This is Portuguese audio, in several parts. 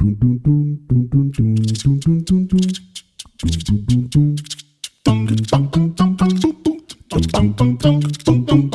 dum dum dum dum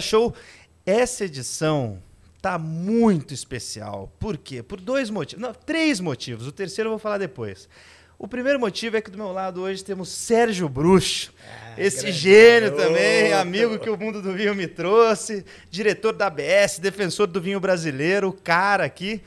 Show. Essa edição tá muito especial. Por quê? Por dois motivos. Não, três motivos. O terceiro eu vou falar depois. O primeiro motivo é que do meu lado hoje temos Sérgio Bruxo, ah, esse gênio também, amigo que o mundo do vinho me trouxe, diretor da ABS, defensor do vinho brasileiro, cara aqui.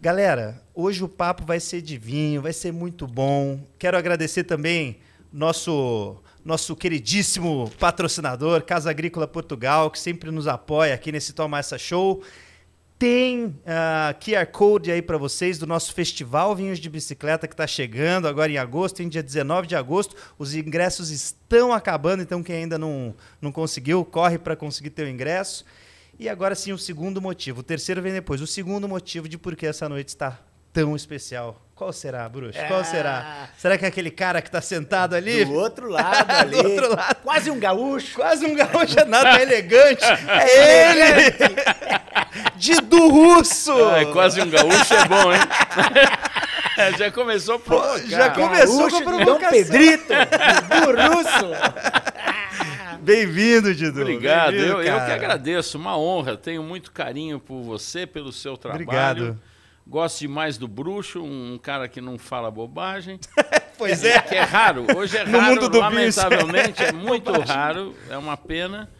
Galera, hoje o papo vai ser de vinho, vai ser muito bom. Quero agradecer também nosso nosso queridíssimo patrocinador, Casa Agrícola Portugal, que sempre nos apoia aqui nesse Toma Essa Show. Tem uh, ah, QR Code aí para vocês do nosso festival Vinhos de Bicicleta que está chegando agora em agosto, em dia 19 de agosto. Os ingressos estão acabando, então quem ainda não, não conseguiu, corre para conseguir teu ingresso. E agora sim, o segundo motivo. O terceiro vem depois. O segundo motivo de por que essa noite está tão especial qual será, bruxo? É. Qual será? Será que é aquele cara que tá sentado ali? Do outro lado ali. Do outro lado. Quase um gaúcho. Quase um gaúcho, é nada elegante. É ele! Didu Russo! É quase um gaúcho é bom, hein? já começou a provocar. já começou gaúcho, com a provocação. Dom Pedrito, Didu Russo. Bem-vindo, Didu. Obrigado. Bem eu, eu que agradeço, uma honra. Tenho muito carinho por você, pelo seu trabalho. Obrigado Gosto demais do bruxo, um cara que não fala bobagem. pois é. Que é raro. Hoje é raro, no mundo do lamentavelmente, é muito raro, é uma pena.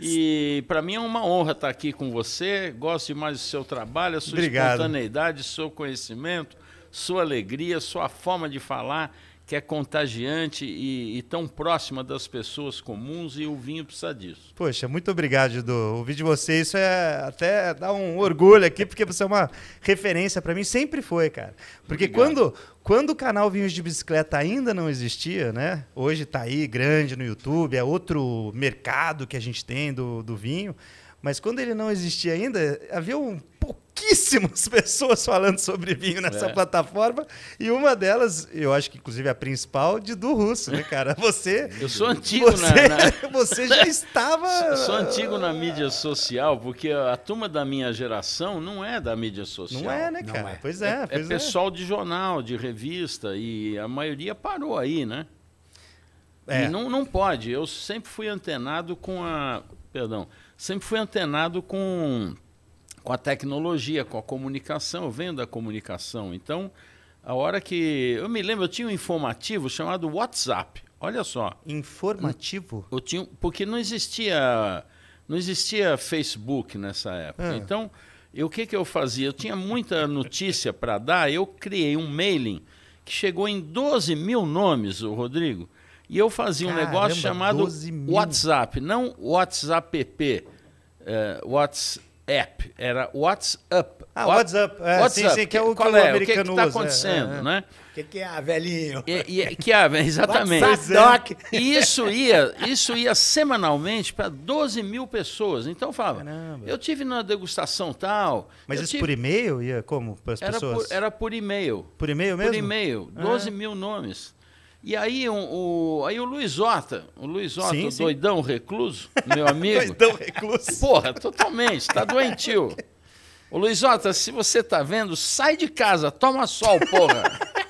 E para mim é uma honra estar aqui com você. Gosto demais do seu trabalho, a sua Obrigado. espontaneidade, seu conhecimento, sua alegria, sua forma de falar que é contagiante e, e, tão próxima das pessoas comuns e o vinho precisa disso. Poxa, muito obrigado, Edu. Ouvir de você, isso é até dá um orgulho aqui, porque você é uma referência para mim, sempre foi, cara. Porque quando, quando o canal Vinhos de Bicicleta ainda não existia, né? Hoje está aí grande no YouTube, é outro mercado que a gente tem do, do vinho. Mas quando ele não existia ainda, havia um pouco pouquíssimas pessoas falando sobre vinho nessa é. plataforma. E uma delas, eu acho que inclusive a principal, de do Russo, né, cara? Você. Eu sou antigo você, na, na... Você já estava. Eu sou antigo na mídia social, porque a turma da minha geração não é da mídia social. Não é, né, cara? É. Pois é, é. É, pois é pessoal de jornal, de revista, e a maioria parou aí, né? É. E não, não pode. Eu sempre fui antenado com a. Perdão. Sempre fui antenado com com a tecnologia, com a comunicação, eu vendo a comunicação. Então, a hora que. Eu me lembro, eu tinha um informativo chamado WhatsApp. Olha só. Informativo? Eu, tinha, porque não existia, não existia Facebook nessa época. Ah. Então, o que, que eu fazia? Eu tinha muita notícia para dar, eu criei um mailing que chegou em 12 mil nomes, o Rodrigo. E eu fazia Caramba, um negócio chamado WhatsApp, não WhatsApp, é, WhatsApp app, era WhatsApp. Ah, WhatsApp. É, WhatsApp. Sim, sim, que é o Qual é? que tá é? americano O que está acontecendo, é, né? O que, que é, velhinho? E, e, que é, exatamente. WhatsApp, é. e isso ia, isso ia semanalmente para 12 mil pessoas. Então fala. falava, Caramba. eu tive na degustação tal... Mas isso tive... por e-mail ia como para as pessoas? Por, era por e-mail. Por e-mail mesmo? Por e-mail. 12 é. mil nomes. E aí, um, o, aí o Luiz Horta o Luiz Horta sim, o doidão recluso, meu amigo. doidão recluso. Porra, totalmente, está doentio. o Luiz Horta se você tá vendo, sai de casa, toma sol, porra.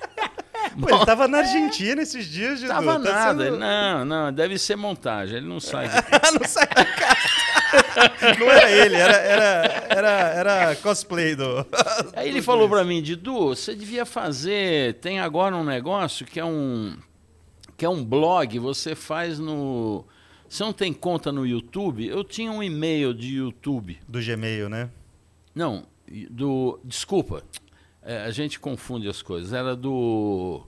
Pô, ele tava na Argentina esses dias, de Tava tá nada. Sendo... Não, não, deve ser montagem, ele não sai de casa. não sai de casa. Não era ele, era, era, era, era cosplay do. Aí ele falou para mim, Didu, você devia fazer. Tem agora um negócio que é um. que é um blog, você faz no. Você não tem conta no YouTube? Eu tinha um e-mail de YouTube. Do Gmail, né? Não, do. Desculpa. É, a gente confunde as coisas. Era do.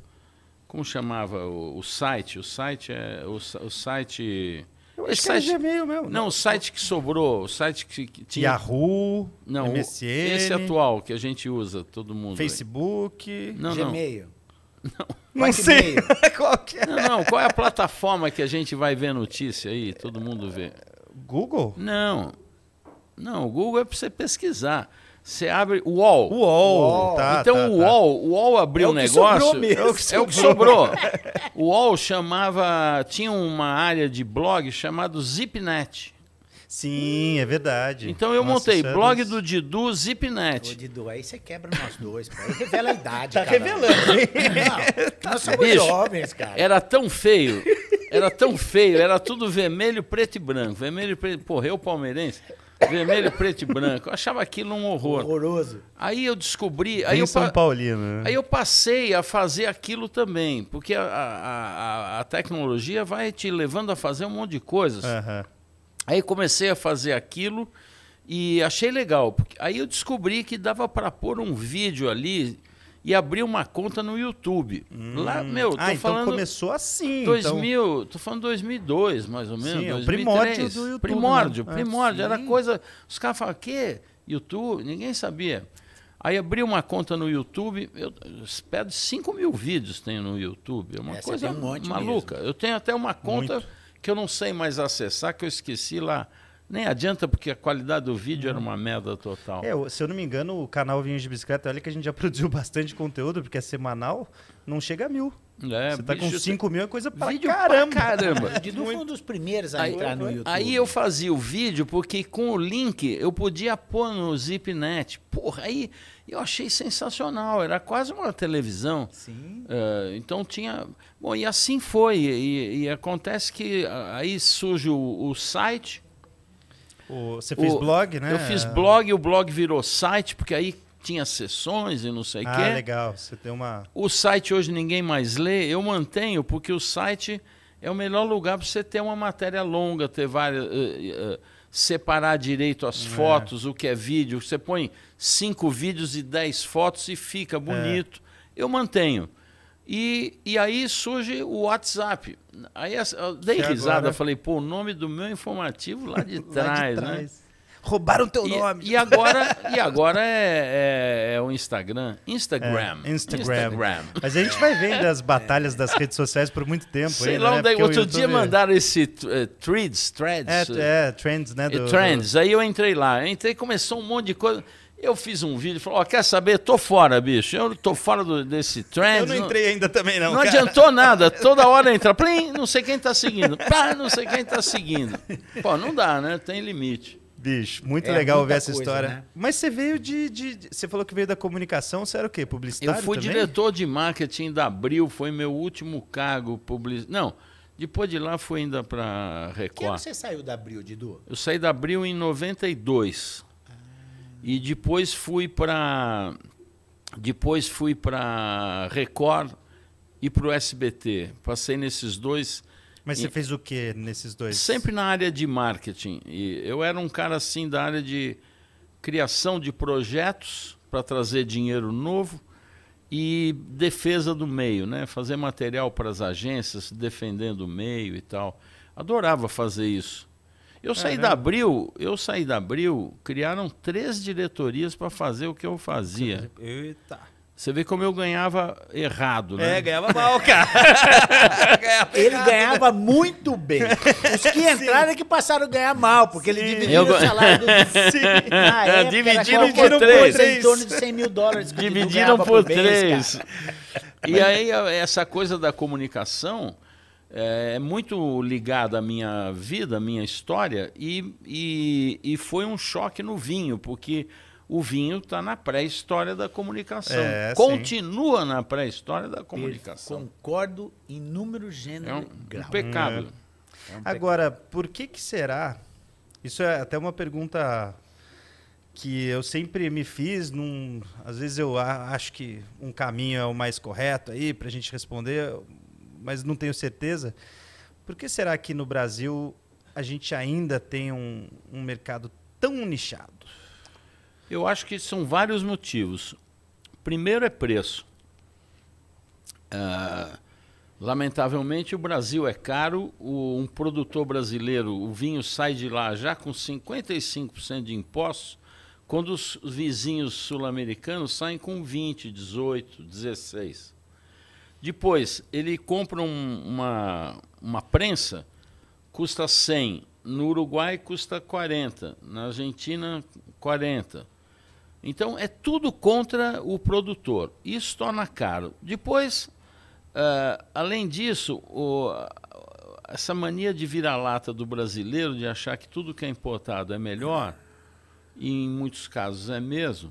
Como chamava o, o site? O site é. o, o site. Eu acho site, que era é é Gmail mesmo. Não, né? o site que sobrou, o site que, tinha. Yahoo, não, MSN. Esse atual que a gente usa, todo mundo. Facebook, não, Gmail. Não. não. Não sei qual que é. Não, não, qual é a plataforma que a gente vai ver notícia aí? Todo mundo vê. Google? Não. Não, o Google é para você pesquisar. Você abre o UOL. UOL. Tá, então tá, o UOL, tá. o UOL abriu é um negócio. É, é o que sobrou. o UOL chamava. Tinha uma área de blog chamado Zipnet. Sim, é verdade. Então eu Nossa, montei é blog do Didu Zipnet. Ô, Didu, aí você quebra nós dois, pô. Aí revela a idade, tá revelando, Não, nós somos bicho, jovens, cara. Era tão feio, era tão feio, era tudo vermelho, preto e branco. Vermelho e preto. Porra, eu palmeirense. Vermelho, preto e branco. Eu achava aquilo um horror. Horroroso. Aí eu descobri. Aí Bem eu São Paulino. Né? Aí eu passei a fazer aquilo também, porque a, a, a, a tecnologia vai te levando a fazer um monte de coisas. Uhum. Aí comecei a fazer aquilo e achei legal. Porque aí eu descobri que dava para pôr um vídeo ali e abrir uma conta no YouTube. Hum. Lá, meu, tô ah, então falando começou assim. 2000, então... tô falando 2002, mais ou menos, Sim, 2003. É o primórdio do YouTube. Primórdio, né? primórdio, ah, era coisa, os caras falavam, "Que? YouTube?" Ninguém sabia. Aí abri uma conta no YouTube, eu pedo 5 mil vídeos tenho no YouTube. É uma Essa é coisa um maluca. Mesmo. Eu tenho até uma conta Muito. que eu não sei mais acessar, que eu esqueci lá nem adianta, porque a qualidade do vídeo era uhum. uma merda total. É, se eu não me engano, o canal Vinhos de Bicicleta, olha que a gente já produziu bastante conteúdo, porque é semanal, não chega a mil. É, você tá bicho, com 5 mil é coisa pra vídeo caramba. Pra caramba. Didu foi um dos primeiros a aí, entrar no YouTube. Aí eu fazia o vídeo porque com o link eu podia pôr no Zipnet. Porra, aí eu achei sensacional. Era quase uma televisão. Sim. Uh, então tinha... Bom, e assim foi. E, e acontece que aí surge o, o site o, você fez o, blog, né? Eu fiz blog, e o blog virou site, porque aí tinha sessões e não sei o ah, quê. Ah, legal. Você tem uma... O site hoje ninguém mais lê. Eu mantenho, porque o site é o melhor lugar para você ter uma matéria longa, ter várias... Uh, uh, separar direito as é. fotos, o que é vídeo. Você põe cinco vídeos e dez fotos e fica bonito. É. Eu mantenho. E, e aí surge o WhatsApp. Aí eu dei que risada, agora... falei, pô, o nome do meu informativo lá de trás, lá de trás. né? Roubaram teu e, nome. E agora, e agora é, é, é o Instagram. É, Instagram. É, Instagram. Instagram. Mas a gente vai vendo as batalhas das redes sociais por muito tempo. Sei lá, né? É, outro dia mandaram esse uh, threads, threads. É, eh, é trends, né? Eh, do, trends. Do... Aí eu entrei lá. entrei, começou um monte de coisa. Eu fiz um vídeo e oh, quer saber? Tô fora, bicho. Eu tô fora do, desse trend. Eu não entrei ainda também, não. Não cara. adiantou nada. Toda hora entra, plim, não sei quem tá seguindo. Pá, não sei quem tá seguindo. Pô, não dá, né? Tem limite. Bicho, muito é, legal ver essa coisa, história. Né? Mas você veio de, de, de, Você falou que veio da comunicação, você era o quê? Publicitário? Eu fui também? diretor de marketing da Abril, foi meu último cargo publicitário. Não, depois de lá fui ainda para Record. Quando você saiu da Abril, Didu? Eu saí da Abril em 92. E depois fui para depois fui para Record e para o SBT. Passei nesses dois. Mas você e... fez o que nesses dois? Sempre na área de marketing. E eu era um cara assim da área de criação de projetos para trazer dinheiro novo e defesa do meio, né? Fazer material para as agências, defendendo o meio e tal. Adorava fazer isso. Eu saí uhum. da Abril, eu saí da Abril, criaram três diretorias para fazer o que eu fazia. Eita. Você vê como eu ganhava errado, né? É, ganhava mal, cara. ganhava ele errado, né? ganhava né? muito bem. Os que entraram é que passaram a ganhar mal, porque Sim. ele dividiu eu... o salário do... Sim. É, dividiram, dividiram por três. Em torno de 100 mil dólares. Dividiram por, por três. Mês, e aí, essa coisa da comunicação é, é, muito ligado à minha vida, à minha história, e, e, e foi um choque no vinho, porque o vinho está na pré-história da comunicação. É, Continua sim. na pré-história da comunicação. Eu concordo em número, gênero é um, grau. Um pecado. É. É um Agora, pecado. por que, que será? Isso é até uma pergunta que eu sempre me fiz, num, às vezes eu acho que um caminho é o mais correto aí para a gente responder, mas não tenho certeza. Por que será que no Brasil a gente ainda tem um, um mercado tão nichado? Eu acho que são vários motivos. Primeiro é preço. Ah, lamentavelmente, o Brasil é caro. O, um produtor brasileiro, o vinho sai de lá já com 55% de impostos, quando os vizinhos sul-americanos saem com 20, 18, 16. Depois, ele compra um, uma, uma prensa, custa 100. No Uruguai custa 40. Na Argentina, 40. Então, é tudo contra o produtor. Isso torna caro. Depois, uh, além disso, o, essa mania de vira-lata do brasileiro, de achar que tudo que é importado é melhor, e em muitos casos é mesmo,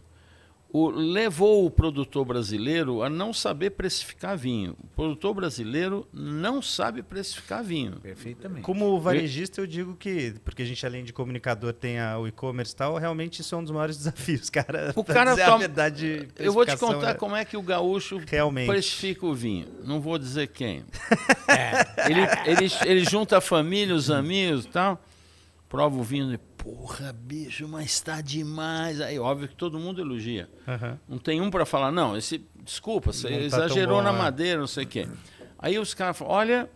o, levou o produtor brasileiro a não saber precificar vinho. O produtor brasileiro não sabe precificar vinho. Perfeitamente. Como varejista, eu digo que, porque a gente, além de comunicador, tem a, o e-commerce e tal, realmente isso é um dos maiores desafios, cara. O cara toma... a verdade, Eu vou te contar é... como é que o gaúcho realmente. precifica o vinho. Não vou dizer quem. é. ele, ele, ele junta a família, os amigos e tal, prova o vinho e porra, bicho, mas tá demais. Aí, óbvio que todo mundo elogia. Uhum. Não tem um para falar, não, esse, desculpa, você tá exagerou bom, na é. madeira, não sei o quê. Aí os caras falam, olha,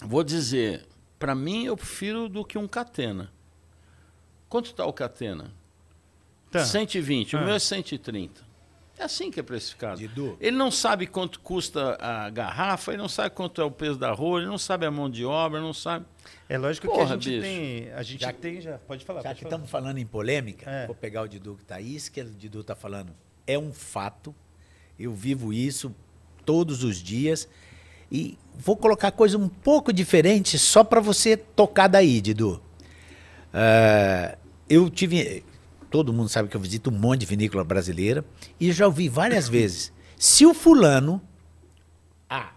vou dizer, para mim eu prefiro do que um catena. Quanto tá o catena? Tá. 120, ah. o meu é 130. É assim que é precificado. Didu. Ele não sabe quanto custa a garrafa, ele não sabe quanto é o peso da rola, ele não sabe a mão de obra, não sabe. É lógico Porra, que a gente tem. A gente já, tem, já. Pode falar. Já pode que falar. estamos falando em polêmica, é. vou pegar o Didu que está aí, isso que o Didu está falando. É um fato. Eu vivo isso todos os dias. E vou colocar coisa um pouco diferente só para você tocar daí, Didu. Uh, eu tive todo mundo sabe que eu visito um monte de vinícola brasileira, e já ouvi várias vezes. Se o fulano ah,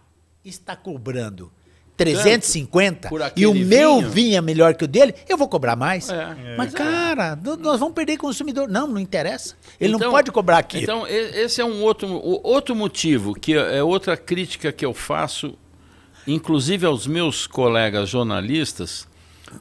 está cobrando 350 e o vinho. meu vinho é melhor que o dele, eu vou cobrar mais. É. Mas, é. cara, nós vamos perder consumidor. Não, não interessa. Ele então, não pode cobrar aqui. Então, esse é um outro, outro motivo, que é, é outra crítica que eu faço, inclusive aos meus colegas jornalistas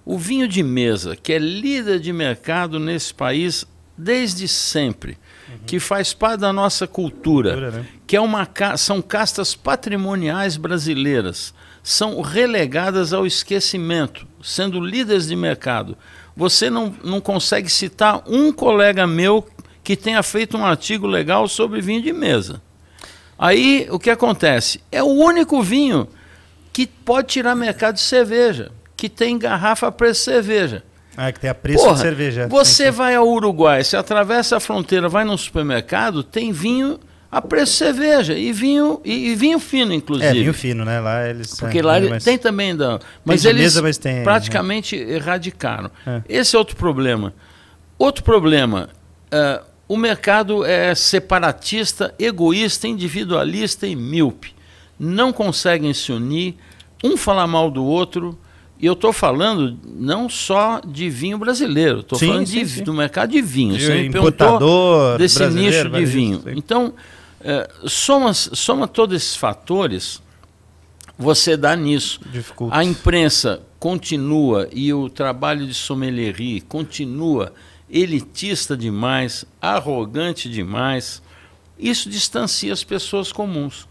o vinho de mesa, que é líder de mercado nesse país desde sempre, uhum. que faz parte da nossa cultura, cultura né? que é uma, são castas patrimoniais brasileiras, são relegadas ao esquecimento, sendo líderes de mercado. Você não, não consegue citar um colega meu que tenha feito um artigo legal sobre vinho de mesa. Aí o que acontece? É o único vinho que pode tirar mercado de cerveja que tem garrafa preço cerveja. Ah, que tem a preço Porra, de cerveja. Você vai ao Uruguai, você atravessa a fronteira, vai num supermercado, tem vinho a preço de cerveja e vinho e, e, vinho fino inclusive. É, vinho fino, né? Lá eles Porque é, lá ele tem também da, mas tem eles mesa, mas tem, praticamente erradicaram. É. Esse é outro problema. Outro problema, uh, o mercado é separatista, egoísta, individualista e míope. Não conseguem se unir, um falar mal do outro. E eu estou falando não só de vinho brasileiro, estou falando sim, de, sim. do mercado de vinho. De Você me desse nicho de vinho. Então, é, soma, soma todos esses fatores, você dá nisso. Dificulta. A imprensa continua e o trabalho de sommelierie continua elitista demais, arrogante demais. Isso distancia as pessoas comuns.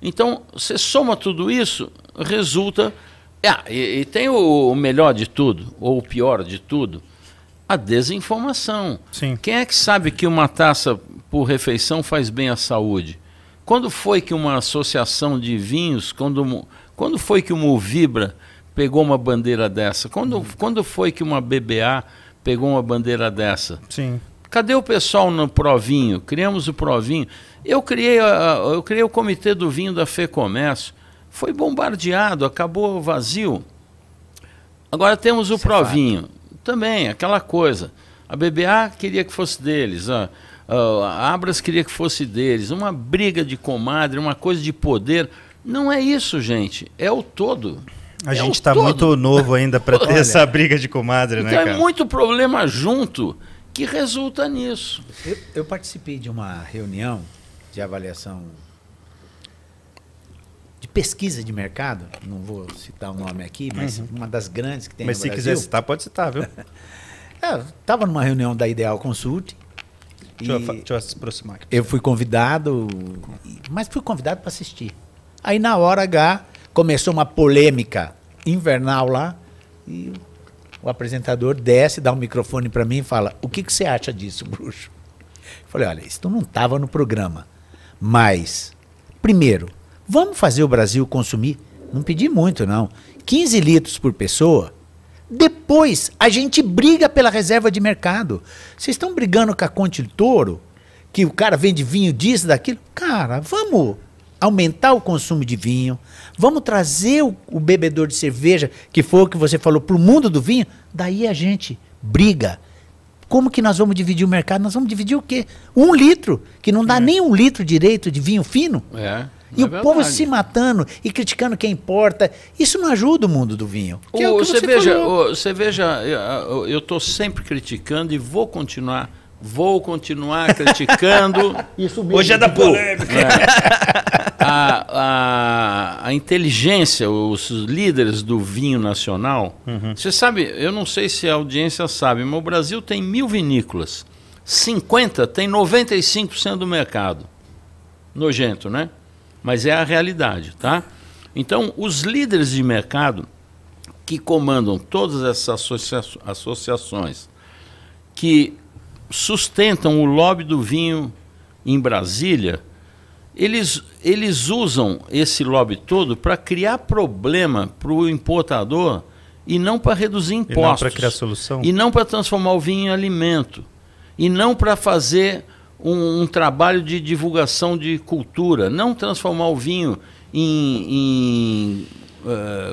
Então, você soma tudo isso, resulta é, e, e tem o, o melhor de tudo, ou o pior de tudo, a desinformação. Sim. Quem é que sabe que uma taça por refeição faz bem à saúde? Quando foi que uma associação de vinhos, quando, quando foi que o Movibra pegou uma bandeira dessa? Quando, hum. quando foi que uma BBA pegou uma bandeira dessa? Sim. Cadê o pessoal no Provinho? Criamos o Provinho. Eu criei, a, eu criei o Comitê do Vinho da Fê Comércio foi bombardeado, acabou vazio. Agora temos o é Provinho. Também, aquela coisa. A BBA queria que fosse deles, a, a Abras queria que fosse deles. Uma briga de comadre, uma coisa de poder. Não é isso, gente. É o todo. A é gente está muito novo ainda para ter essa briga de comadre, né, então né? Cara? É muito problema junto que resulta nisso. Eu, eu participei de uma reunião de avaliação pesquisa de mercado, não vou citar o nome aqui, mas uhum. uma das grandes que tem mas no Brasil. Mas se quiser citar, pode citar, viu? É, estava numa reunião da Ideal Consult. Deixa, eu, deixa eu se aproximar aqui. Eu fui convidado, mas fui convidado para assistir. Aí na hora H começou uma polêmica invernal lá e o apresentador desce, dá um microfone para mim e fala: O que, que você acha disso, bruxo? Eu falei: Olha, isso não estava no programa, mas, primeiro, Vamos fazer o Brasil consumir, não pedi muito não, 15 litros por pessoa. Depois a gente briga pela reserva de mercado. Vocês estão brigando com a Conte Toro, que o cara vende vinho disso, daquilo. Cara, vamos aumentar o consumo de vinho, vamos trazer o, o bebedor de cerveja, que foi o que você falou, para o mundo do vinho. Daí a gente briga. Como que nós vamos dividir o mercado? Nós vamos dividir o quê? Um litro, que não dá é. nem um litro direito de vinho fino. É. E é o verdade. povo se matando e criticando quem importa. Isso não ajuda o mundo do vinho. Que é o, é o você, você, veja, o, você veja, eu estou sempre criticando e vou continuar. Vou continuar criticando. Isso mesmo. Hoje é da polêmica. É. A, a, a, inteligência, os líderes do vinho nacional. Uhum. Você sabe, eu não sei se a audiência sabe, mas o Brasil tem mil vinícolas. 50 tem 95% do mercado. Nojento, né? mas é a realidade, tá? Então, os líderes de mercado que comandam todas essas associa associações que sustentam o lobby do vinho em Brasília, eles, eles usam esse lobby todo para criar problema para o importador e não para reduzir impostos. E não para criar solução. E não para transformar o vinho em alimento. E não para fazer um, um, trabalho de divulgação de cultura, não transformar o vinho em, em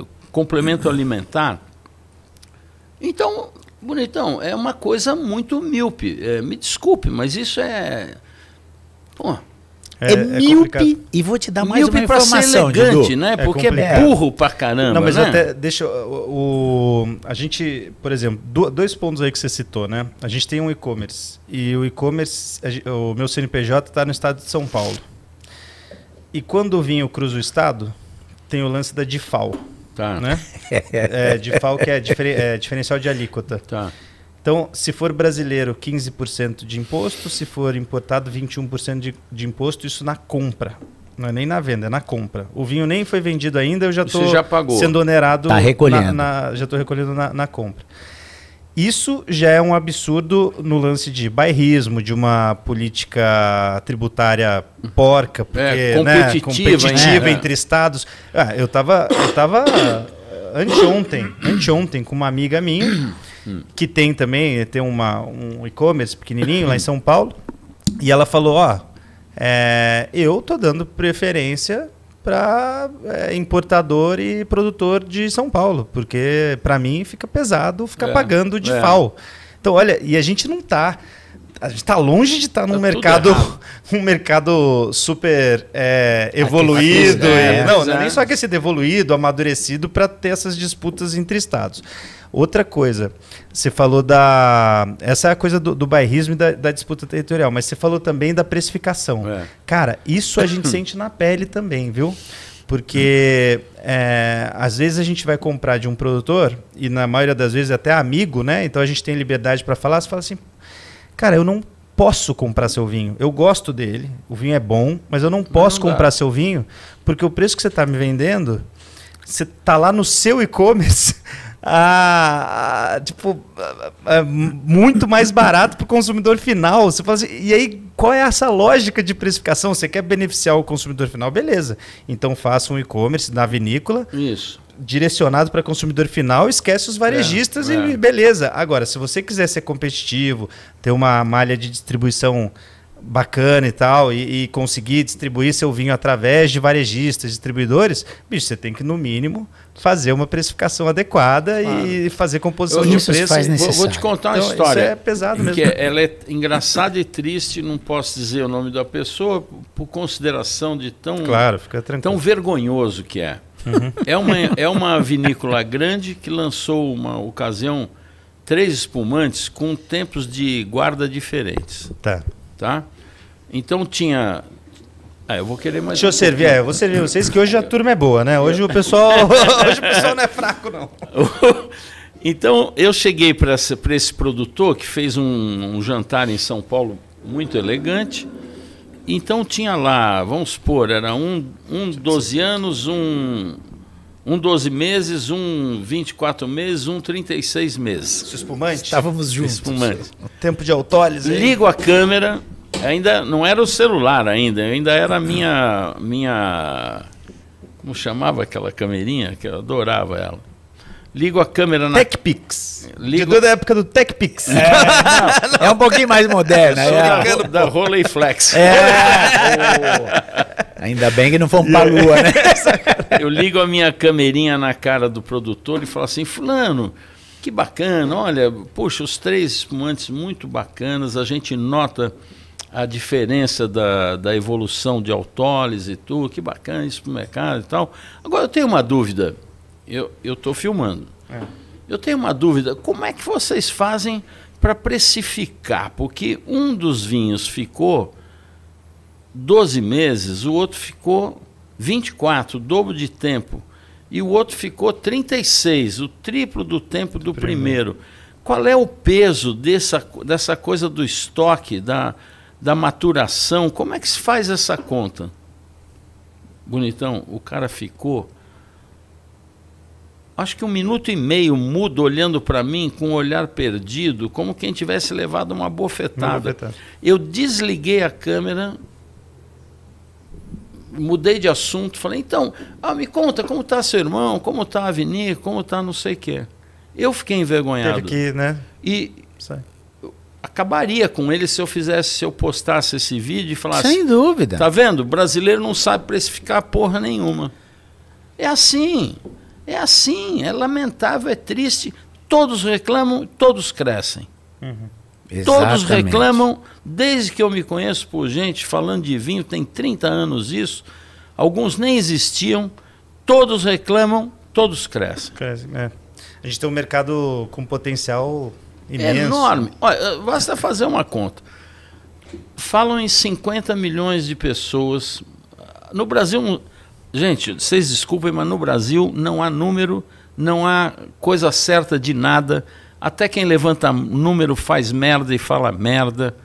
uh, complemento alimentar. Então, bonitão, é uma coisa muito míope. É, me desculpe, mas isso é. Pô, é, é, é míope, e vou te dar mais uma informação, ser elegante, Dudu. né? É Porque é, é, burro pra caramba, Não, mas né? até, deixa, o, o, a gente, por exemplo, dois pontos aí que você citou, né? A gente tem um e-commerce, e o e-commerce, o meu CNPJ está no estado de São Paulo. E quando vim eu cruzo o estado, tem o lance da DIFAL, tá. né? é, DIFAL que é, diferen, é diferencial de alíquota. Tá. Então, se for brasileiro, 15% de imposto, se for importado, 21% de, de imposto, isso na compra. Não é nem na venda, é na compra. O vinho nem foi vendido ainda, eu já estou sendo onerado. Tá recolhendo. Na, na, já estou recolhendo na, na compra. Isso já é um absurdo no lance de bairrismo, de uma política tributária porca, é, porque é, competitiva, né, competitiva entre estados. Ah, eu estava eu tava eh, anteontem, anteontem com uma amiga minha hum. que tem também, tem uma, um e-commerce pequenininho lá em São Paulo, e ela falou, ó, é, eu tô dando preferência para é, importador e produtor de São Paulo, porque para mim fica pesado ficar é, pagando de é. FAO. Então, olha, e a gente não tá a gente está longe de estar tá num tá mercado um mercado super é, evoluído. é, e, não, é, não é nem só ser evoluído, amadurecido para ter essas disputas entre estados. Outra coisa, você falou da. Essa é a coisa do, do bairrismo e da, da, disputa territorial, mas você falou também da precificação. É. Cara, isso a gente sente na pele também, viu? Porque é, às vezes a gente vai comprar de um produtor, e na maioria das vezes é até amigo, né? Então a gente tem liberdade para falar, você fala assim, cara, eu não posso comprar seu vinho. Eu gosto dele, o vinho é bom, mas eu não posso não comprar seu vinho, porque o preço que você está me vendendo, você está lá no seu e-commerce a, a tipo, a, muito mais barato para o consumidor final. Você fala assim, e aí, qual é essa lógica de precificação? Você quer beneficiar o consumidor final? Beleza. Então faça um e-commerce na vinícola. Isso direcionado para consumidor final, esquece os varejistas é, e é. beleza. Agora, se você quiser ser competitivo, ter uma malha de distribuição bacana e tal, e, e, conseguir distribuir seu vinho através de varejistas, distribuidores, bicho, você tem que, no mínimo, fazer uma precificação adequada claro. e fazer composição Eu, de preço. Faz vou, vou te contar uma então, história. Isso é pesado mesmo. Que é, ela é engraçada e triste, não posso dizer o nome da pessoa por consideração de tão, claro, fica tranquilo. tão vergonhoso que é. Uhum. É, uma, é uma vinícola grande que lançou uma ocasião três espumantes com tempos de guarda diferentes. Tá. Tá? Então tinha. Ah, eu vou querer mais. Deixa um eu servir, é, eu vou servir vocês, que hoje a turma é boa, né? Hoje o pessoal, hoje o pessoal não é fraco, não. então eu cheguei para esse produtor que fez um, um jantar em São Paulo muito elegante. Então tinha lá, vamos supor, era um, um 12 anos, um, um 12 meses, um 24 meses, um 36 meses. espumante? Estávamos juntos. Espumante. O tempo de autólise. Ligo a câmera, Ainda não era o celular ainda, ainda era a minha minha como chamava aquela câmerinha que eu adorava ela. Ligo a câmera na TechPix. Ligo... De toda a época do TechPix. É, é um pouquinho mais moderna. é a... da, Rolei Flex. É. Ainda bem que não fomos pra lua, né? eu ligo a minha câmerinha na cara do produtor e falo assim: Fulano, que bacana, olha, poxa, os três espumantes muito bacanas, a gente nota a diferença da, da evolução de autólise e tudo, que bacana isso para o mercado e tal. Agora eu tenho uma dúvida, eu estou filmando. É. Eu tenho uma dúvida, como é que vocês fazem para precificar? Porque um dos vinhos ficou 12 meses, o outro ficou 24, o dobro de tempo. E o outro ficou 36, o triplo do tempo do primeiro. primeiro. Qual é o peso dessa, dessa coisa do estoque, da, da maturação. Como é que se faz essa conta? Bonitão, o cara ficou acho que um minuto e meio mudo olhando para mim com um olhar perdido, como quem tivesse levado uma bofetada. Uma eu desliguei a câmera, mudei de assunto, falei: "Então, ah, me conta como tá seu irmão, como tá a Avenir, como tá não sei o quê". Eu fiquei envergonhado. Teve que, né? E acabaria com ele se eu fizesse, se eu postasse esse vídeo e falasse. Sem dúvida. Tá vendo? O brasileiro não sabe precificar porra nenhuma. É assim. É assim. É lamentável, é triste. Todos reclamam, todos crescem. Uhum. Todos reclamam, desde que eu me conheço por gente falando de vinho, tem 30 anos isso. Alguns nem existiam. Todos reclamam, todos crescem. Cresce, é. A gente tem um mercado com potencial é imenso. É enorme. Olha, eh, basta fazer uma conta. Falam em 50 milhões de pessoas. No Brasil, gente, vocês desculpem, mas no Brasil não há número, não há coisa certa de nada. Até quem levanta número faz merda e fala merda.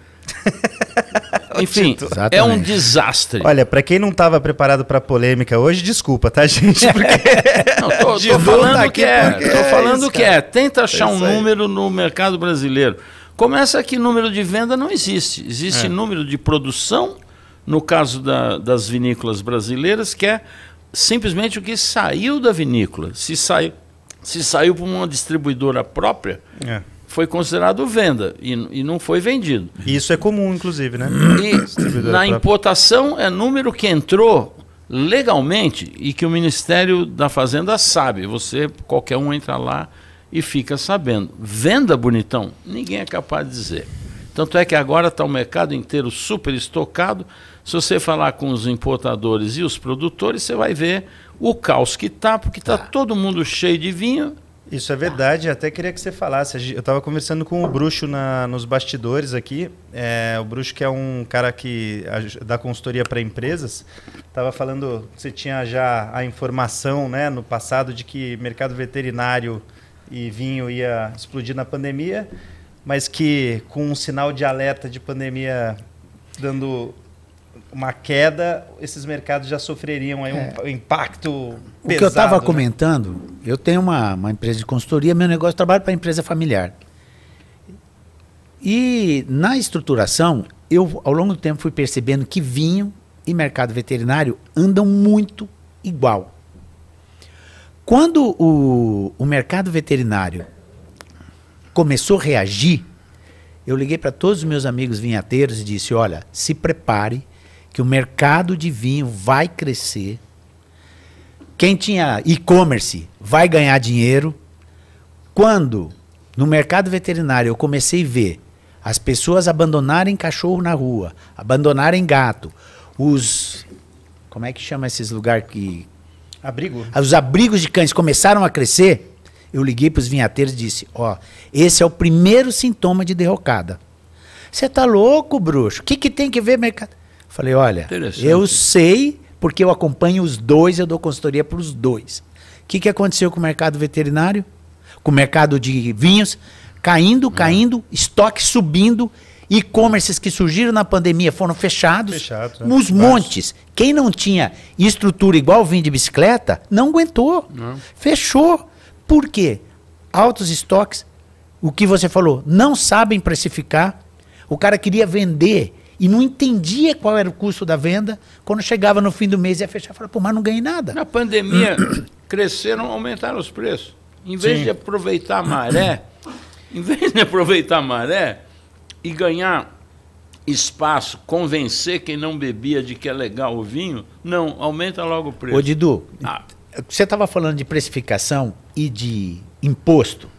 Enfim, é um desastre. Olha, para quem não estava preparado para polêmica hoje, desculpa, tá, gente? Porque... não, tô, tô falando que é. Tô falando é que é. Tenta achar é um número no mercado brasileiro. Começa que número de venda não existe. Existe é. número de produção, no caso da, das vinícolas brasileiras, que é simplesmente o que saiu da vinícola. Se saiu, se saiu para uma distribuidora própria, é foi considerado venda e, e não foi vendido. Isso é comum, inclusive, né? E na importação é número que entrou legalmente e que o Ministério da Fazenda sabe. Você, qualquer um entra lá e fica sabendo. Venda, bonitão, ninguém é capaz de dizer. Tanto é que agora está o mercado inteiro super estocado. Se você falar com os importadores e os produtores, você vai ver o caos que está, porque está tá. todo mundo cheio de vinho isso é verdade, tá. até queria que você falasse. Eu estava conversando com o Bruxo na, nos bastidores aqui. É, o Bruxo, que é um cara que dá consultoria para empresas, estava falando que você tinha já a informação né, no passado de que mercado veterinário e vinho ia explodir na pandemia, mas que com um sinal de alerta de pandemia dando uma queda, esses mercados já sofreriam aí um é. impacto pesado. O que eu estava né? comentando, eu tenho uma, uma empresa de consultoria, meu negócio trabalha para empresa familiar. E na estruturação, eu ao longo do tempo fui percebendo que vinho e mercado veterinário andam muito igual. Quando o, o mercado veterinário começou a reagir, eu liguei para todos os meus amigos vinhateiros e disse: olha, se prepare que o mercado de vinho vai crescer. Quem tinha e-commerce vai ganhar dinheiro. Quando no mercado veterinário eu comecei a ver as pessoas abandonarem cachorro na rua, abandonarem gato, os como é que chama esses lugares que abrigo? Os abrigos de cães começaram a crescer. Eu liguei para os vinhateiros e disse: ó, esse é o primeiro sintoma de derrocada. Você tá louco, bruxo? O que, que tem que ver mercado? Falei, olha, eu sei porque eu acompanho os dois, eu dou consultoria para os dois. O que, que aconteceu com o mercado veterinário? Com o mercado de vinhos? Caindo, hum. caindo, estoque subindo, e-commerces que surgiram na pandemia foram fechados, né? uns montes. Quem não tinha estrutura igual vinho de bicicleta, não aguentou. Fechou. Por quê? Altos estoques, o que você falou, não sabem precificar. O cara queria vender e não entendia qual era o custo da venda. Quando chegava no fim do mês ia fechar, falava, pô, mas não ganhei nada. Na pandemia, cresceram, aumentaram os preços. Em vez Sim. de aproveitar a maré, em vez de aproveitar a maré e ganhar espaço, convencer quem não bebia de que é legal o vinho, não, aumenta logo o preço. Ô Didu, ah. você estava falando de precificação e de imposto.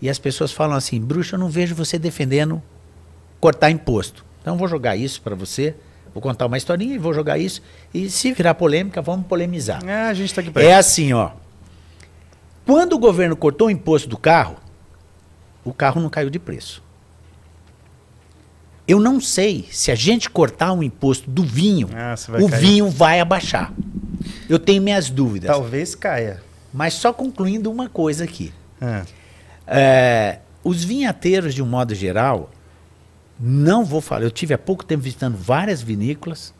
E as pessoas falam assim, bruxo, eu não vejo você defendendo cortar imposto. Então vou jogar isso para você, vou contar uma historinha e vou jogar isso. E se virar polêmica, vamos polemizar. É, a gente tá aqui É assim, ó. Quando o governo cortou o imposto do carro, o carro não caiu de preço. Eu não sei se a gente cortar o um imposto do vinho, ah, o cair. vinho vai abaixar. Eu tenho minhas dúvidas. Talvez caia. Mas só concluindo uma coisa aqui. Ah. É, os vinhateiros, de um modo geral, não vou falar. Eu tive há pouco tempo visitando várias vinícolas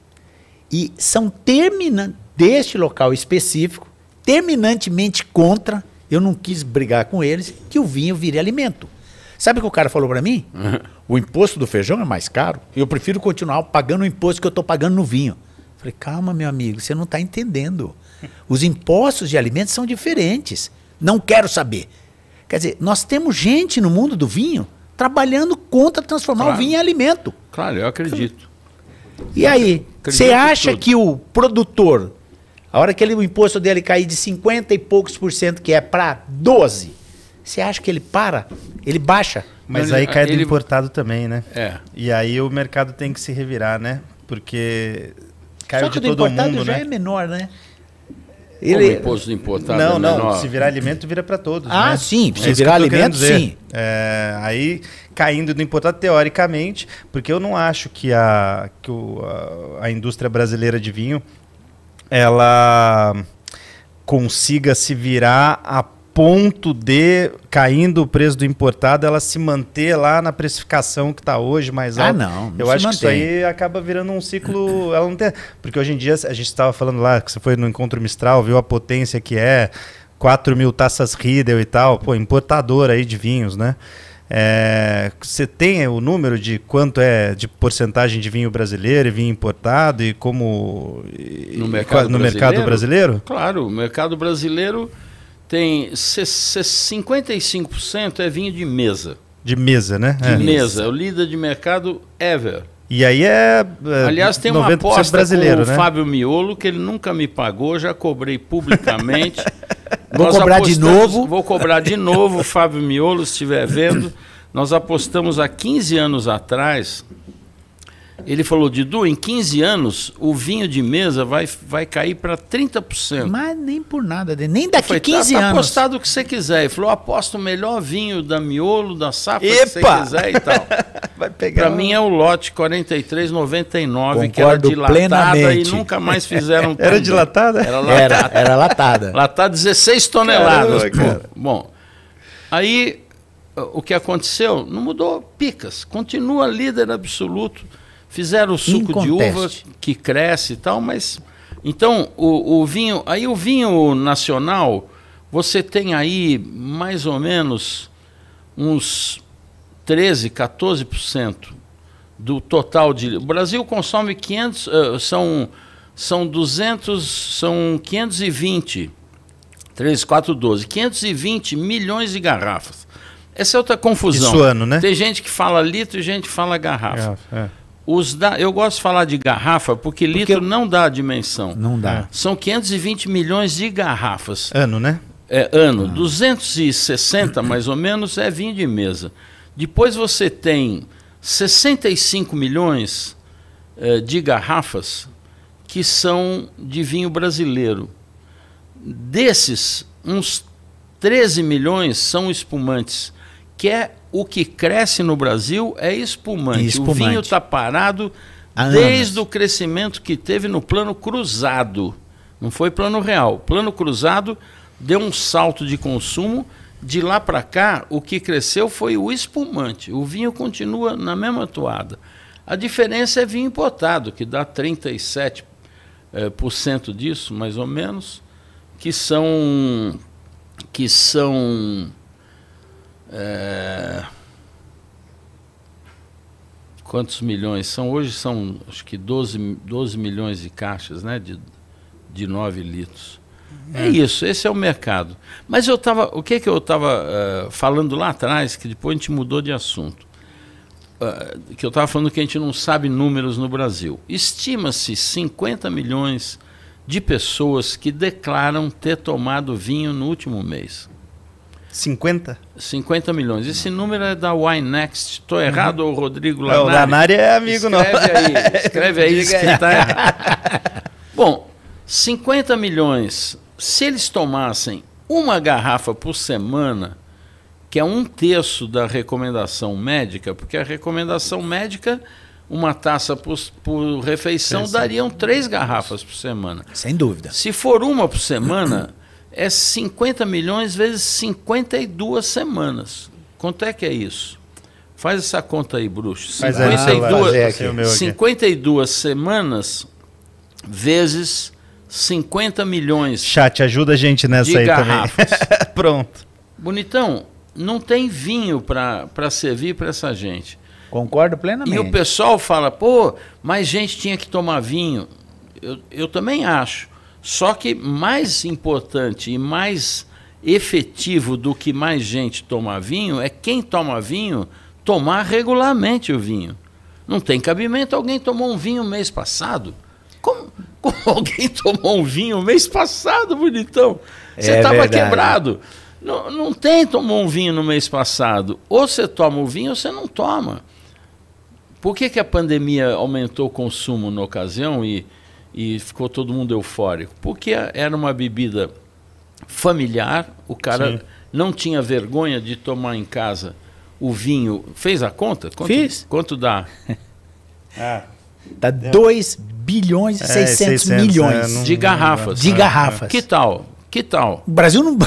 e são terminantes deste local específico, terminantemente contra. Eu não quis brigar com eles que o vinho vire alimento. Sabe o que o cara falou para mim? Uhum. O imposto do feijão é mais caro. Eu prefiro continuar pagando o imposto que eu estou pagando no vinho. Falei, calma, meu amigo, você não está entendendo. Os impostos de alimentos são diferentes. Não quero saber. Quer dizer, nós temos gente no mundo do vinho trabalhando contra transformar claro. o vinho em alimento. Claro, eu acredito. E aí, você acha que o produtor, a hora que ele, o imposto dele cair de 50 e poucos por cento, que é para 12, você acha que ele para? Ele baixa? Mas aí cai do importado também, né? É. E aí o mercado tem que se revirar, né? Porque caiu Só que de todo do importado mundo, já né? é menor, né? Ele... o imposto importado não, é não. Se virar alimento, vira para todos. Ah, né? sim. Se é virar alimento, sim. É, aí, caindo no importado, teoricamente, porque eu não acho que a, que o, a, a indústria brasileira de vinho ela consiga se virar a ponto de, caindo o preço do importado, ela se manter lá na precificação que está hoje mais ah, alta. Ah, não. não Eu acho mantém. que isso aí acaba virando um ciclo. Ela não tem, porque hoje em dia, a gente estava falando lá, que você foi no encontro Mistral, viu a potência que é, 4 mil taças Riedel e tal, pô, importador aí de vinhos, né? É, você tem o número de quanto é de porcentagem de vinho brasileiro e vinho importado e como no mercado, e, no brasileiro? mercado brasileiro? Claro, o mercado brasileiro tem 55% é vinho de mesa. De mesa, né? De é. mesa. É o líder de mercado ever. E aí é. é Aliás, tem uma aposta brasileiro, com né? Fábio Miolo, que ele nunca me pagou, já cobrei publicamente. vou Nós cobrar de novo. Vou cobrar de novo, Fábio Miolo, se estiver vendo. Nós apostamos há 15 anos atrás ele falou, Didu, em 15 anos o vinho de mesa vai, vai cair para 30%. Mas nem por nada, nem daqui falei, 15 tá, tá anos. apostado o que você quiser. Ele falou, Aposto o melhor vinho da Miolo, da Safra, Epa! que você quiser e tal. vai pegar. Para um... mim é o lote 43,99, que era dilatada plenamente. e nunca mais fizeram. era dilatada? Era latada. Era, era latada. latada 16 toneladas. Caramba, Bom, aí o que aconteceu? Não mudou, picas. Continua líder absoluto Fizeram o suco de uva que cresce e tal, mas. Então, o, o vinho. Aí o vinho nacional, você tem aí mais ou menos uns 13, 14% do total de. O Brasil consome 500. Uh, eh, são, são 200. São 520. 3, 4, 12. 520 milhões de garrafas. Essa é outra confusão. Isso é ano, né? Tem gente que fala litro e gente que fala garrafa. garrafa é. Os da, eu gosto de falar de garrafa porque, porque litro não dá a dimensão. Não dá. É. São 520 milhões de garrafas. Ano, né? É, ano. Ah. 260, mais ou menos, é vinho de mesa. Depois você tem 65 milhões é, de garrafas que são de vinho brasileiro. Desses, uns 13 milhões são espumantes, que é o que cresce no Brasil é espumante. espumante. O vinho está parado desde o crescimento que teve no plano cruzado. Não foi plano real. Plano cruzado deu um salto de consumo. De lá para cá, o que cresceu foi o espumante. O vinho continua na mesma toada. A diferença é vinho importado, que dá 37% eh, por cento disso, mais ou menos, que são que são é... Quantos milhões são? Hoje são acho que 12, 12 milhões de caixas né? de, de 9 litros. É. é isso, esse é o mercado. Mas eu estava. O que, é que eu estava uh, é, falando lá atrás, que depois a gente mudou de assunto? Uh, que eu estava falando que a gente não sabe números no Brasil. Estima-se 50 milhões de pessoas que declaram ter tomado vinho no último mês. 50? 50 milhões. Esse número é da Winext. Estou errado, uhum. ou Rodrigo é, Lanari? Não, o Lanari é amigo nosso escreve aí, escreve aí que tá errado. Bom, 50 milhões. Se eles tomassem uma garrafa por semana, que é um terço da recomendação médica, porque a recomendação médica, uma taça por, por refeição, Pensa. dariam três garrafas por semana. Sem dúvida. Se for uma por semana... é 50 milhões vezes 52 semanas. Quanto é que é isso? Faz essa conta aí, bruxo. 52, é, 52 semanas vezes 50 milhões. Chat, ajuda a gente nessa aí garrafas. também. Pronto. Bonitão, não tem vinho para servir para essa gente. Concordo plenamente. E o pessoal fala, pô, mas gente tinha que tomar vinho. Eu, eu também acho. Só que mais importante e mais efetivo do que mais gente tomar vinho é quem toma vinho tomar regularmente o vinho. Não tem cabimento alguém tomou um vinho mês passado. Como, como alguém tomou um vinho mês passado, bonitão? Você estava é quebrado. Não, não tem tomou um vinho no mês passado. Ou você toma o vinho ou você não toma. Por que, que a pandemia aumentou o consumo na ocasião e e ficou todo mundo eufórico. Porque era uma bebida familiar, o cara Sim. não tinha vergonha de tomar em casa o vinho. Fez a conta? Quanto, Fiz. Quanto dá? Ah, dá 2 é. bilhões e é, 600, 600, é, milhões. É, não, de garrafas. de é, garrafas. Que tal? Que tal? O Brasil não...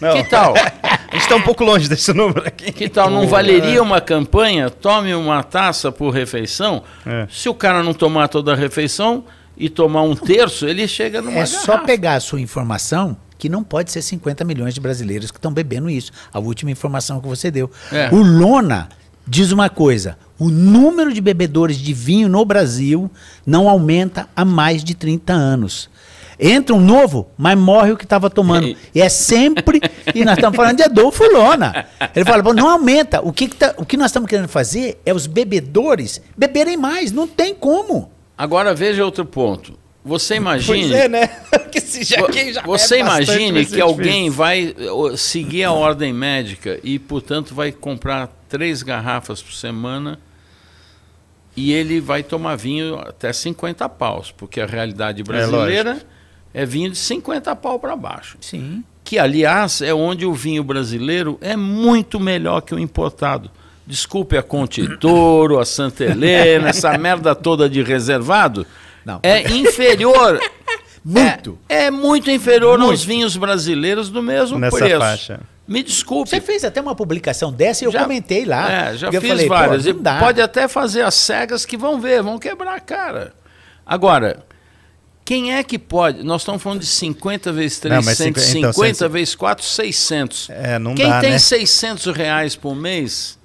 não. Que tal? A gente está um pouco longe desse número aqui. Que tal? Não valeria uma campanha? Tome uma taça por refeição. É. Se o cara não tomar toda a refeição, e tomar um terço, ele chega numa. É garrafa. só pegar a sua informação que não pode ser 50 milhões de brasileiros que estão bebendo isso. A última informação que você deu. É. O Lona diz uma coisa: o número de bebedores de vinho no Brasil não aumenta há mais de 30 anos. Entra um novo, mas morre o que estava tomando. E, é sempre. e nós estamos falando de Adolfo Lona. Ele fala: não aumenta. O que, que tá, o que nós estamos querendo fazer é os bebedores beberem mais. Não tem como. Agora veja outro ponto. Você imagine. É, né? que já, é você é imagine que alguém difícil. vai seguir a ordem médica e, portanto, vai comprar três garrafas por semana e ele vai tomar vinho até 50 paus, porque a realidade é brasileira é, é vinho de 50 pau para baixo. Sim. Que, aliás, é onde o vinho brasileiro é muito melhor que o importado. Desculpe a Conte Toro, a Santa Helena, essa merda toda de reservado. Não. É inferior. muito. É, é, muito inferior muito. aos vinhos brasileiros do mesmo Nessa preço. Faixa. Me desculpe. Você fez até uma publicação dessa e eu já, comentei lá. É, já fiz várias. Pode até fazer as cegas que vão ver, vão quebrar a cara. Agora, quem é que pode? Nós estamos falando de 50 vezes 3, não, 150 então, vezes 4, 600. É, não Quem dá, tem né? 600 reais por mês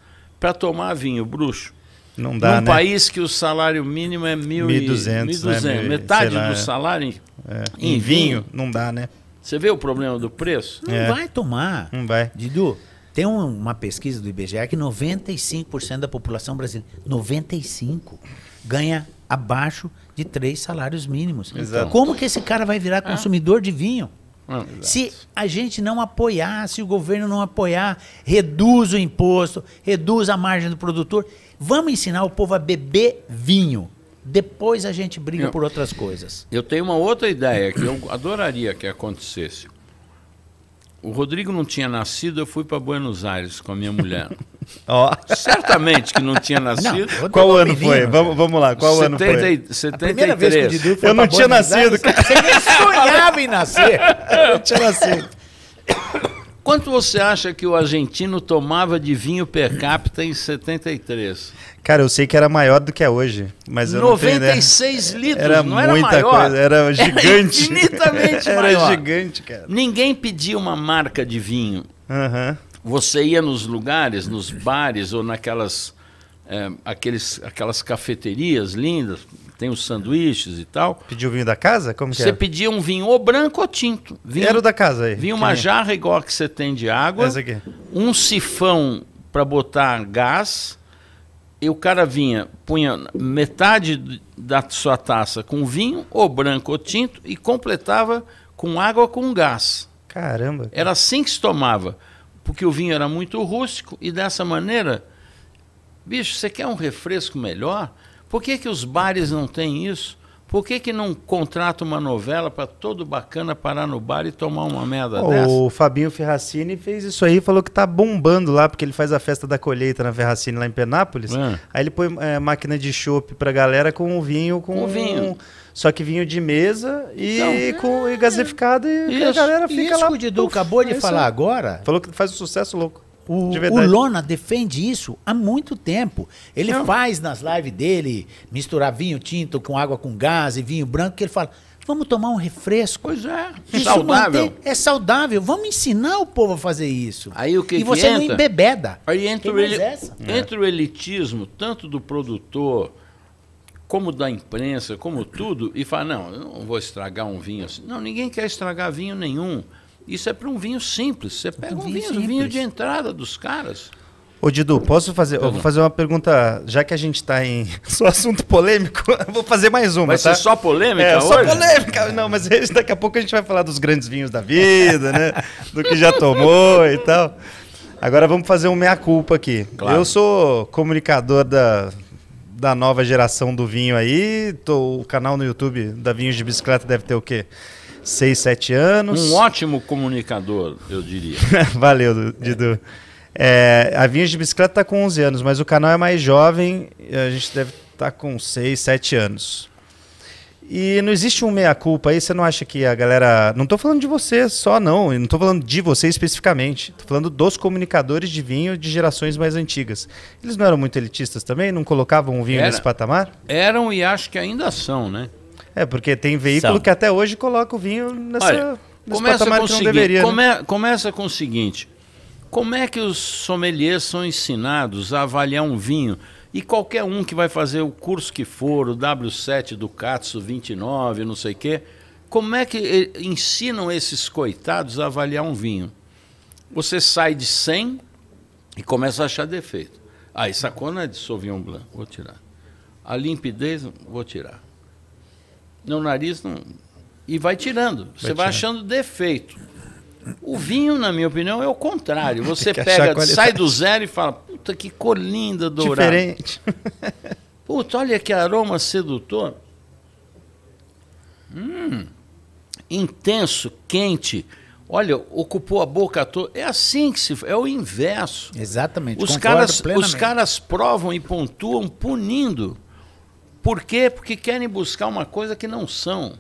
para tomar vinho bruxo. Não dá, Num né? país que o salário mínimo é 1.200, né? metade lá, do salário é. em, em vinho, vinho, não dá, né? Você vê o problema do preço? É. Não é. vai tomar. Não vai. Didu, tem uma pesquisa do IBGE que 95% da população brasileira, 95, ganha abaixo de três salários mínimos. Exato. Como que esse cara vai virar consumidor ah. de vinho? se a gente não apoiar, se o governo não apoiar, reduz o imposto, reduz a margem do produtor. Vamos ensinar o povo a beber vinho. Depois a gente briga eu, por outras coisas. Eu tenho uma outra ideia que eu adoraria que acontecesse o Rodrigo não tinha nascido, eu fui para Buenos Aires com a minha mulher. Ó. Certamente que não tinha nascido. Não, é qual ano menino, foi? Vamos, vamos lá, qual 70, ano foi? 73. A primeira vez que o Didu foi Eu não tinha Buenos nascido. Aires, você nem sonhava em nascer. Eu não tinha nascido. Quanto você acha que o argentino tomava de vinho per capita em 73? Cara, eu sei que era maior do que é hoje, mas eu 96 não litros, era não era muita maior. Coisa, era gigante. Era infinitamente era maior. Era gigante, cara. Ninguém pedia uma marca de vinho. Uhum. Você ia nos lugares, nos bares ou naquelas é, aqueles, aquelas cafeterias lindas, tem os sanduíches e tal. Pediu vinho da casa? Como Você é? pedia um vinho ou branco ou tinto. Vinho, Era da casa aí. Vinha uma jarra igual a que você tem de água. Essa aqui. Um sifão para botar gás. E o cara vinha, punha metade da sua taça com vinho, ou branco ou tinto, e completava com água com gás. Caramba. Cara. Era assim que se tomava. Porque o vinho era muito rústico e dessa maneira, bicho, você quer um refresco melhor? Por que, que os bares não têm isso? Por que, que não contrata uma novela para todo bacana parar no bar e tomar uma merda o dessa? O Fabinho Ferracini fez isso aí, falou que tá bombando lá, porque ele faz a festa da colheita na Ferracini lá em Penápolis. É. Aí ele põe é, máquina de para a galera com o vinho, com vinho. Só que vinho de mesa e, então, com, é, e e isso, a galera fica isso lá. Isso que o acabou de falar agora. Falou que faz um sucesso louco. O, de o Lona defende isso há muito tempo. Ele Não. faz nas lives dele misturar vinho tinto com água com gás e vinho branco, que ele fala. Vamos tomar um refresco. Pois é. Isso saudável. é saudável. Vamos ensinar o povo a fazer isso. Aí o que E que você entra? não embebeda. Aí entra ele, é. entra o elitismo, tanto do produtor como da imprensa, como tudo, e fala: não, eu não vou estragar um vinho assim. Não, ninguém quer estragar vinho nenhum. Isso é para um vinho simples. Você pega um, um vinho, simples. vinho de entrada dos caras. Ô Didu, posso fazer? Eu vou fazer uma pergunta, já que a gente está em só assunto polêmico, eu vou fazer mais uma. Vai tá? ser só polêmica? É, hoje? só polêmica. Não, mas daqui a pouco a gente vai falar dos grandes vinhos da vida, né? Do que já tomou e tal. Agora vamos fazer um meia-culpa aqui. Claro. Eu sou comunicador da, da nova geração do vinho aí. Tô, o canal no YouTube da Vinhos de Bicicleta deve ter o quê? 6, 7 anos. Um ótimo comunicador, eu diria. Valeu, Didu. É, é a Vinhos de Bicicleta está com 11 anos, mas o canal é mais jovem, a gente deve estar tá com 6, 7 anos. E não existe um meia-culpa aí, você não acha que a galera. Não estou falando de você só, não. Não estou falando de você especificamente. Estou falando dos comunicadores de vinho de gerações mais antigas. Eles não eram muito elitistas também? Não colocavam o vinho Era, nesse patamar? Eram e acho que ainda são, né? É, porque tem veículo que até hoje coloca o vinho nessa, Olha, nesse começa patamar com que não seguinte, deveria. Né? Come, né? Começa com o seguinte, como é que os sommeliers são ensinados a avaliar um vinho? E qualquer um que vai fazer o curso que for, o W7 do Katsu 29, não sei o quê, como é que eh, ensinam esses coitados a avaliar um vinho? Você sai de 100 e começa a achar defeito. Ah, essa cona é de Sauvignon Blanc, vou tirar. A limpidez, vou tirar no nariz não... e vai tirando. Vai você tirando. vai achando defeito. O vinho, na minha opinião, é o contrário. Você pega, sai tá? do zero e fala, puta que cor linda dourada. Diferente. Puta, olha que aroma sedutor. Hum, intenso, quente. Olha, ocupou a boca toda. É assim que se é o inverso. Exatamente. Os caras, plenamente. os caras provam e pontuam punindo. Por quê? Porque querem buscar uma coisa que não são.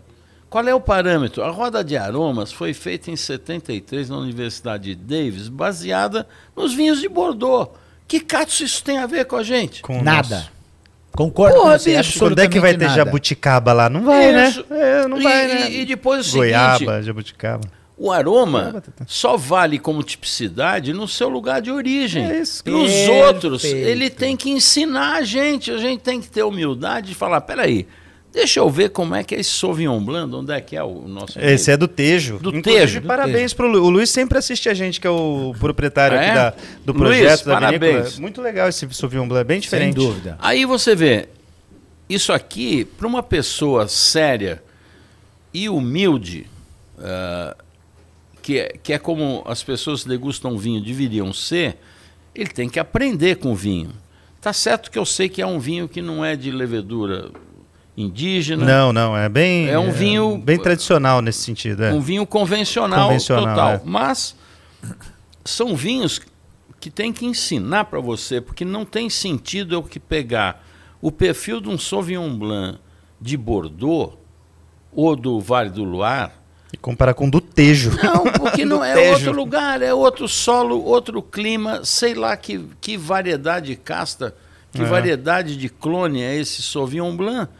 Qual é o parâmetro? A roda de aromas foi feita em 73 na Universidade de Davis, baseada nos vinhos de Bordeaux. Que catos isso tem a ver com a gente? Com nada. Nosso. Concordo Porra, com bicho, Quando é que vai ter jabuticaba lá? Não vai, né? isso. né? É, não vai, e, né? E depois é o seguinte... Goiaba, jabuticaba. O aroma só vale como tipicidade no seu lugar de origem. É isso. e os outros, ele tem que ensinar a gente. A gente tem que ter humildade de falar: peraí, Deixa eu ver como é que é esse Sauvignon Blanc, onde é que é o nosso. Esse é do Tejo. Do Inclusive, Tejo. Parabéns para o Luiz. O Luiz sempre assiste a gente, que é o proprietário é? da, do projeto Luiz, da parabéns. Vinícola. Muito legal esse Sauvignon Blanc, é bem diferente. Sem dúvida. Aí você vê, isso aqui, para uma pessoa séria e humilde, uh, que é, que é como as pessoas degustam vinho, deveriam ser, ele tem que aprender com o vinho. Tá certo que eu sei que é um vinho que não é de levedura indígena. Não, não, é bem é um é vinho é bem tradicional nesse sentido, é. Um vinho convencional, convencional total, é. mas são vinhos que tem que ensinar para você, porque não tem sentido eu que pegar o perfil de um Sauvignon Blanc de Bordeaux ou do Vale do Loire e comparar com o do Tejo. Não, porque não é tejo. outro lugar, é outro solo, outro clima, sei lá que, que variedade de casta, que é. variedade de clone é esse Sauvignon Blanc.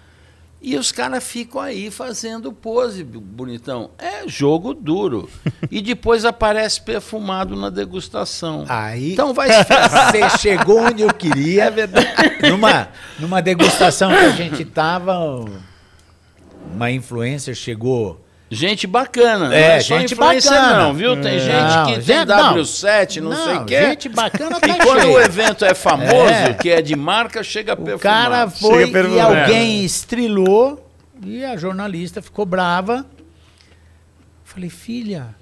E os caras ficam aí fazendo pose, bonitão. É jogo duro. e depois aparece perfumado na degustação. Aí. Então vai Você chegou onde eu queria. É verdade. Numa, numa degustação que a gente tava, uma influencer chegou Gente bacana, não é, é só gente bacana. não, viu? Tem não, gente que tem W7, não, não sei o que. É. Gente bacana tá E quando o evento é famoso, é. que é de marca, chega perfumado. O cara foi e alguém estrilou e a jornalista ficou brava. Falei, filha,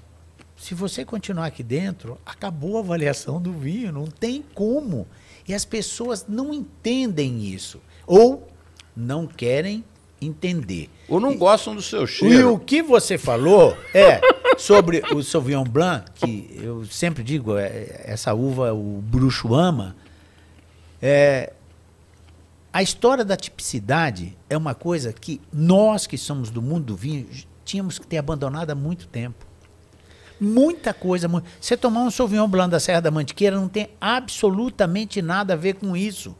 se você continuar aqui dentro, acabou a avaliação do vinho, não tem como. E as pessoas não entendem isso. Ou não querem entender. Ou não gostam do seu cheiro. E o que você falou é sobre o Sauvignon Blanc, que eu sempre digo, é, essa uva o bruxo ama. É, a história da tipicidade é uma coisa que nós que somos do mundo do vinho tínhamos que ter abandonado há muito tempo. Muita coisa. Você tomar um Sauvignon Blanc da Serra da Mantiqueira não tem absolutamente nada a ver com isso.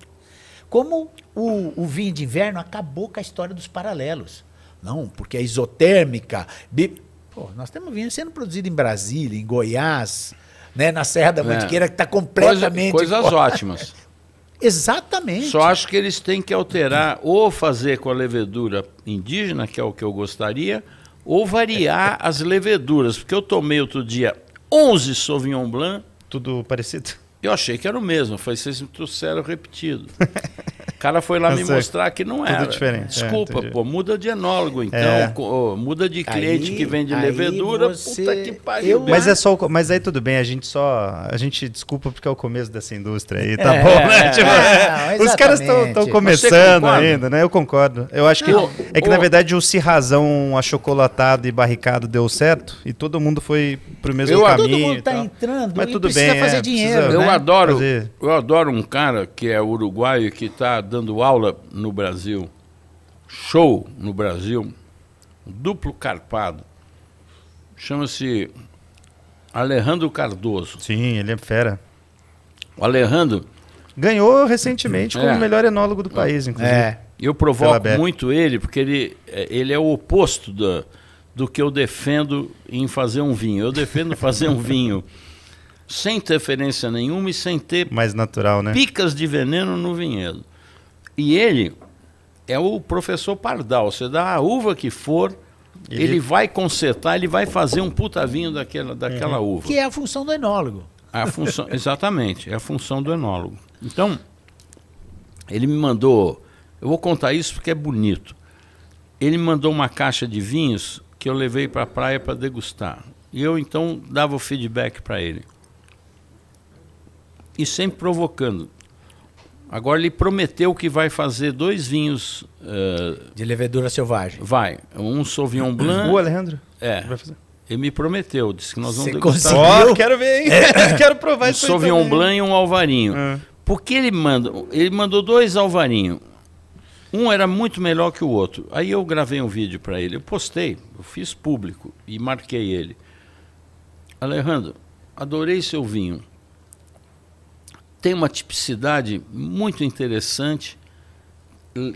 Como o, o vinho de inverno acabou com a história dos paralelos. Não, porque é isotérmica. Bi... Pô, nós temos vinho sendo produzido em Brasília, em Goiás, né, na Serra da é. Mantiqueira, é. que está completamente. Coisa, coisas ótimas. Exatamente. Só acho que eles têm que alterar, ou fazer com a levedura indígena, que é o que eu gostaria, ou variar as leveduras. Porque eu tomei outro dia 11 Sauvignon Blanc. Tudo parecido? Eu achei que era o mesmo. Eu falei, vocês me trouxeram repetido. cara foi lá eu me sei. mostrar que não era. Tudo diferente. É, desculpa, é, pô, muda de enólogo, então, é. muda de cliente aí, que vende levedura, você... puta que pariu. Eu... Né? Mas é só, mas aí tudo bem, a gente só, a gente desculpa porque é o começo dessa indústria aí, tá é, bom? Né? É, tipo, é, os caras estão começando ainda, né? Eu concordo. Eu acho que não, é que o... na verdade o se razão achocolatado e barricado deu certo e todo mundo foi pro mesmo eu, caminho. Todo mundo tá entrando, mas tudo bem. Fazer dinheiro, né? eu adoro, eu adoro um cara que é uruguaio que tá dando aula no Brasil, show no Brasil, duplo carpado. Chama-se Alejandro Cardoso. Sim, ele é fera. O Alejandro. Ganhou recentemente como é. melhor enólogo do país, inclusive. É. Eu provoco muito ele, porque ele, é, ele é o oposto do, do que eu defendo em fazer um vinho. Eu defendo fazer um vinho sem interferência nenhuma e sem ter Mais natural, né? picas de veneno no vinhedo. E ele é o professor Pardal. Você dá a uva que for, ele, ele vai consertar, ele vai fazer um puta vinho daquela, daquela uhum. uva. Que é a função do enólogo. A função, exatamente, é a função do enólogo. Então, ele me mandou. Eu vou contar isso porque é bonito. Ele me mandou uma caixa de vinhos que eu levei para a praia para degustar. E eu então dava o feedback para ele. E sempre provocando. Agora ele prometeu que vai fazer dois vinhos. Uh, de levedura selvagem. Vai. Um Sauvignon Blanc. Boa, Alejandro? É. Vai fazer. Ele me prometeu, disse que nós vamos Você Conseguiu? Oh, quero ver, hein? É. quero provar um isso Sauvignon Blanc e um Alvarinho. É. Por que ele manda? Ele mandou dois alvarinhos. Um era muito melhor que o outro. Aí eu gravei um vídeo para ele. Eu postei, eu fiz público e marquei ele. Alejandro, adorei seu vinho tem uma tipicidade muito interessante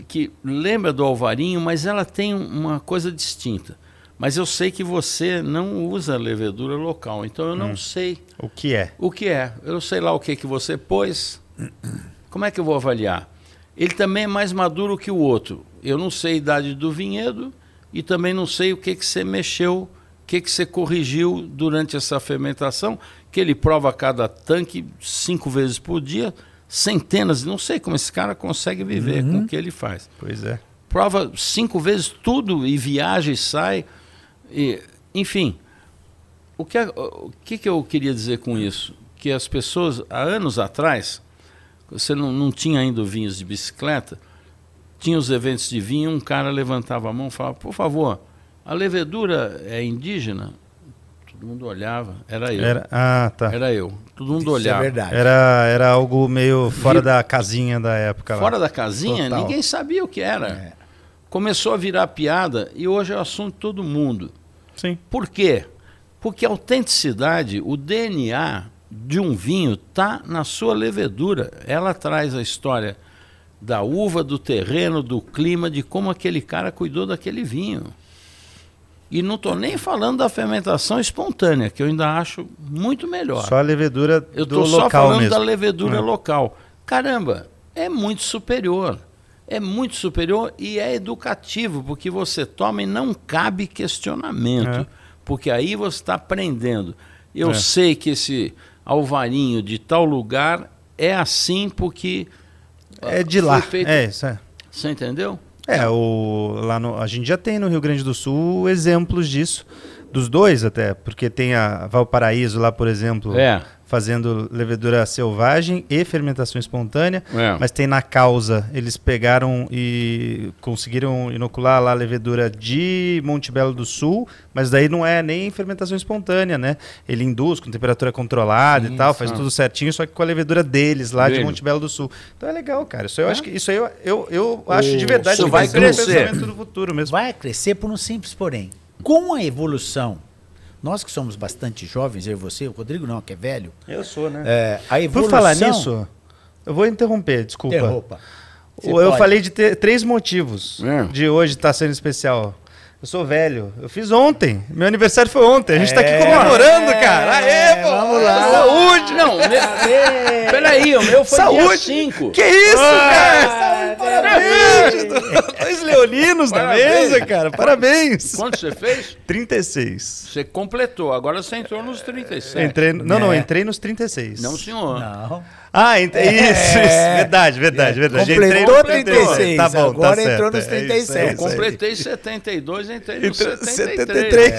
que lembra do alvarinho, mas ela tem uma coisa distinta. Mas eu sei que você não usa levedura local, então eu não hum. sei. O que é? O que é. Eu sei lá o que, que você pôs. Como é que eu vou avaliar? Ele também é mais maduro que o outro. Eu não sei a idade do vinhedo e também não sei o que, que você mexeu, o que, que você corrigiu durante essa fermentação que ele prova cada tanque cinco vezes por dia, centenas, não sei como esse cara consegue viver uhum. com o uhum. que ele faz. Pois é. Prova cinco vezes tudo e viaja e sai. E, enfim, o que, o que, que eu queria dizer com isso? Que as pessoas, há anos atrás, você não, não tinha ainda vinhos de bicicleta, tinha os eventos de vinho, um cara levantava a mão e falava, por favor, a levedura é indígena? Todo mundo olhava, era eu. Era, ah, tá. Era eu. Todo mundo Isso é olhava. É verdade. Era, era algo meio fora da casinha da época. Fora lá. da casinha? Total. Ninguém sabia o que era. É. Começou a virar piada e hoje é o assunto de todo mundo. Sim. Por quê? Porque a autenticidade, o DNA de um vinho tá na sua levedura. Ela traz a história da uva, do terreno, do clima, de como aquele cara cuidou daquele vinho. E não estou nem falando da fermentação espontânea, que eu ainda acho muito melhor. Só a levedura eu do local Eu estou só falando mesmo. da levedura é. local. Caramba, é muito superior. É muito superior e é educativo, porque você toma e não cabe questionamento. É. Porque aí você está aprendendo. Eu é. sei que esse alvarinho de tal lugar é assim porque... É de lá, feito... é isso, é. Você entendeu? É, o, lá no, a gente já tem no Rio Grande do Sul exemplos disso, dos dois até, porque tem a Valparaíso lá, por exemplo, é fazendo levedura selvagem e fermentação espontânea, é. mas tem na causa. Eles pegaram e conseguiram inocular lá a levedura de Monte Belo do Sul, mas daí não é nem fermentação espontânea, né? Ele induz com temperatura controlada isso. e tal, faz tudo certinho, só que com a levedura deles lá Dele. de Monte Belo do Sul. Então é legal, cara. Isso eu é? acho que isso aí eu, eu, eu o acho de verdade que vai crescer. Um futuro mesmo. Vai crescer por um simples porém. Com a evolução nós que somos bastante jovens, eu e você, o Rodrigo não, que é velho. Eu sou, né? É, a evolução... Por falar nisso, eu vou interromper, desculpa. Interrompa. eu pode. falei de três motivos é. de hoje estar tá sendo especial. Eu sou velho. Eu fiz ontem. Meu aniversário foi ontem. A gente é, tá aqui é. comemorando, é, cara. Aê, é, pô! Vamos lá. Saúde! Não, meu, peraí, o meu foi Saúde. 5. Que isso, ah, cara? É. Saúde, parabéns! Dois leoninos na mesa, cara. Parabéns. Quanto você fez? 36. Você completou. Agora você entrou nos 36. Entrei, não, é. não, entrei nos 36. Não, senhor. Não. Ah, ent... é... isso, isso, é. verdade, verdade, verdade. Completou entrei 36, tá bom, tá agora tá certo. É é entrou nos 36. eu completei 72, entrei nos 73.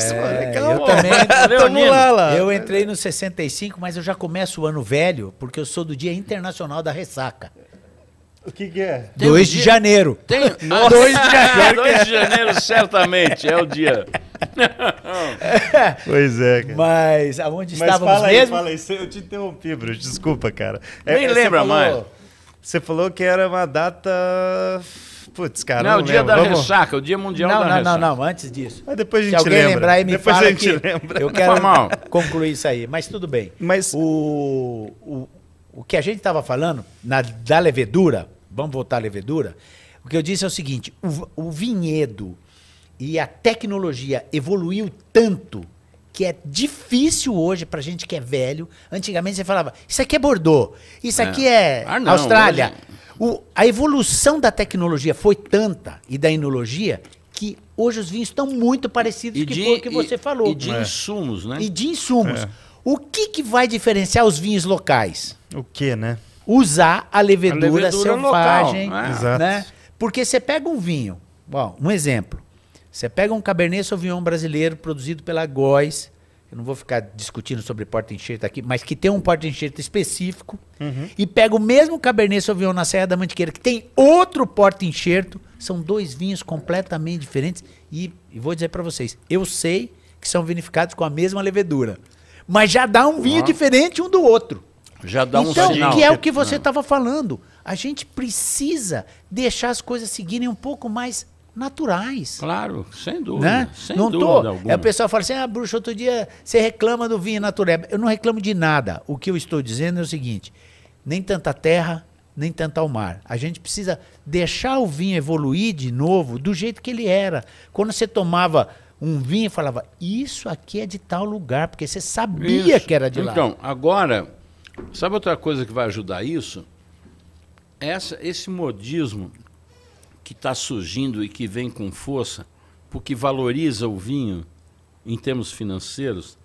73, é, mano, calma. Eu também, lá, lá. eu entrei nos 65, mas eu já começo o ano velho, porque eu sou do Dia Internacional da Ressaca. O que, que é? 2 um de janeiro. Tem... Nossa, 2 de janeiro. 2 de janeiro, certamente, é o dia. pois é, cara. Mas aonde Mas estávamos fala aí, mesmo? fala aí. Eu te interrompi, Bruno. Desculpa, cara. É, Nem é, lembra falou... mais. Você falou que era uma data... Putz, cara, não, o dia lembro. da Vamos... ressaca, o dia mundial não, da não, ressaca. Não, não, antes disso. Mas depois a gente Se alguém lembra. lembrar e me depois fala a gente lembra. eu quero concluir isso aí, mas tudo bem. Mas o, o, o que a gente estava falando na, da levedura, vamos voltar à levedura, o que eu disse é o seguinte, o, o vinhedo e a tecnologia evoluiu tanto que é difícil hoje para gente que é velho. Antigamente você falava, isso aqui é Bordeaux, isso é. aqui é ah, não, Austrália. Hoje... O, a evolução da tecnologia foi tanta e da enologia que hoje os vinhos estão muito parecidos e que de, o que você falou. E de é. insumos, né? E de insumos. É. O que, que vai diferenciar os vinhos locais? O que, né? Usar a levedura, a levedura selvagem. Local, né? Exato. Né? Porque você pega um vinho, bom, um exemplo. Você pega um Cabernet Sauvignon brasileiro produzido pela Góis, eu não vou ficar discutindo sobre porta-enxerto aqui, mas que tem um porta-enxerto específico, uhum. e pega o mesmo Cabernet Sauvignon na Serra da Mantiqueira, que tem outro porta-enxerto, são dois vinhos completamente diferentes, e, e vou dizer para vocês, eu sei que são vinificados com a mesma levedura, mas já dá um vinho uhum. diferente um do outro. Já dá então, um sinal. Então, que é o que é. você estava falando, a gente precisa deixar as coisas seguirem um pouco mais naturais. Claro, sem dúvida. Né? Sem não dúvida Alguma. É, o pessoal fala assim: ah, bruxa, outro dia você reclama do vinho natural. Eu não reclamo de nada. O que eu estou dizendo é o seguinte: nem tanta terra, nem tanto ao mar. A gente precisa deixar o vinho evoluir de novo do jeito que ele era. Quando você tomava um vinho e falava, isso aqui é de tal lugar, porque você sabia isso. que era de então, lá. Então, agora, sabe outra coisa que vai ajudar isso? Essa, esse modismo que está surgindo e que vem com força, porque valoriza o vinho em termos financeiros,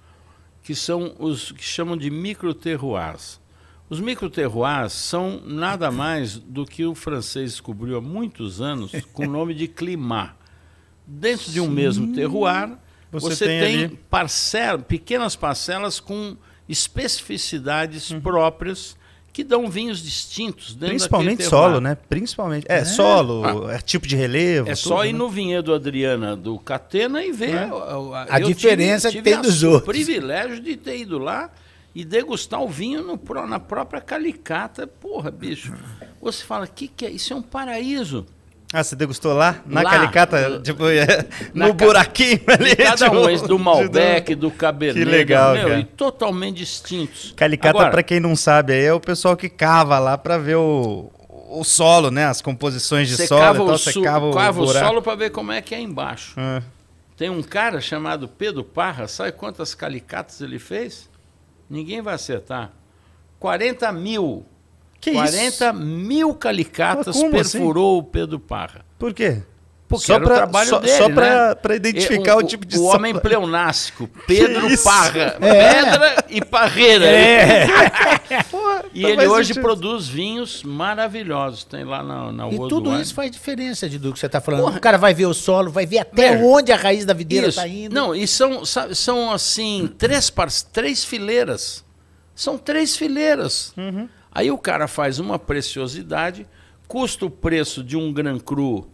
que são os que chamam de terroirs. Os terroirs são nada mais do que o francês descobriu há muitos anos com o nome de climat. Dentro Sim. de um mesmo terroir, você, você tem, tem parcela, pequenas parcelas com especificidades uhum. próprias que dão vinhos distintos. Principalmente solo, né? Principalmente. É, é. solo, ah. é tipo de relevo. É tudo, só ir né? no vinhedo Adriana do Catena e ver é. a, a diferença tive, tive que tem dos outros. O privilégio de ter ido lá e degustar o vinho no, na própria calicata. Porra, bicho. Você fala, que que é? Isso é um paraíso. Ah, você degustou lá? Na lá, calicata? Tipo, na é, no ca... buraquinho ali. cada tipo, um, esse do Malbec, do Cabernet. Que legal, meu, cara. E totalmente distintos. Calicata, para quem não sabe, é o pessoal que cava lá para ver o, o solo, né? As composições de você solo cava Você cava, o, solo para ver como é que é embaixo. É. Tem um cara chamado Pedro Parra, sabe quantas calicatas ele fez? Ninguém vai acertar. 40 mil que 40 isso? mil calicatas assim? perfurou assim? o Pedro Parra. Por quê? Porque só para trabalho só, dele, só para né? identificar o, o, tipo de o homem pleonástico Pedro Parra é. pedra e parreira é. e ele hoje sentido. produz vinhos maravilhosos tem lá na, na e tudo isso faz diferença de do que você está falando Porra. o cara vai ver o solo vai ver até onde a raiz da videira está indo não e são são assim três par três fileiras são três fileiras uhum. Aí o cara faz uma preciosidade, custa o preço de um Gran Cru uh,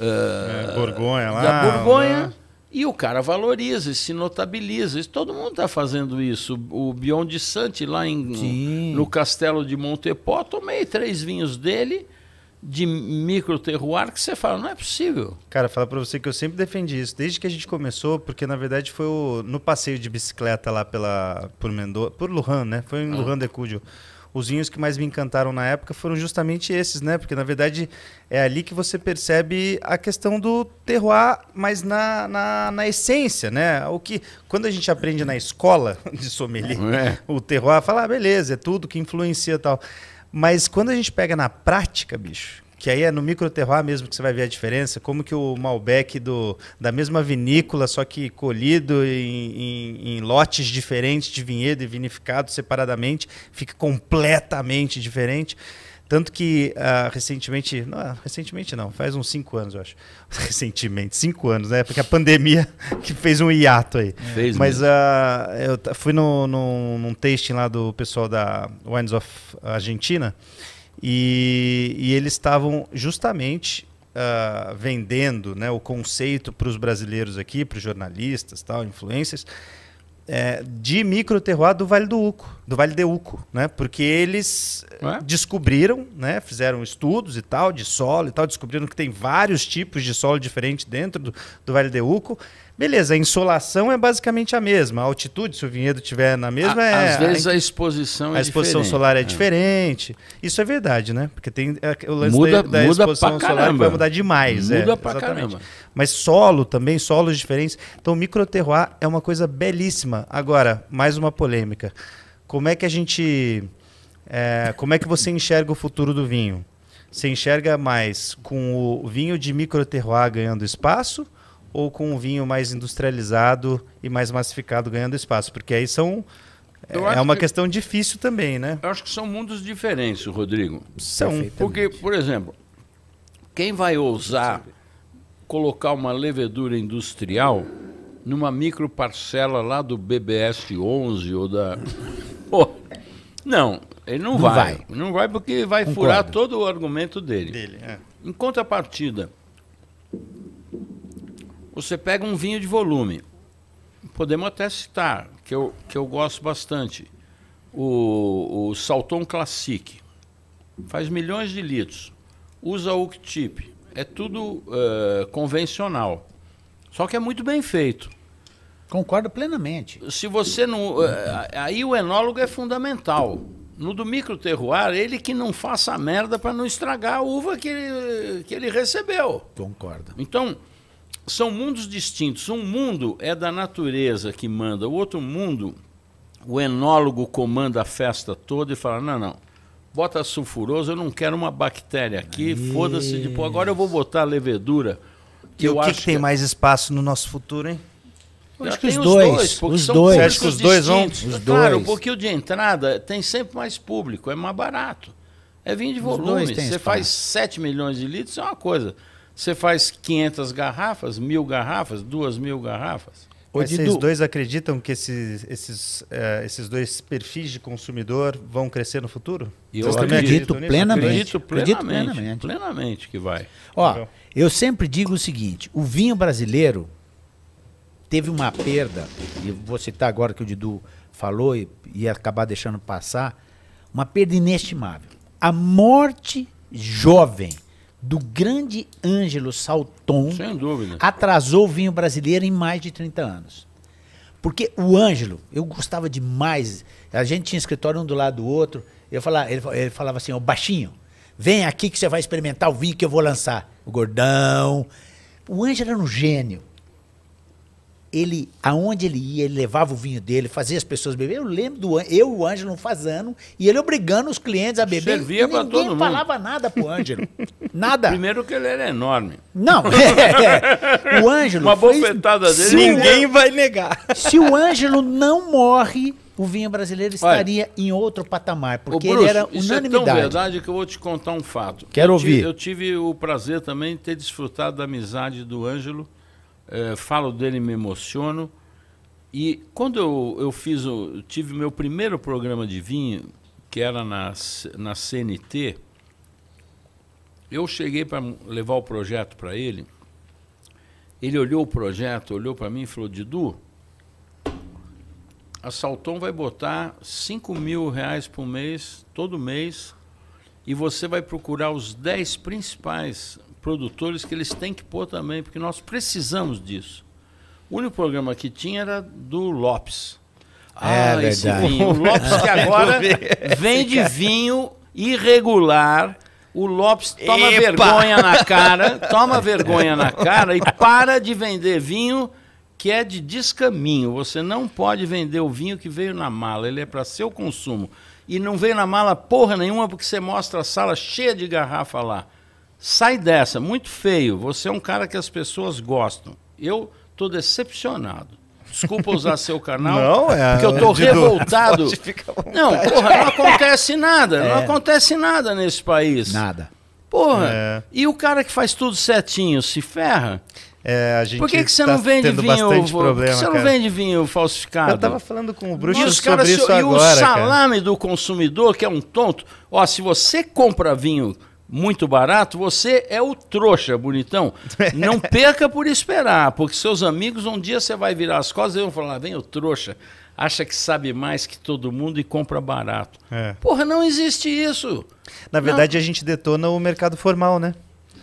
é, Borgonha lá. Da Borgonha. Lá. Né? E o cara valoriza e se notabiliza. todo mundo está fazendo isso. O Bion de Sante, lá em, no castelo de Montepó, tomei três vinhos dele de micro terroir que você fala, não é possível. Cara, fala para você que eu sempre defendi isso, desde que a gente começou, porque na verdade foi o, no passeio de bicicleta lá pela por Mendoza, por Lujan, né? Foi em ah. Lujan de cúdio os vinhos que mais me encantaram na época foram justamente esses, né? Porque na verdade é ali que você percebe a questão do terroir, mas na, na, na essência, né? O que quando a gente aprende na escola de sommelier, é. o terroir, fala, ah, beleza, é tudo que influencia tal. Mas quando a gente pega na prática, bicho, que aí é no micro terroir mesmo que você vai ver a diferença, como que o Malbec do, da mesma vinícola, só que colhido em, em, em lotes diferentes de vinhedo e vinificado separadamente, fica completamente diferente. Tanto que uh, recentemente, não, recentemente não, faz uns cinco anos, eu acho. Recentemente, cinco anos, né? Porque a pandemia que fez um hiato aí. É. Fez Mas uh, eu fui no, no, num tasting lá do pessoal da Wines of Argentina e, e eles estavam justamente uh, vendendo né, o conceito para os brasileiros aqui, para os jornalistas, tal, influencers, é, de micro terroir do Vale do Uco, do Vale de Uco, né? Porque eles é? descobriram, né? Fizeram estudos e tal de solo e tal, descobriram que tem vários tipos de solo diferentes dentro do, do Vale de Uco Beleza, a insolação é basicamente a mesma. A altitude, se o vinhedo tiver na mesma, a, é. Às vezes a, a exposição é A exposição diferente. solar é, é, diferente. Isso é verdade, né? Porque tem é, o lance muda, da, da muda exposição solar é vai mudar demais. É, muda é, pra exatamente. caramba. Mas solo também, solos diferentes. Então, microterroir é uma coisa belíssima. Agora, mais uma polêmica. Como é que a gente. É, como é que você enxerga o futuro do vinho? Você enxerga mais com o vinho de microterroir ganhando espaço? ou com um vinho mais industrializado e mais massificado ganhando espaço? Porque aí são. Eu é uma que... questão difícil também, né? Eu acho que são mundos diferentes, Rodrigo. São. Porque, por exemplo, quem vai ousar colocar uma levedura industrial numa micro parcela lá do BBS 11 ou da. não, ele não, não vai. vai. Não vai porque vai Concordo. furar todo o argumento dele. dele é. Em contrapartida. Você pega um vinho de volume. Podemos até citar, que eu, que eu gosto bastante. O, o Salton Classic. Faz milhões de litros. Usa o tip. É tudo uh, convencional. Só que é muito bem feito. Concordo plenamente. Se você não. Eh, aí o enólogo é fundamental. No do micro terroir, ele que não faça merda para não estragar a uva que ele, que ele recebeu. Concordo. Então, são mundos distintos. Um mundo é da natureza que manda, o outro mundo, o enólogo comanda a festa toda e fala: não, não, bota sulfuroso, eu não quero uma bactéria aqui, foda-se de pô. Agora eu vou botar levedura. Que e o que, que tem que... É- mais espaço no nosso futuro, hein? Eu acho que os dois, dois os dois. Você acha que os dois vão? Os claro, porque o de entrada tem sempre mais público, é mais barato. É vinho de volume. Você espaço. faz 7 milhões de litros, é uma coisa. Você faz 500 garrafas, mil garrafas, duas mil garrafas. Mas vocês dois acreditam que esses, esses, uh, esses dois perfis de consumidor vão crescer no futuro? Eu vocês acredito, plenamente, acredito plenamente, acredito plenamente, plenamente que vai. Ó, então. eu sempre digo o seguinte: o vinho brasileiro teve uma perda, e vou citar agora que o Didu falou e, e acabar deixando passar, uma perda inestimável. A morte jovem do grande Ângelo Salton atrasou o vinho brasileiro em mais de 30 anos. Porque o Ângelo, eu gostava demais. A gente tinha escritório um do lado do outro. Eu falava, ele, ele falava assim, ó, baixinho, vem aqui que você vai experimentar o vinho que eu vou lançar. O gordão. O Ângelo era um gênio ele, aonde ele ia, ele levava o vinho dele, fazia as pessoas beber. Eu lembro do eu o Ângelo fazendo e ele obrigando os clientes a beber. Servia para todo mundo. Ninguém falava nada pro Ângelo. Nada. Primeiro que ele era enorme. Não. É, é. O Ângelo Uma bofetada fez, dele, ninguém o, vai negar. Se o Ângelo não morre, o vinho brasileiro estaria Olha, em outro patamar, porque Bruce, ele era unanimidade. Isso é tão verdade que eu vou te contar um fato. Quero eu ouvir. Tive, eu tive o prazer também de ter desfrutado da amizade do Ângelo eh, falo dele, me emociono. E quando eu, eu fiz, o tive meu primeiro programa de vinho, que era na, na CNT, eu cheguei para levar o projeto para ele. Ele olhou o projeto, olhou para mim e falou: Didu, a Salton vai botar 5 mil reais por mês, todo mês, e você vai procurar os 10 principais produtores que eles têm que pôr também, porque nós precisamos disso. O único programa que tinha era do Lopes. É ah, é Vinho. O Lopes que agora vende vinho irregular. O Lopes toma Epa! vergonha na cara, toma vergonha na cara e para de vender vinho que é de descaminho. Você não pode vender o vinho que veio na mala, ele é para seu consumo. E não veio na mala porra nenhuma porque você mostra a sala cheia de garrafa lá sai dessa, muito feio. Você é um cara que as pessoas gostam. Eu tô decepcionado. Desculpa usar seu canal. Não, é. Porque eu tô revoltado. Não, porra, não acontece nada. É. Não acontece nada nesse país. Nada. Porra. É. E o cara que faz tudo certinho se ferra? É, a gente Por que, que você tá não vende vinho? Problema, você cara. não vende vinho falsificado? Eu tava falando com o Bruxo e os sobre isso se, agora. E o salame cara. do consumidor, que é um tonto. Ó, se você compra vinho muito barato, você é o trouxa, bonitão. Não perca por esperar, porque seus amigos, um dia você vai virar as costas e vão falar: ah, vem o trouxa, acha que sabe mais que todo mundo e compra barato. É. Porra, não existe isso. Na verdade, não. a gente detona o mercado formal, né?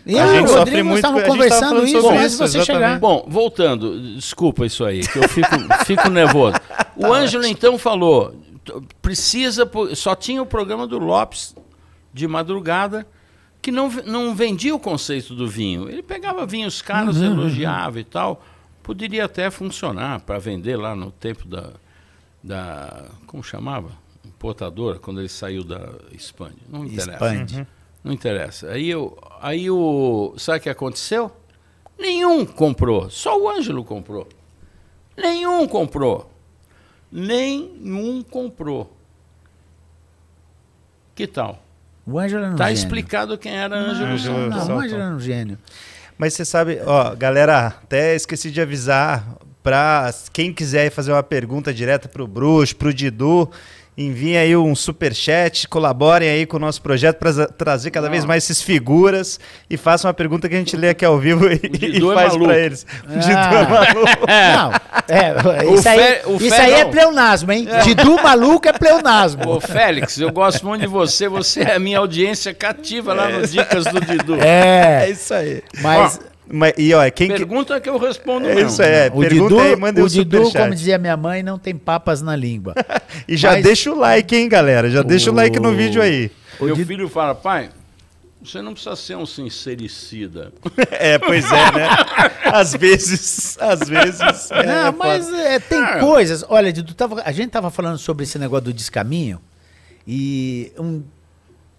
E a, gente sofre muito, estavam conversando isso antes de você chegar. Bom, voltando, desculpa isso aí, que eu fico, fico nervoso. O tá Ângelo então falou, precisa, só tinha o programa do Lopes de madrugada, que não, não vendia o conceito do vinho. Ele pegava vinhos caros, uhum, elogiava e tal. Poderia até funcionar para vender lá no tempo da, da. Como chamava? Importadora, quando ele saiu da Espanha. Não interessa. Expande. Uhum. Não interessa. Aí, eu, aí o. Sabe o que aconteceu? Nenhum comprou. Só o Ângelo comprou. Nenhum comprou. Nenhum comprou. Que tal? O Ângelo era é um tá gênio. Tá explicado quem era Ângelo não, Ângelo é Não, Salton. o Ângelo era é um gênio. Mas você sabe, ó, galera, até esqueci de avisar para quem quiser fazer uma pergunta direta pro Bruxo, pro Didu, enviem aí um super chat, colaborem aí com o nosso projeto para trazer cada Não. vez ah. mais essas figuras e façam uma pergunta que a gente lê aqui ao vivo e, e é faz é para eles. O Didu é ah. maluco. É. Não, é, isso, aí, isso aí, é pleonasmo, hein? É. Didu maluco é pleonasmo. Ô, Félix, eu gosto muito de você, você é a minha audiência cativa lá no é. Dicas do Didu. É, é isso aí. Mas... Ó, mas, e, ó, quem Pergunta que... que eu respondo é, Isso é, o pergunta Didu, aí, manda o, o Didu, como dizia minha mãe, não tem papas na língua. e já Mas... deixa o like, hein, galera? Já deixa o, like no vídeo aí. O Meu Didu... filho fala, pai, você não precisa ser um sincericida. É, pois é, né? Às vezes, às vezes. É, não, é mas é, tem ah. coisas. Olha, Didu, tava, a gente tava falando sobre esse negócio do descaminho e um,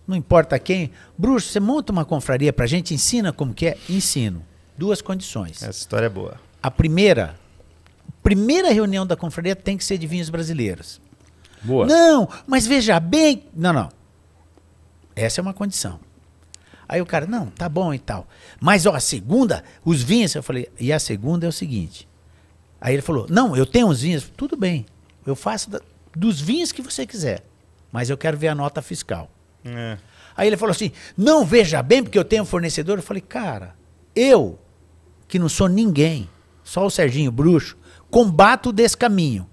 não importa quem, bruxo, você monta uma confraria pra gente, ensina como que é? Ensino duas condições. Essa história é boa. A primeira, primeira reunião da confraria tem que ser de vinhos brasileiros. Boa. Não, mas veja bem. Não, não. Essa é uma condição. Aí o cara, não, tá bom e tal. Mas ó, a segunda, os vinhos, eu falei, e a segunda é o seguinte. Aí ele falou, não, eu tenho uns vinhos, tudo bem. Eu faço da, dos vinhos que você quiser. Mas eu quero ver a nota fiscal. É. Aí ele falou assim, não veja bem, porque eu tenho um fornecedor. Eu falei, cara, eu que não sou ninguém, só o Serginho Bruxo, combato desse caminho.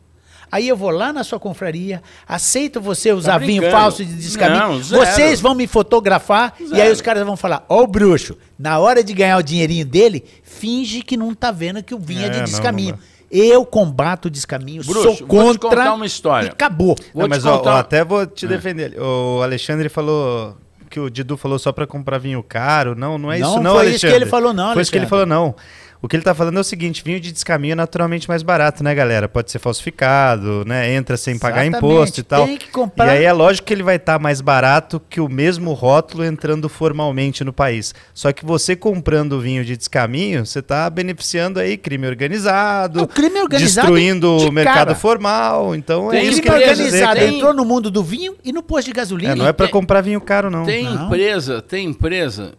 Aí eu vou lá na sua confraria, aceito você usar tá vinho falso de descaminho. Não, Vocês vão me fotografar zero. e aí os caras vão falar: Ó, oh, o bruxo, na hora de ganhar o dinheirinho dele, finge que não tá vendo que o vinho é, é de descaminho. Não, não eu combato o descaminho, bruxo, sou contra. Vou te contar uma história. E acabou. Não, mas ó, ó, até vou te é. defender. É. O Alexandre falou que o Didu falou só para comprar vinho caro. Não, não é não, isso não, Alexandre. Não foi isso que ele falou não, Foi Alexandre. isso que ele falou não. O que ele está falando é o seguinte: vinho de descaminho é naturalmente mais barato, né, galera? Pode ser falsificado, né? Entra sem pagar imposto e tal. Tem que comprar. E aí é lógico que ele vai estar tá mais barato que o mesmo rótulo entrando formalmente no país. Só que você comprando vinho de descaminho, você está beneficiando aí crime organizado, crime organizado destruindo de o mercado cara. formal. Então é tem é isso que ele quer dizer. Tem... Entrou no mundo do vinho e no posto de gasolina. É, não é para comprar vinho caro, não. Tem não. empresa, tem empresa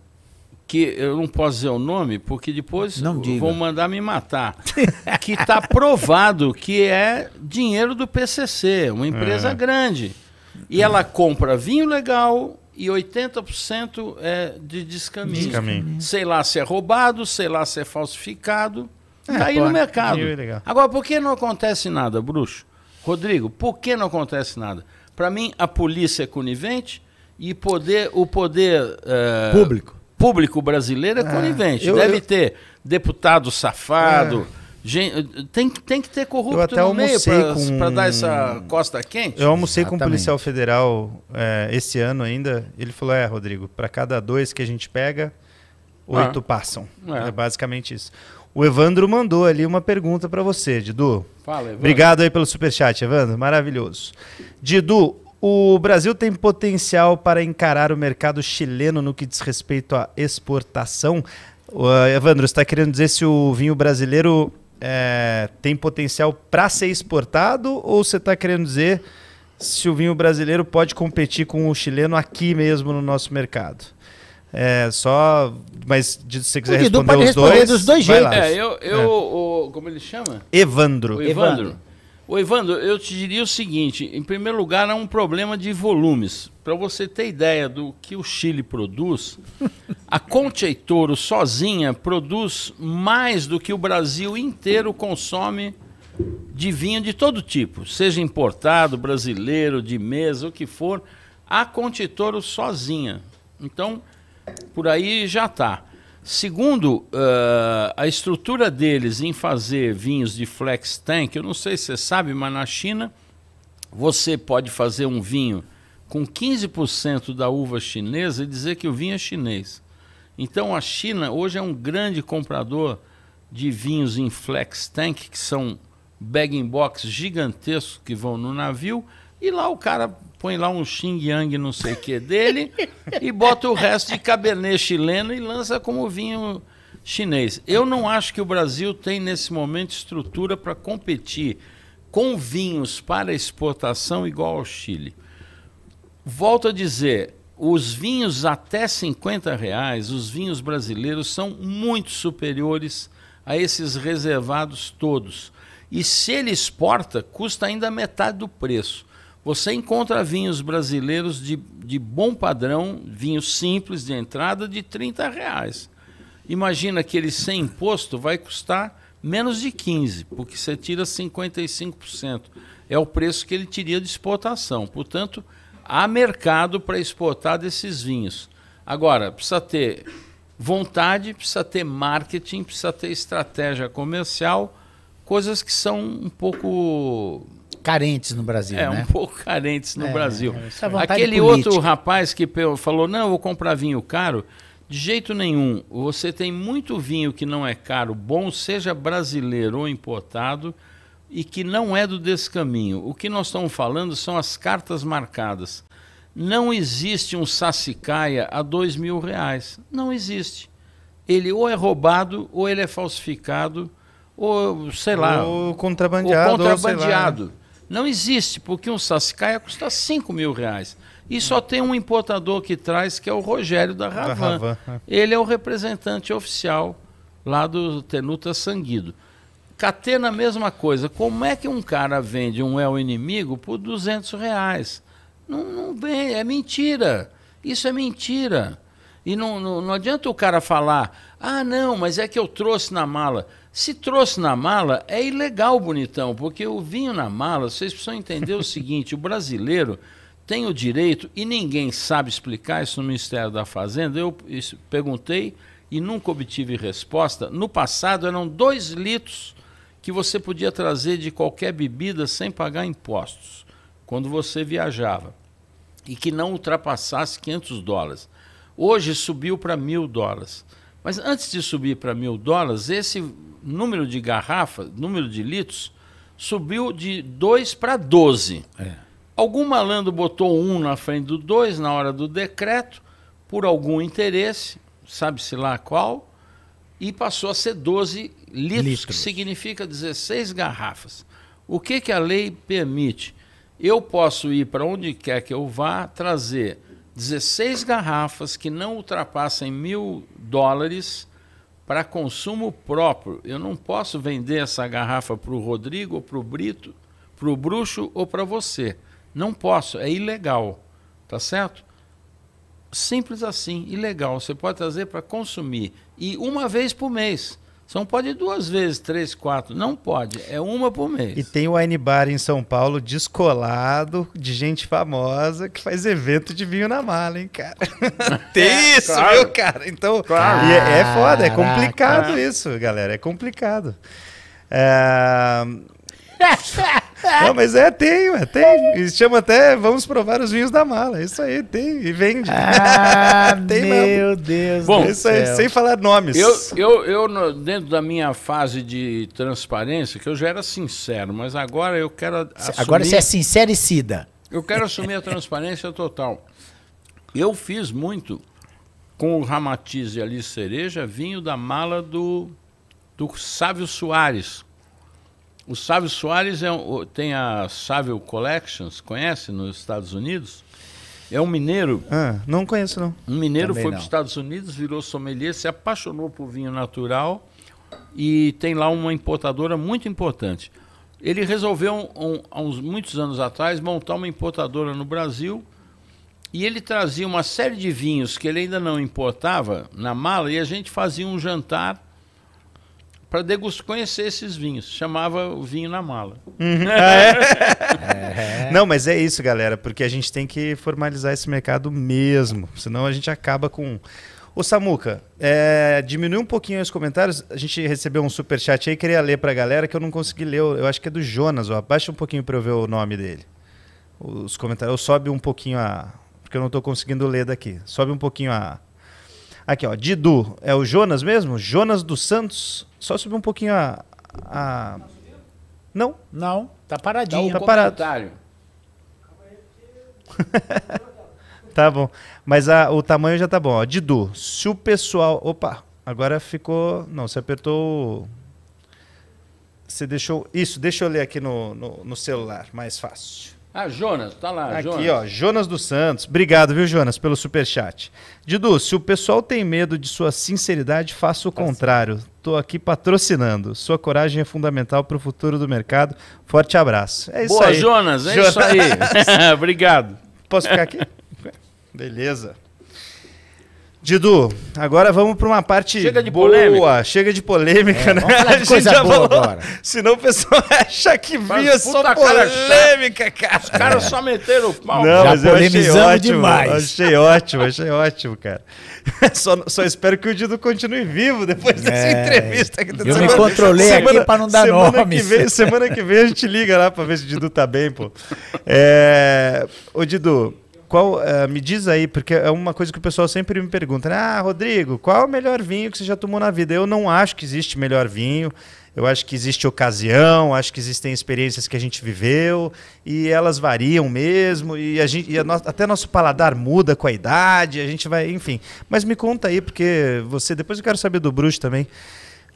que eu não posso dizer o nome, porque depois não vão mandar me matar. que está provado que é dinheiro do PCC, uma empresa é. grande. E é. ela compra vinho legal e 80% é de descaminho. descaminho. Sei lá se é roubado, sei lá se é falsificado. Está é, tá aí pô, no mercado. É Agora, por que não acontece nada, bruxo? Rodrigo, por que não acontece nada? Para mim, a polícia é conivente e poder, o poder... Eh, Público público brasileiro é, é conivente. Eu, Deve eu... ter deputado safado. É. Gente, tem, tem que ter corrupto até no meio para dar essa costa quente. Eu almocei ah, com um policial federal é, esse ano ainda. Ele falou: é, Rodrigo, para cada dois que a gente pega, oito ah. passam. É. é. basicamente isso. O Evandro mandou ali uma pergunta para você, Didu. Fala, Evandro. Obrigado aí pelo superchat, Evandro. Maravilhoso. Didu, o Brasil tem potencial para encarar o mercado chileno no que diz respeito à exportação. Uh, Evandro, está querendo dizer se o vinho brasileiro é, tem potencial para ser exportado ou você está querendo dizer se o vinho brasileiro pode competir com o chileno aqui mesmo no nosso mercado? É, só. Mas se você quiser responder os dois. Responder dos dois jeitos. É, eu, eu é. o, como ele chama? Evandro. O Evandro. Evandro. O Evandro, eu te diria o seguinte: em primeiro lugar, é um problema de volumes. Para você ter ideia do que o Chile produz, a Conte e Toro sozinha produz mais do que o Brasil inteiro consome de vinho de todo tipo, seja importado, brasileiro, de mesa, o que for. A Conte e Toro sozinha. Então, por aí já está. Segundo, uh, a estrutura deles em fazer vinhos de flex tank, eu não sei se você sabe, mas na China você pode fazer um vinho com 15% da uva chinesa e dizer que o vinho é chinês. Então a China hoje é um grande comprador de vinhos em flex tank, que são bag-in-box gigantescos que vão no navio, e lá o cara põe lá um Xing Yang não sei o que dele e bota o resto de Cabernet chileno e lança como vinho chinês. Eu não acho que o Brasil tem nesse momento estrutura para competir com vinhos para exportação igual ao Chile. Volto a dizer, os vinhos até 50 reais, os vinhos brasileiros são muito superiores a esses reservados todos. E se ele exporta, custa ainda metade do preço. Você encontra vinhos brasileiros de, de bom padrão, vinhos simples de entrada de 30 reais. Imagina que ele sem imposto vai custar menos de 15, porque você tira 55%. É o preço que ele teria de exportação. Portanto, há mercado para exportar desses vinhos. Agora, precisa ter vontade, precisa ter marketing, precisa ter estratégia comercial, coisas que são um pouco carentes no Brasil, é, né? um pouco carentes no é, Brasil. É, é Aquele política. outro rapaz que falou, não, eu vou comprar vinho caro. De jeito nenhum. Você tem muito vinho que não é caro, bom, seja brasileiro ou importado, e que não é do desse caminho O que nós estamos falando são as cartas marcadas. Não existe um sassicaia a dois mil reais. Não existe. Ele ou é roubado, ou ele é falsificado, ou sei lá. Ou contrabandeado. Ou contrabandeado. Ou né? Não existe, porque um Sascaia custa 5 mil reais. E só hum. tem um importador que traz, que é o Rogério da Ravan. É. Ele é o representante oficial lá do Tenuta Sanguido. Catena, a mesma coisa. Como é que um cara vende um El Inimigo por 200 reais? Não, não vende, é mentira. Isso é mentira. E não, não, não adianta o cara falar, ah, não, mas é que eu trouxe na mala. Se trouxe na mala, é ilegal, bonitão, porque o vinho na mala, vocês precisam entender o seguinte: o brasileiro tem o direito, e ninguém sabe explicar isso no Ministério da Fazenda. Eu perguntei e nunca obtive resposta. No passado eram dois litros que você podia trazer de qualquer bebida sem pagar impostos, quando você viajava, e que não ultrapassasse 500 dólares. Hoje subiu para mil dólares. Mas antes de subir para mil dólares, esse número de garrafas, número de litros, subiu de 2 para 12. É. Algum malandro botou um na frente do 2 na hora do decreto, por algum interesse, sabe-se lá qual, e passou a ser 12 litros, litros, que significa 16 garrafas. O que, que a lei permite? Eu posso ir para onde quer que eu vá, trazer 16 garrafas que não ultrapassem mil dólares para consumo próprio. Eu não posso vender essa garrafa para o Rodrigo, para o Brito, para o Bruxo ou para você. Não posso, é ilegal, tá certo? Simples assim, ilegal. Você pode trazer para consumir e uma vez por mês. São pode ir duas vezes, três, quatro. Não pode. É uma por mês. E tem o Wine Bar em São Paulo descolado de gente famosa que faz evento de vinho na mala, hein, cara? tem é, isso, claro. viu, cara? Então, claro. e é, é foda, é complicado Caraca. isso, galera. É complicado. É... Não, mas é, tem, é tem. E chama até Vamos Provar os Vinhos da Mala. É isso aí, tem e vende. Ah, tem meu mesmo. Deus Bom, é isso Aí, sem falar nomes. Eu, eu, eu, dentro da minha fase de transparência, que eu já era sincero, mas agora eu quero assumir... Agora você é sincericida. Eu quero assumir a transparência total. Eu fiz muito com o Ramatiz e ali Cereja, vinho da mala do, do Sávio Soares o Sávio Soares é um, tem a Sávio Collections, conhece, nos Estados Unidos? É um mineiro. Ah, não conheço, não. Um mineiro Também foi para os Estados Unidos, virou sommelier, se apaixonou por vinho natural e tem lá uma importadora muito importante. Ele resolveu, um, um, há uns muitos anos atrás, montar uma importadora no Brasil e ele trazia uma série de vinhos que ele ainda não importava na mala e a gente fazia um jantar para conhecer esses vinhos. Chamava o vinho na mala. Uhum. É. É. Não, mas é isso, galera, porque a gente tem que formalizar esse mercado mesmo, senão a gente acaba com Ô Samuca, é, diminui um pouquinho os comentários. A gente recebeu um super chat aí, queria ler para a galera que eu não consegui ler. Eu acho que é do Jonas, ó. Abaixa um pouquinho para eu ver o nome dele. Os comentários, eu sobe um pouquinho a porque eu não estou conseguindo ler daqui. Sobe um pouquinho a Aqui, ó. Didu. É o Jonas mesmo? Jonas dos Santos. Só subir um pouquinho a. a... Não? Não. Tá paradinho. Não, tá parado. tá bom. Mas a, o tamanho já tá bom. Ó. Didu, se o pessoal. Opa, agora ficou. Não, você apertou. Você deixou. Isso, deixa eu ler aqui no, no, no celular, mais fácil. Ah, Jonas, tá lá, Aqui, Jonas. ó, Jonas dos Santos. Obrigado, viu, Jonas, pelo super chat. Didu, se o pessoal tem medo de sua sinceridade, faça o contrário. Tô aqui patrocinando. Sua coragem é fundamental para o futuro do mercado. Forte abraço. É isso Boa, aí. Boa, Jonas, é Jonas. isso aí. Obrigado. Posso ficar aqui? Beleza. Didu, agora vamos para uma parte chega de boa, polêmica. chega de polêmica, é, né? a gente já boa falou, agora. senão o pessoal acha que via só polêmica, cara. cara. Os caras só meteram o pau. Não, já mas eu achei ótimo, demais. achei ótimo, achei ótimo, cara. Só, só espero que o Didu continue vivo depois é, dessa entrevista. Que eu semana, me controlei semana, aqui para não dar semana Que vem, semana que vem a gente liga lá para ver se o Didu tá bem, pô. É, ô Didu qual, uh, me diz aí, porque é uma coisa que o pessoal sempre me pergunta, né? Ah, Rodrigo, qual é o melhor vinho que você já tomou na vida? Eu não acho que existe melhor vinho. Eu acho que existe ocasião, acho que existem experiências que a gente viveu e elas variam mesmo e, a gente, e a no, até nosso paladar muda com a idade, a gente vai, enfim. Mas me conta aí, porque você, depois eu quero saber do Bruxo também.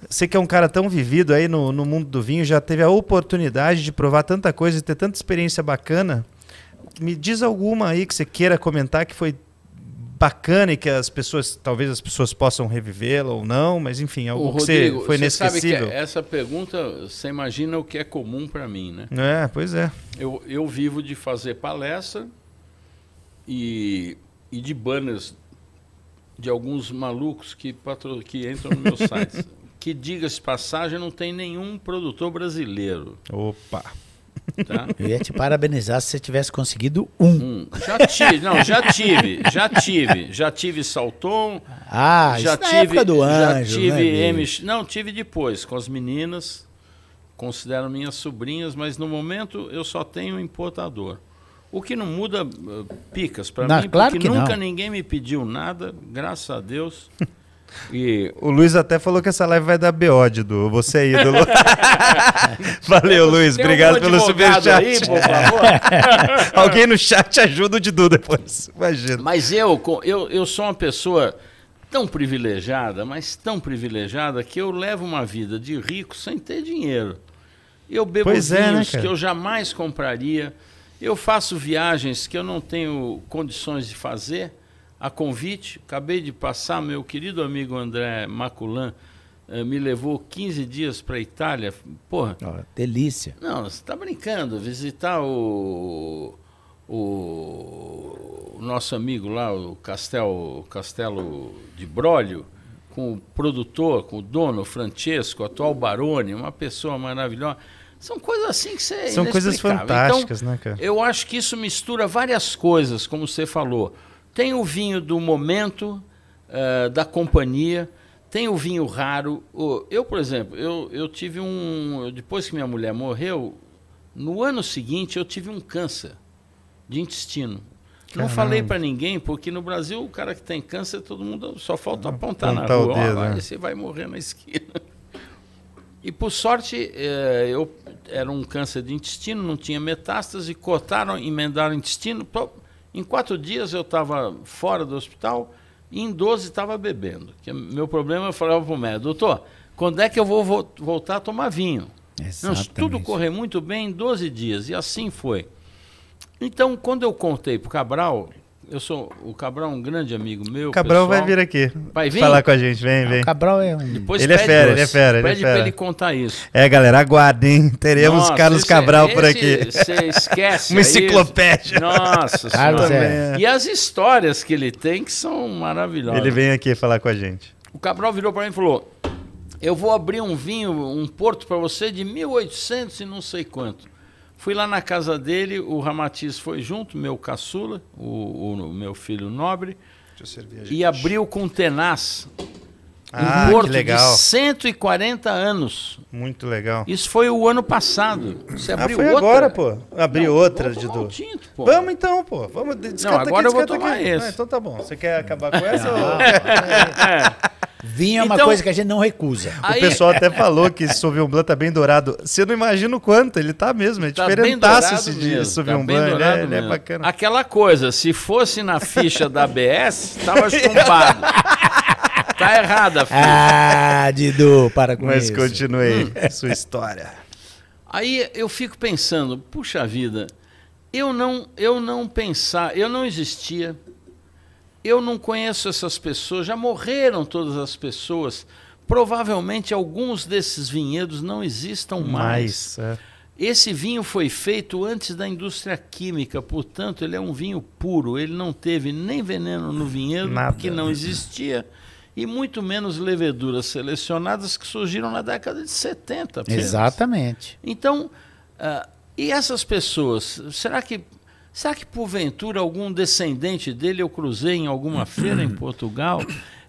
Você que é um cara tão vivido aí no, no mundo do vinho, já teve a oportunidade de provar tanta coisa e ter tanta experiência bacana me diz alguma aí que você queira comentar que foi bacana e que as pessoas, talvez as pessoas possam revivê-la ou não, mas enfim, algo Rodrigo, que você foi inesquecível. Sabe que essa pergunta, você imagina o que é comum para mim, né? É, pois é. Eu, eu vivo de fazer palestra e, e de banners de alguns malucos que, patro, que entram no meu site. que diga-se passagem, não tem nenhum produtor brasileiro. Opa! Tá? Eu ia te parabenizar se você tivesse conseguido um. um. Já tive, não, já tive, já tive. Já tive Salton. Ah, já tive, época do anjo. Já tive né, M... Não, tive depois, com as meninas. Considero minhas sobrinhas, mas no momento eu só tenho importador. O que não muda eh, picas para mim, claro porque nunca não. ninguém me pediu nada, graças a Deus. E... O Luiz até falou que essa live vai dar BO, Dudu. Você é ídolo. Valeu, Luiz. Tem obrigado pelo superchat. Alguém no chat ajuda o Dudu depois. Imagina. Mas eu, eu, eu sou uma pessoa tão privilegiada, mas tão privilegiada, que eu levo uma vida de rico sem ter dinheiro. Eu bebo pois vinhos é, né, que eu jamais compraria. Eu faço viagens que eu não tenho condições de fazer a convite. Acabei de passar, meu querido amigo André Maculan eh, me levou 15 dias para a Itália. Porra. Oh, delícia. Não, você está brincando. Visitar o, o, nosso amigo lá, o Castelo, Castelo de Brolio, com o produtor, com o dono, Francesco, atual Barone, uma pessoa maravilhosa. São coisas assim que você. São coisas então, fantásticas, então, né, cara? Eu acho que isso mistura várias coisas, como você falou. Tem o vinho do momento, uh, da companhia, tem o vinho raro. Eu, por exemplo, eu, eu tive um. Depois que minha mulher morreu, no ano seguinte eu tive um câncer de intestino. Não falei para ninguém, porque no Brasil o cara que tem câncer, todo mundo só falta apontar, apontar na rua. O dedo, né? Você vai morrer na esquina. E por sorte, eh, eu era um câncer de intestino, não tinha metástase, cortaram, emendaram o intestino. Em quatro dias eu estava fora do hospital e em 12 estava bebendo. Que é meu problema, eu falava para o médico, doutor, quando é que eu vou vo voltar a tomar vinho? Não, tudo correr muito bem, em 12 dias. E assim foi. Então, quando eu contei para o Cabral, eu sou. O Cabral é um grande amigo meu. Cabral pessoal. vai vir aqui. Vai vir? Falar com a gente, vem, vem. O Cabral é um. Depois ele, é fera, ele é fera, ele é fera. Pede pra ele contar isso. É, galera, aguardem. Teremos Nossa, Carlos Cabral por aqui. Você esquece. Uma é enciclopédia. Nossa Carlos é. E as histórias que ele tem que são maravilhosas. Ele vem aqui falar com a gente. O Cabral virou pra mim e falou: Eu vou abrir um vinho, um porto pra você de 1800 e não sei quanto. Fui lá na casa dele, o Ramatiz foi junto, meu caçula, o, o meu filho nobre, a e abriu com tenaz ah, um legal. de 140 anos. Muito legal. Isso foi o ano passado. Você ah, abriu ah, foi outra. agora, pô. Abriu não, outra, de do... Um pô. Vamos então, pô. Vamos, descanta não, agora aqui, eu vou tomar aqui. esse. Ah, então tá bom. Você quer acabar com essa? ou... é. Vinho é uma então, coisa que a gente não recusa. Aí... O pessoal até falou que esse Sauvignon Blanc tá bem dourado. Você não imagina o quanto, ele tá mesmo. É tá esse mesmo, de tá Sauvignon tá Blanc. Ele, né? ele é, bacana. Aquela coisa, se fosse na ficha da ABS, tava chumbado. tá errada, ficha. Ah, Didu, para com Mas isso. Mas continuei hum. sua história. Aí eu fico pensando, puxa vida, eu não, eu não pensar, eu não existia eu não conheço essas pessoas, já morreram todas as pessoas. Provavelmente alguns desses vinhedos não existam mais. mais é. Esse vinho foi feito antes da indústria química, portanto, ele é um vinho puro. Ele não teve nem veneno no vinhedo, Nada. que não existia, e muito menos leveduras selecionadas que surgiram na década de 70. Apenas. Exatamente. Então, uh, e essas pessoas, será que Será que porventura algum descendente dele eu cruzei em alguma feira em Portugal?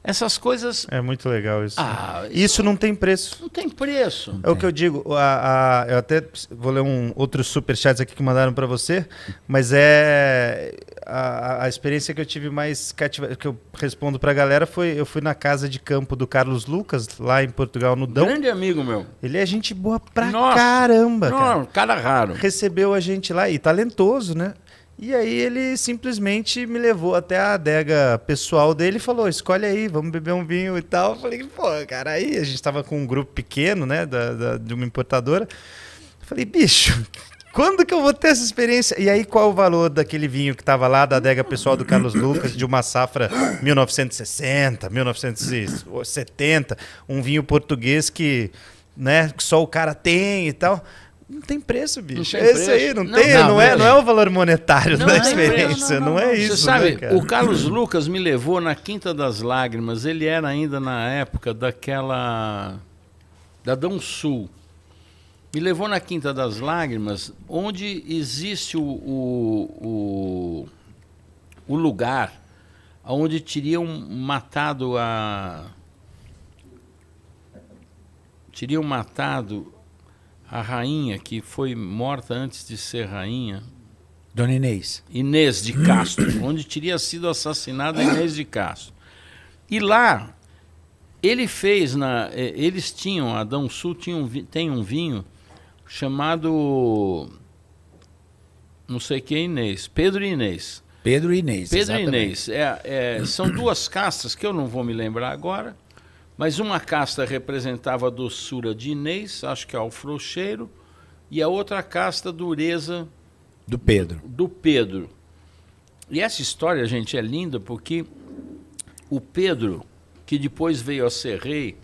Essas coisas. É muito legal isso. Ah, isso, isso não tem preço. Não tem preço. é o que eu digo. A, a, eu até vou ler um outros superchats aqui que mandaram para você, mas é. A, a, experiência que eu tive mais cativa, que eu respondo para a galera foi eu fui na casa de campo do Carlos Lucas lá em Portugal no Dão. Grande amigo meu. Ele é gente boa pra Nossa. caramba. Não, cara. cara raro. Recebeu a gente lá e talentoso, né? E aí ele simplesmente me levou até a adega pessoal dele e falou: escolhe aí, vamos beber um vinho e tal. Eu falei, pô, cara, aí a gente tava com um grupo pequeno, né? Da, da, de uma importadora. Eu falei, bicho, quando que eu vou ter essa experiência? E aí, qual o valor daquele vinho que tava lá, da adega pessoal do Carlos Lucas, de uma safra 1960, 1970, um vinho português que, né, que só o cara tem e tal. Não tem preço, bicho. é isso aí, não, não tem, não, não é, não é o valor monetário da é experiência, não, é isso. Você né, sabe, né, o Carlos Lucas me levou na Quinta das Lágrimas, ele era ainda na época daquela. da Dão Sul. Me levou na Quinta das Lágrimas, onde existe o, o, o, o lugar onde teriam matado a. teriam matado a rainha que foi morta antes de ser rainha. Dona Inês. Inês de Castro, onde teria sido assassinada Inês de Castro. E lá ele fez na eh, eles tinham Adão Sul tinha um, tem um vinho chamado não sei que é Inês, Pedro Inês. Pedro Inês. Pedro exatamente. Inês. É, é, são duas castas que eu não vou me lembrar agora, mas uma casta representava a doçura de Inês, acho que é o frouxeiro, e a outra casta dureza do Pedro. Do Pedro. E essa história, gente, é linda porque o Pedro, que depois veio a ser rei,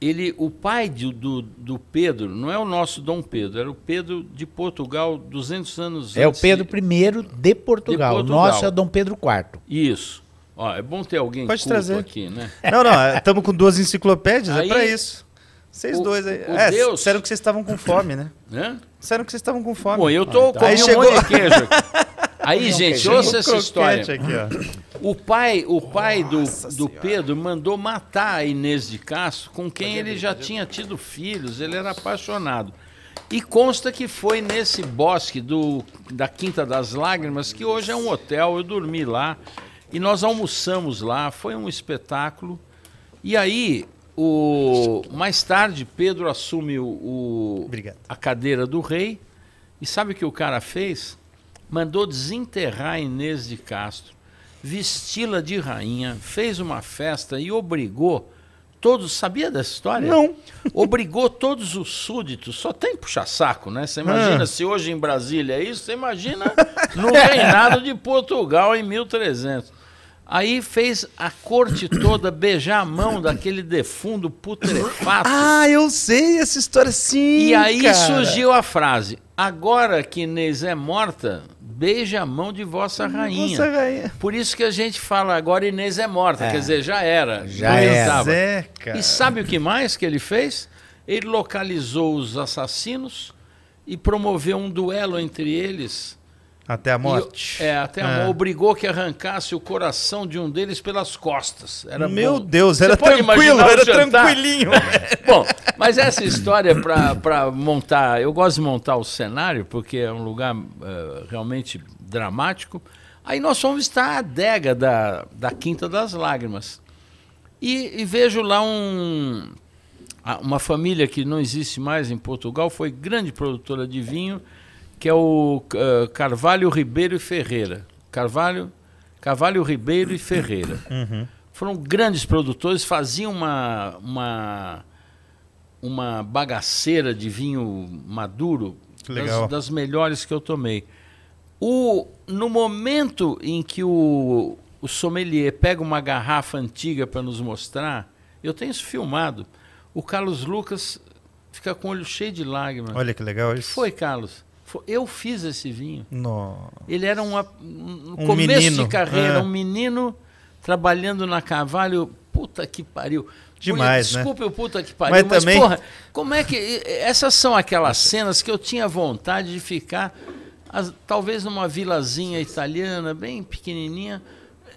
ele, o pai do, do Pedro, não é o nosso Dom Pedro, era o Pedro de Portugal 200 anos é antes. É o Pedro I de Portugal. De Portugal. O nosso é o Dom Pedro IV. Isso. Ó, é bom ter alguém Pode trazer. aqui, né? Não, não, estamos é, com duas enciclopédias, é aí, é para isso. Vocês dois aí. É, Deus... Disseram que vocês estavam com fome, né? Hã? Disseram que vocês estavam com fome. Bom, eu tô ah, com aí chegou... monte queijo aqui. Aí, não, gente, ouça um essa história. Aqui, o pai, o pai do, do Pedro mandou matar a Inês de Castro, com quem ele já tinha tido filhos, ele era apaixonado. E consta que foi nesse bosque do, da Quinta das Lágrimas, que hoje é um hotel, eu dormi lá. E nós almoçamos lá, foi um espetáculo. E aí, o, mais tarde, Pedro assume o, o a cadeira do rei. E sabe o que o cara fez? Mandou desenterrar Inês de Castro, vesti-la de rainha, fez uma festa e obrigou todos. Sabia dessa história? Não. Obrigou todos os súditos. Só tem puxa-saco, né? Você imagina, ah. se hoje em Brasília é isso, você imagina no reinado de Portugal em 1300. Aí fez a corte toda beijar a mão daquele defundo putrefato. Ah, eu sei essa história, sim. E aí cara. surgiu a frase: agora que Inês é morta, beija a mão de vossa rainha. Vossa rainha. Por isso que a gente fala agora Inês é morta, é. quer dizer, já era. Já era. É, e sabe o que mais que ele fez? Ele localizou os assassinos e promoveu um duelo entre eles até a morte. E, é, até a é. morte. Obrigou que arrancasse o coração de um deles pelas costas. Era Meu bom. Deus, era tranquilo, era tranquilinho. Né? bom, mas essa história é para montar. Eu gosto de montar o cenário, porque é um lugar uh, realmente dramático. Aí nós fomos estar à adega da, da Quinta das Lágrimas. E, e vejo lá um, uma família que não existe mais em Portugal, foi grande produtora de vinho que é o uh, Carvalho Ribeiro e Ferreira. Carvalho, Carvalho Ribeiro e Ferreira. Uhum. Foram grandes produtores, faziam uma, uma, uma bagaceira de vinho maduro das, das melhores que eu tomei. O, no momento em que o, o sommelier pega uma garrafa antiga para nos mostrar, eu tenho isso filmado, o Carlos Lucas fica com o olho cheio de lágrimas. Olha que legal isso. Que foi, Carlos? Eu fiz esse vinho. Nossa. Ele era uma, um, um começo menino. de carreira, é. um menino trabalhando na Cavalho. Puta que pariu. Demais, Desculpa, né? Desculpa, puta que pariu, mas, mas também... porra, como é que... Essas são aquelas cenas que eu tinha vontade de ficar, as, talvez numa vilazinha italiana, bem pequenininha,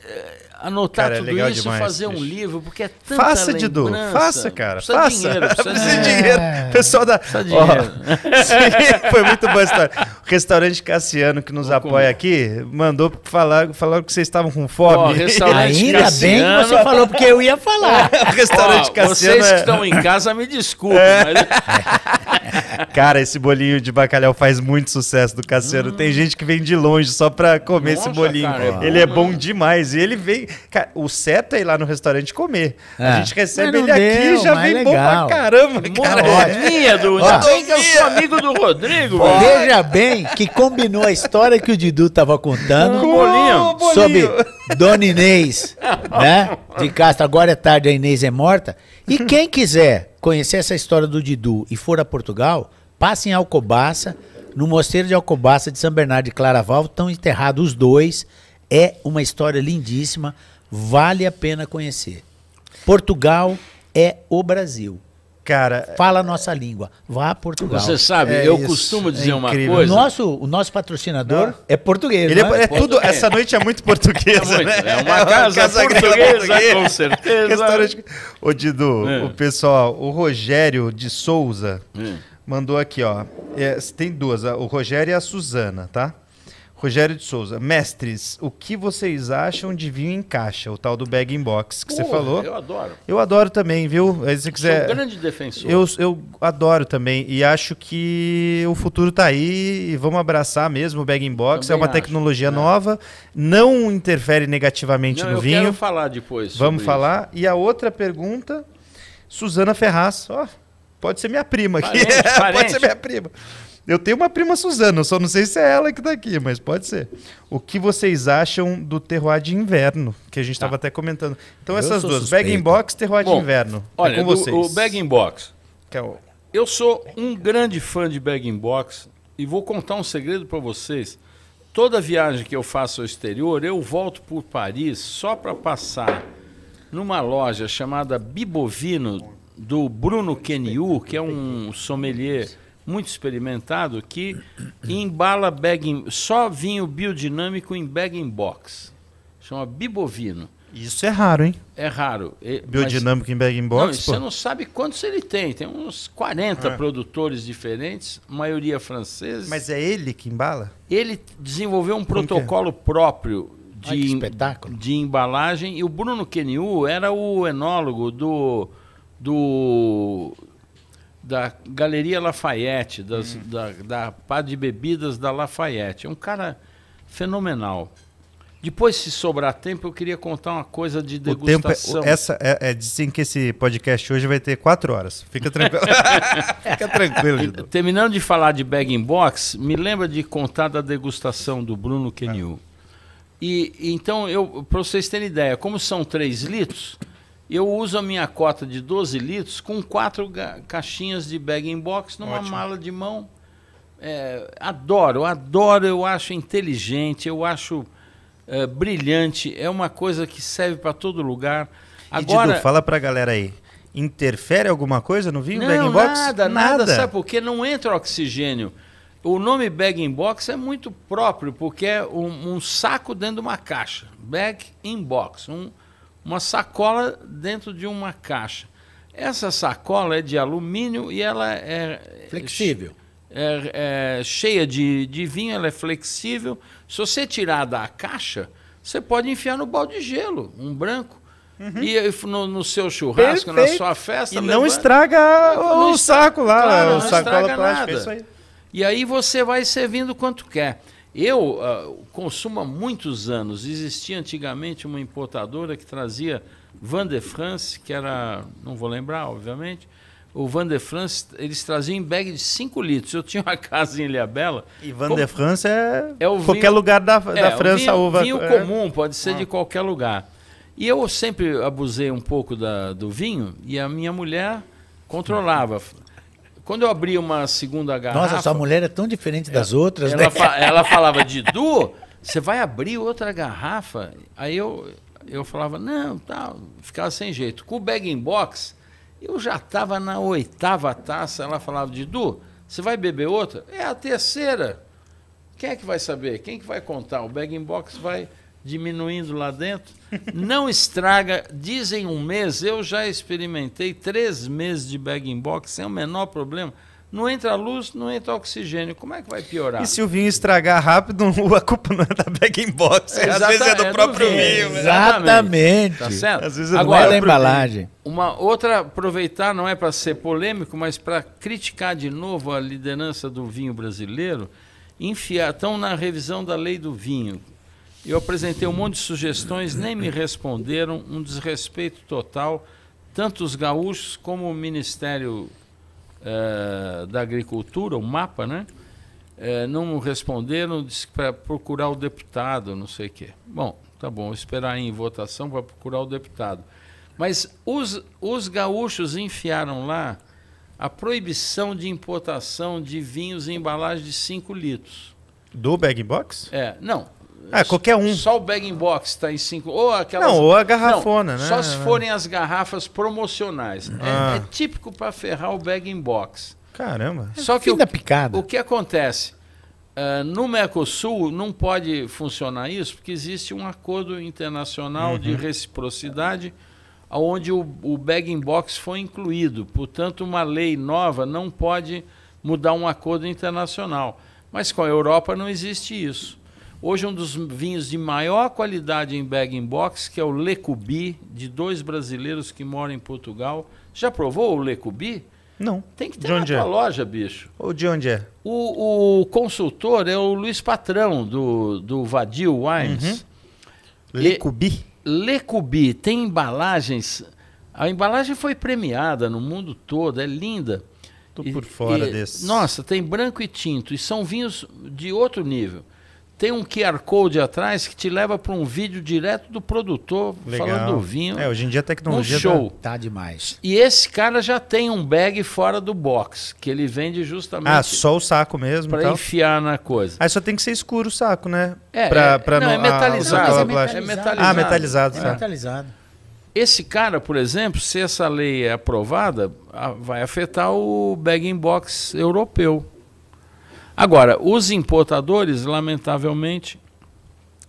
eh, anotar cara, é tudo é isso, demais, fazer bicho. um livro, porque é tanta Faça, Didu, faça, cara. Precisa faça. Dinheiro, precisa, precisa de dinheiro. É. Pessoal da. Precisa de dinheiro. foi muito boa a história. O restaurante Cassiano que nos Vou apoia comer. aqui mandou falar, falaram que vocês estavam com fome. Oh, restaurante Ainda Cassiano. bem que você falou, porque eu ia falar. o restaurante oh, Cassiano. Vocês é- que estão em casa, me desculpem. É. Mas... cara, esse bolinho de bacalhau faz muito sucesso do Cassiano. Hum. Tem gente que vem de longe só pra comer Nossa, esse bolinho. Cara, Ele é bom né? demais ele vem, Cara, o certo é ir lá no restaurante comer. É. A gente recebe ele deu, aqui já vem bom pra caramba. Cara. Modinha do. Ainda é. é que é eu sou amigo do Rodrigo. Pô, veja bem que combinou a história que o Didu tava contando. Com bolinho. Sobre Dona Inês, né? De Castro. Agora é tarde, a Inês é morta. E quem quiser conhecer essa história do Didu e for a Portugal, passe em Alcobaça. No mosteiro de Alcobaça de São Bernardo de Claraval estão enterrados os dois é uma história lindíssima, vale a pena conhecer. Portugal é o Brasil. Cara, fala a nossa língua. Vá a Portugal. Você sabe, é eu isso, costumo é dizer é uma coisa. O nosso, o nosso patrocinador não. é português. Ele é, é? é tudo. É. Essa noite é muito portuguesa. né? É uma casa, casa portuguesa, portuguesa, com certeza. de... Ô, Didu, o pessoal, o Rogério de Souza mandou aqui, ó. tem duas, o Rogério e a Suzana, tá? Rogério de Souza, mestres, o que vocês acham de vinho em caixa? O tal do bag in box que Porra, você falou. Eu adoro. Eu adoro também, viu? se você quiser. Sou um grande defensor. Eu, eu adoro também e acho que o futuro está aí e vamos abraçar mesmo o bag in box. É também é uma acho, tecnologia né? nova, não interfere negativamente não, no eu vinho. Quero falar depois. Vamos falar. Isso. E a outra pergunta, Suzana Ferraz, ó. pode ser minha prima aqui. Parente, parente. pode ser minha prima. Eu tenho uma prima Suzana, só não sei se é ela que tá aqui, mas pode ser. O que vocês acham do terroir de inverno? Que a gente estava ah. até comentando. Então, eu essas duas, suspeito. bag in box, terroir Bom, de inverno. É olha, é com vocês. o bag in box. É o... Eu sou um grande fã de bag in box e vou contar um segredo para vocês. Toda viagem que eu faço ao exterior, eu volto por Paris só para passar numa loja chamada Bibovino do Bruno Queniu, que é um sommelier muito experimentado que embala bag só vinho biodinâmico em bag in box. Chama bibovino. Isso é raro, hein? É raro. Biodinâmico mas... em bag in box. Não, você não sabe quantos ele tem. Tem uns 40 é. produtores diferentes, maioria franceses. Mas é ele que embala? Ele desenvolveu um Como é? protocolo é? próprio de, Ai, espetáculo. de embalagem. E o Bruno Keniu era o enólogo do, do da Galeria Lafayette, das, hum. da, da parte de bebidas da Lafayette. É um cara fenomenal. Depois, se sobrar tempo, eu queria contar uma coisa de degustação. O tempo é, essa, é, é, dizem que esse podcast hoje vai ter quatro horas. Fica tranquilo. Fica tranquilo, Gido. Terminando de falar de bag in box, me lembra de contar da degustação do Bruno Kenyu. É. Ah. E então, eu, para vocês terem ideia, como são três litros, eu uso a minha cota de 12 litros com quatro caixinhas de bag-in-box numa Ótimo. mala de mão. É, adoro, adoro, eu acho inteligente, eu acho é, brilhante. É uma coisa que serve para todo lugar. Agora, e Didu, fala para a galera aí. Interfere alguma coisa no vinho? bag bag box? Nada, nada, nada. Sabe por quê? Não entra oxigênio. O nome bag in box é muito próprio, porque é um, um saco dentro de uma caixa. Bag in box. Um, uma sacola dentro de uma caixa. Essa sacola é de alumínio e ela é, é. Flexível. É, é cheia de, de vinho, ela é flexível. Se você tirar da caixa, você pode enfiar no balde de gelo, um branco. Uhum. E no, no, seu churrasco, Perfeito. na sua festa. E levanta. não estraga o não saco lá, claro, o saco nada. É e aí você vai servindo quanto quer. Eu uh, consumo há muitos anos. Existia antigamente uma importadora que trazia Van de France, que era, não vou lembrar, obviamente. O Van de France, eles traziam em bag de 5 litros. Eu tinha uma casa em Ilhabela. E Van de France é, é qualquer lugar da, da é, França. O vinho, vinho é. comum, pode ser ah. de qualquer lugar. E eu sempre abusei um pouco da, do vinho e a minha mulher controlava. Quando eu abri uma segunda garrafa. Nossa, sua mulher é tão diferente das ela, outras, ela né? Fa ela falava, Didu, você vai abrir outra garrafa? Aí eu, eu falava, não, tá, ficava sem jeito. Com o bag in box, eu já estava na oitava taça. Ela falava, Didu, você vai beber outra? É a terceira. Quem é que vai saber? Quem é que vai contar? O bag in box vai diminuindo lá dentro não estraga. Dizem um mês, eu já experimentei três meses de bag box sem o menor problema. Não entra luz, não entra oxigênio. Como é que vai piorar? E se o vinho estragar rápido, a culpa não é da bag in box. É, às vezes é do é próprio do vinho. vinho. Né? Exatamente. Tá certo? Às vezes é Agora, é da embalagem. Uma outra, aproveitar, não é para ser polêmico, mas para criticar de novo a liderança do vinho brasileiro, enfiar, estão na revisão da lei do vinho eu apresentei um monte de sugestões, nem me responderam, um desrespeito total, tanto os gaúchos como o Ministério eh, da Agricultura, o MAPA, né? não eh, não responderam, disse para procurar o deputado, não sei o quê. Bom, tá bom, esperar aí em votação para procurar o deputado. Mas os, os gaúchos enfiaram lá a proibição de importação de vinhos em embalagem de 5 litros. Do bag box? É, não, ah, qualquer um. Só o bag in box está em cinco Ou aquelas. Não, ou a garrafona, não, né? Só se forem as garrafas promocionais. É, ah. É, é, típico para ferrar o bag in box. Caramba. É só que Fim o, da picada. o que acontece? Uh, no Mercosul não pode funcionar isso porque existe um acordo internacional uhum. de reciprocidade onde o, o box foi incluído. Portanto, uma lei nova não pode mudar um acordo internacional. Mas com a Europa não existe isso. Hoje um dos vinhos de maior qualidade em bag-in-box, que é o Lecubi, de dois brasileiros que moram em Portugal. Já provou o Lecubi? Não. Tem que ter de na é? loja, bicho. Ou de onde é? O, o, consultor é o Luiz Patrão, do, do Vadil Wines. Uhum. Lecubi? Lecubi. Tem embalagens... A embalagem foi premiada no mundo todo, é linda. Tô por fora e, desse. Nossa, tem branco e tinto. E são vinhos de outro nível tem um QR Code atrás que te leva para um vídeo direto do produtor Legal. falando do vinho. É, hoje em dia a tecnologia um show. Tá, tá demais. E esse cara já tem um bag fora do box, que ele vende justamente. Ah, só o saco mesmo? Para enfiar na coisa. Aí só tem que ser escuro o saco, né? É, pra, é, pra não, não, é metalizado. Não, é, metalizado. é metalizado. Ah, metalizado. É metalizado. Esse cara, por exemplo, se essa lei é aprovada, vai afetar o bag in box europeu. Agora, os importadores, lamentavelmente,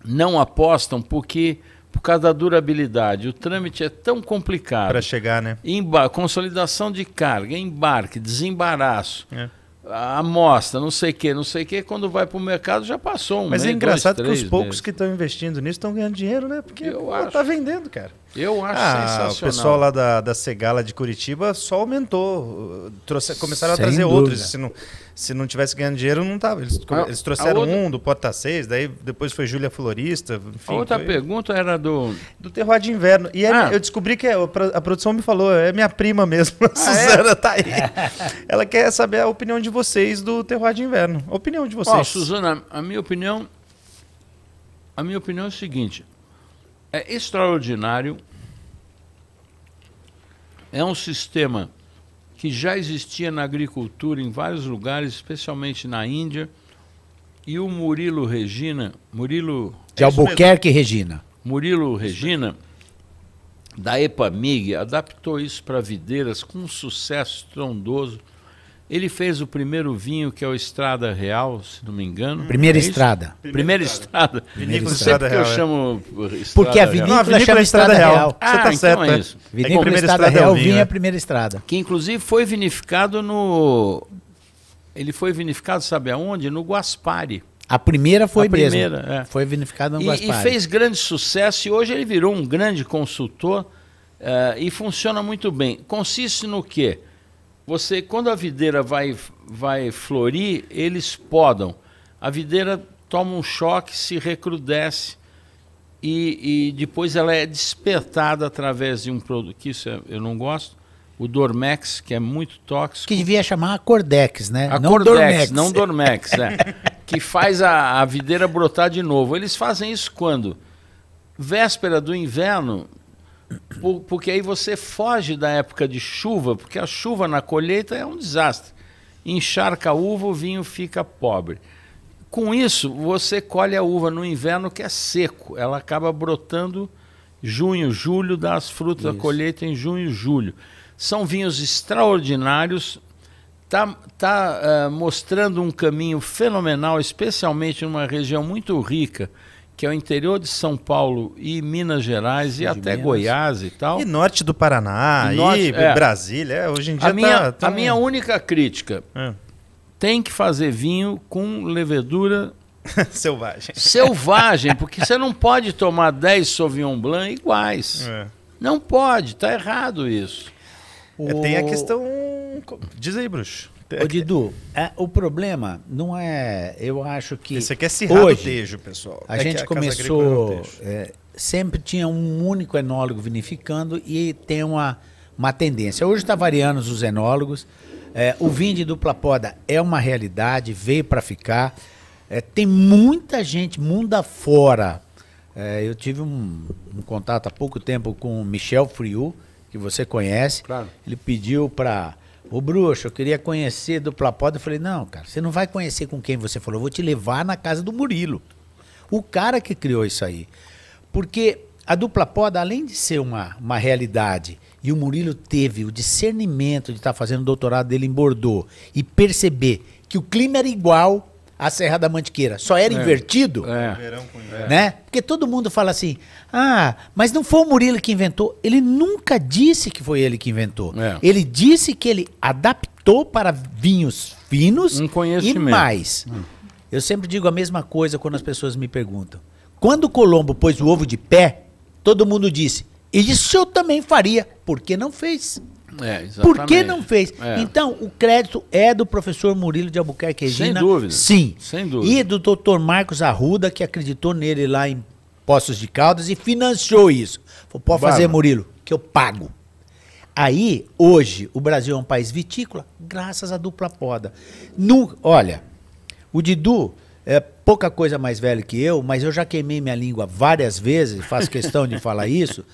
não apostam porque por causa da durabilidade. O trâmite é tão complicado. Para chegar, né? Emba consolidação de carga, embarque, desembaraço. É. amostra, não sei o que, não sei o que, quando vai para o mercado já passou um Mas é mês, é engraçado dois, que os poucos meses. que estão investindo nisso estão ganhando dinheiro, né? Porque está vendendo, cara. Eu acho ah, sensacional. O pessoal lá da, da Segala de Curitiba só aumentou. Trouxe, começaram Sem a trazer dúvida. outros. Se não, se não tivesse ganhando dinheiro, não tava. Eles, ah, a, eles trouxeram outra... um do porta 6, daí depois foi Júlia Florista. Enfim, a outra foi... pergunta era do. Do Terroir de Inverno. E é, ah. eu descobri que é, a produção me falou, é minha prima mesmo. A ah, é? Suzana é? tá aí. Ela quer saber a opinião de vocês do Terroir de Inverno. A opinião de vocês. Ó, Suzana, a minha opinião. A minha opinião é o seguinte. É extraordinário é um sistema que já existia na agricultura em vários lugares, especialmente na Índia. E o Murilo Regina, Murilo de é Albuquerque Regina. Murilo Regina da EPAMIG adaptou isso para videiras com um sucesso trondoso. Ele fez o primeiro vinho, que é o Estrada Real, se não me engano. Primeira é Estrada. Primeira, Primeira Estrada. Vinícola Estrada Real. Eu é. chamo Estrada Porque a vinícola, não, a é chama Estrada Real. Real. Ah, Você está então certo, é né? isso. É. Primeira Estrada, Estrada Real, é o vinho é né? a Primeira Estrada. Que inclusive foi vinificado no... Ele foi vinificado, sabe aonde? No Guaspare. A primeira foi a mesmo. Primeira, é. Foi vinificada no Guaspare. E, e fez grande sucesso e hoje ele virou um grande consultor uh, e funciona muito bem. Consiste no quê? Você, quando a videira vai, vai florir, eles podam. A videira toma um choque, se recrudesce e, e depois ela é despertada através de um produto, que isso é, eu não gosto, o Dormex, que é muito tóxico. Que devia chamar a Cordex, né? não Dormex. não Dormex, é. que faz a, a videira brotar de novo. Eles fazem isso quando? Véspera do inverno, por, porque aí você foge da época de chuva, porque a chuva na colheita é um desastre. Encharca a uva, o vinho fica pobre. Com isso, você colhe a uva no inverno que é seco. Ela acaba brotando junho, julho, dá as frutas isso. da colheita em junho, julho. São vinhos extraordinários, está tá, uh, mostrando um caminho fenomenal, especialmente numa região muito rica que é o interior de São Paulo e Minas Gerais e até Minas. Goiás e tal. E norte do Paraná, e, norte, e é. Brasília. É, hoje em dia a tá, minha, tá... A minha única crítica é. tem que fazer vinho com levedura selvagem. Selvagem, porque você não pode tomar 10 Sauvignon Blanc iguais. É. Não pode, tá errado isso. É, tem a questão. Diz aí, Bruxo. Ô, Didu, é, o problema não é. Eu acho que. Você quer se tejo, pessoal. A é gente a começou. É, é, sempre tinha um único enólogo vinificando e tem uma, uma tendência. Hoje está variando os enólogos. É, o vinho de dupla poda é uma realidade, veio para ficar. É, tem muita gente, mundo afora. eu tive um, um, contato há pouco tempo com o Michel Friu, que você conhece. Claro. Ele pediu para Ô bruxo, eu queria conhecer dupla poda. Eu falei, não, cara, você não vai conhecer com quem você falou, eu vou te levar na casa do Murilo. O cara que criou isso aí. Porque a dupla poda, além de ser uma, uma realidade, e o Murilo teve o discernimento de estar tá fazendo o doutorado dele em Bordeaux e perceber que o clima era igual, a Serra da Mantiqueira. Só era é. invertido. É. Né? Porque todo mundo fala assim: ah, mas não foi o Murilo que inventou. Ele nunca disse que foi ele que inventou. É. Ele disse que ele adaptou para vinhos finos um e mais. Hum. Eu sempre digo a mesma coisa quando as pessoas me perguntam. Quando Colombo pôs o ovo de pé, todo mundo disse: isso eu também faria, porque não fez. É, Por que não fez? É. Então, o crédito é do professor Murilo de Albuquerque Regina. Sem dúvida. Sim. Sem dúvida. E do doutor Marcos Arruda, que acreditou nele lá em Poços de Caldas e financiou isso. Falou, pode Barba. fazer, Murilo, que eu pago. Aí, hoje, o Brasil é um país vitícola graças à dupla poda. No, olha, o Didu é pouca coisa mais velho que eu, mas eu já queimei minha língua várias vezes, faço questão de falar isso,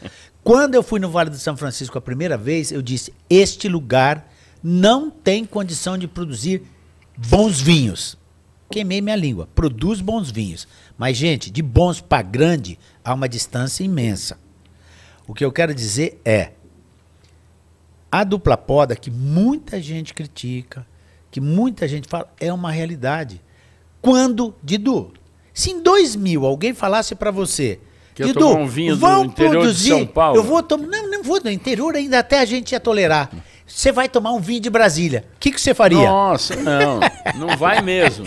quando eu fui no Vale do São Francisco a primeira vez, eu disse: este lugar não tem condição de produzir bons vinhos. Queimei minha língua. Produz bons vinhos. Mas, gente, de bons para grande há uma distância imensa. O que eu quero dizer é: a dupla poda, que muita gente critica, que muita gente fala, é uma realidade. Quando, Didu, se em 2000 alguém falasse para você que Edu, tomar um vinho do interior produzir, de São Paulo. Eu vou tomar. Não, não vou do interior, ainda até a gente ia tolerar. Você vai tomar um vinho de Brasília. O que, você faria? Nossa, não. Não vai mesmo.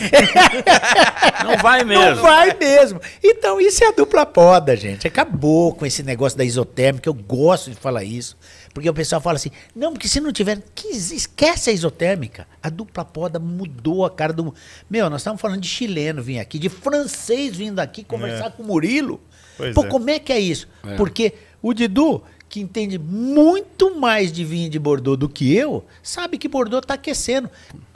não vai mesmo. Não vai mesmo. Então, isso é a dupla poda, gente. Acabou com esse negócio da isotérmica. Eu gosto de falar isso. Porque o pessoal fala assim: não, porque se não tiver. Esquece a isotérmica. A dupla poda mudou a cara do. Meu, nós estamos falando de chileno vir aqui, de francês vindo aqui conversar é. com o Murilo. Pois Pô, é. como é que é isso? É. Porque o Didu, que entende muito mais de vinho de Bordeaux do que eu, sabe que Bordeaux está aquecendo.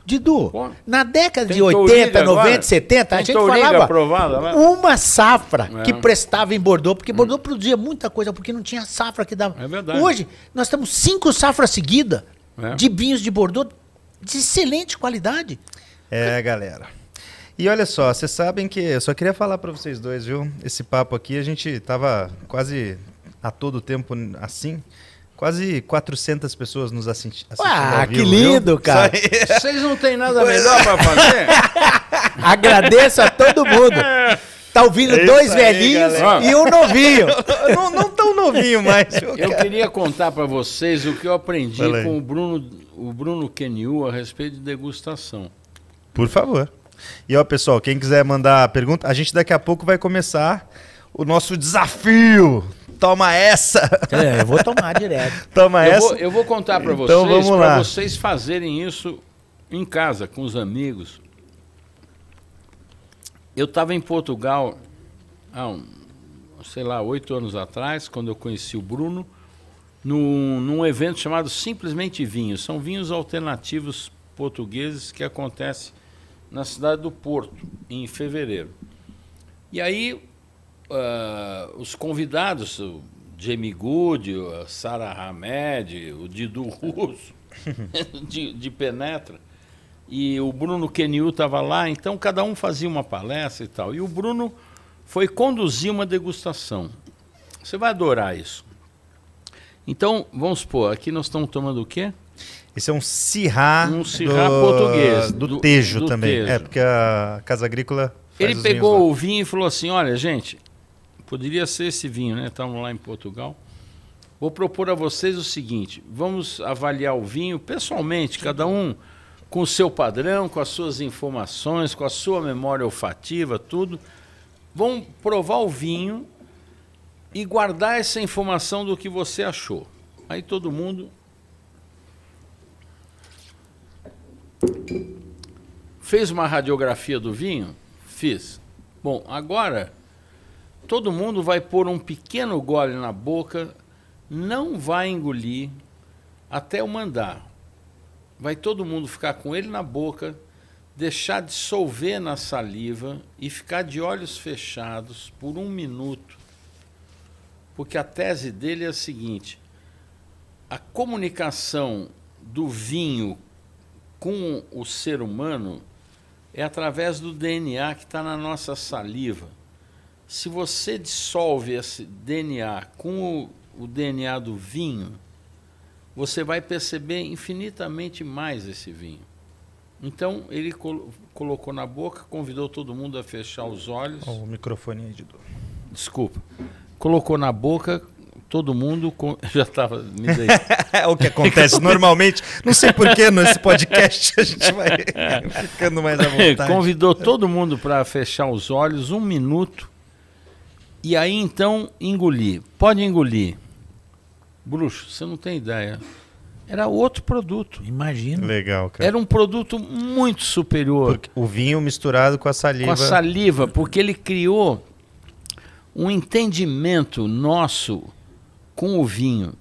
Didu, na década de 80, 90, agora, 70, a gente falava aprovada, né? uma safra é. que prestava em Bordeaux, porque hum. Bordeaux hum. produzia muita coisa, porque não tinha safra que dava. É verdade. Hoje, nós temos cinco safras seguidas é. de vinhos de Bordeaux de excelente qualidade. É, galera. E olha só, vocês sabem que eu só queria falar para vocês dois, viu? Esse papo aqui, a gente tava quase a todo tempo assim. Quase 400 pessoas nos assisti assistindo. Ah, que lindo, viu? cara. Vocês não têm nada melhor é. para fazer? Agradeço a todo mundo. Tá ouvindo é dois aí, velhinhos galera. e um novinho. não, não, tão novinho, mas. Eu, eu queria contar para vocês o que eu aprendi Falei. com o Bruno, o Bruno Kenyu a respeito de degustação. Por favor. E ó, pessoal, quem quiser mandar pergunta, a gente daqui a pouco vai começar o nosso desafio. Toma essa! É, eu vou tomar direto. Toma eu essa. Vou, eu vou contar para então, vocês, então, para vocês fazerem isso em casa, com os amigos. Eu estava em Portugal há, um, sei lá, oito anos atrás, quando eu conheci o Bruno, num, num evento chamado Simplesmente Vinho. São vinhos alternativos portugueses que acontece na cidade do Porto, em fevereiro. E aí uh, os convidados, o Jamie Good, a Sarah Hamed, o Didu Russo, de, de Penetra, e o Bruno Keniu estava lá, então cada um fazia uma palestra e tal. E o Bruno foi conduzir uma degustação. Você vai adorar isso. Então, vamos supor, aqui nós estamos tomando o quê? Esse é um cirrá, um português. Do, do Tejo do também. Tejo. É, porque a Casa Agrícola. Ele pegou lá. o vinho e falou assim: olha, gente, poderia ser esse vinho, né? Estamos lá em Portugal. Vou propor a vocês o seguinte: vamos avaliar o vinho pessoalmente, cada um com o seu padrão, com as suas informações, com a sua memória olfativa, tudo. Vão provar o vinho e guardar essa informação do que você achou. Aí todo mundo Fez uma radiografia do vinho? Fiz. Bom, agora todo mundo vai pôr um pequeno gole na boca, não vai engolir até eu mandar. Vai todo mundo ficar com ele na boca, deixar dissolver na saliva e ficar de olhos fechados por um minuto. Porque a tese dele é a seguinte: a comunicação do vinho com o ser humano é através do DNA que está na nossa saliva. Se você dissolve esse DNA com o, o DNA do vinho, você vai perceber infinitamente mais esse vinho. Então ele col colocou na boca, convidou todo mundo a fechar os olhos. O microfone aí de dor. Desculpa. Colocou na boca, todo mundo com... já estava. é o que acontece normalmente. Não sei porquê, nesse podcast a gente vai ficando mais à vontade. Convidou todo mundo para fechar os olhos um minuto e aí então engolir. Pode engolir. Bruxo, você não tem ideia. Era outro produto. Imagina. Legal, cara. Era um produto muito superior. Porque o vinho misturado com a saliva. Com a saliva, porque ele criou um entendimento nosso com o vinho?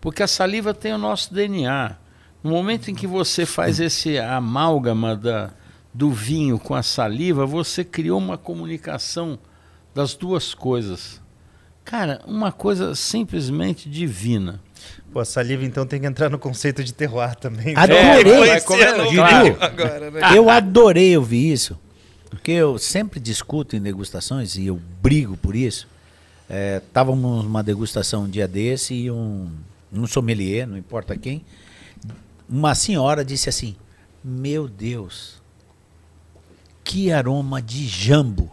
Porque a saliva tem o nosso DNA. No momento em que você faz esse amálgama da, do vinho com a saliva, você criou uma comunicação das duas coisas. Cara, uma coisa simplesmente divina. Pô, a saliva então tem que entrar no conceito de terroir também. Né? Adorei! É, né? claro. agora, né? Eu adorei ouvir isso. Porque eu sempre discuto em degustações e eu brigo por isso. Estávamos é, numa degustação um dia desse e um, um sommelier, não importa quem, uma senhora disse assim: Meu Deus, que aroma de jambo.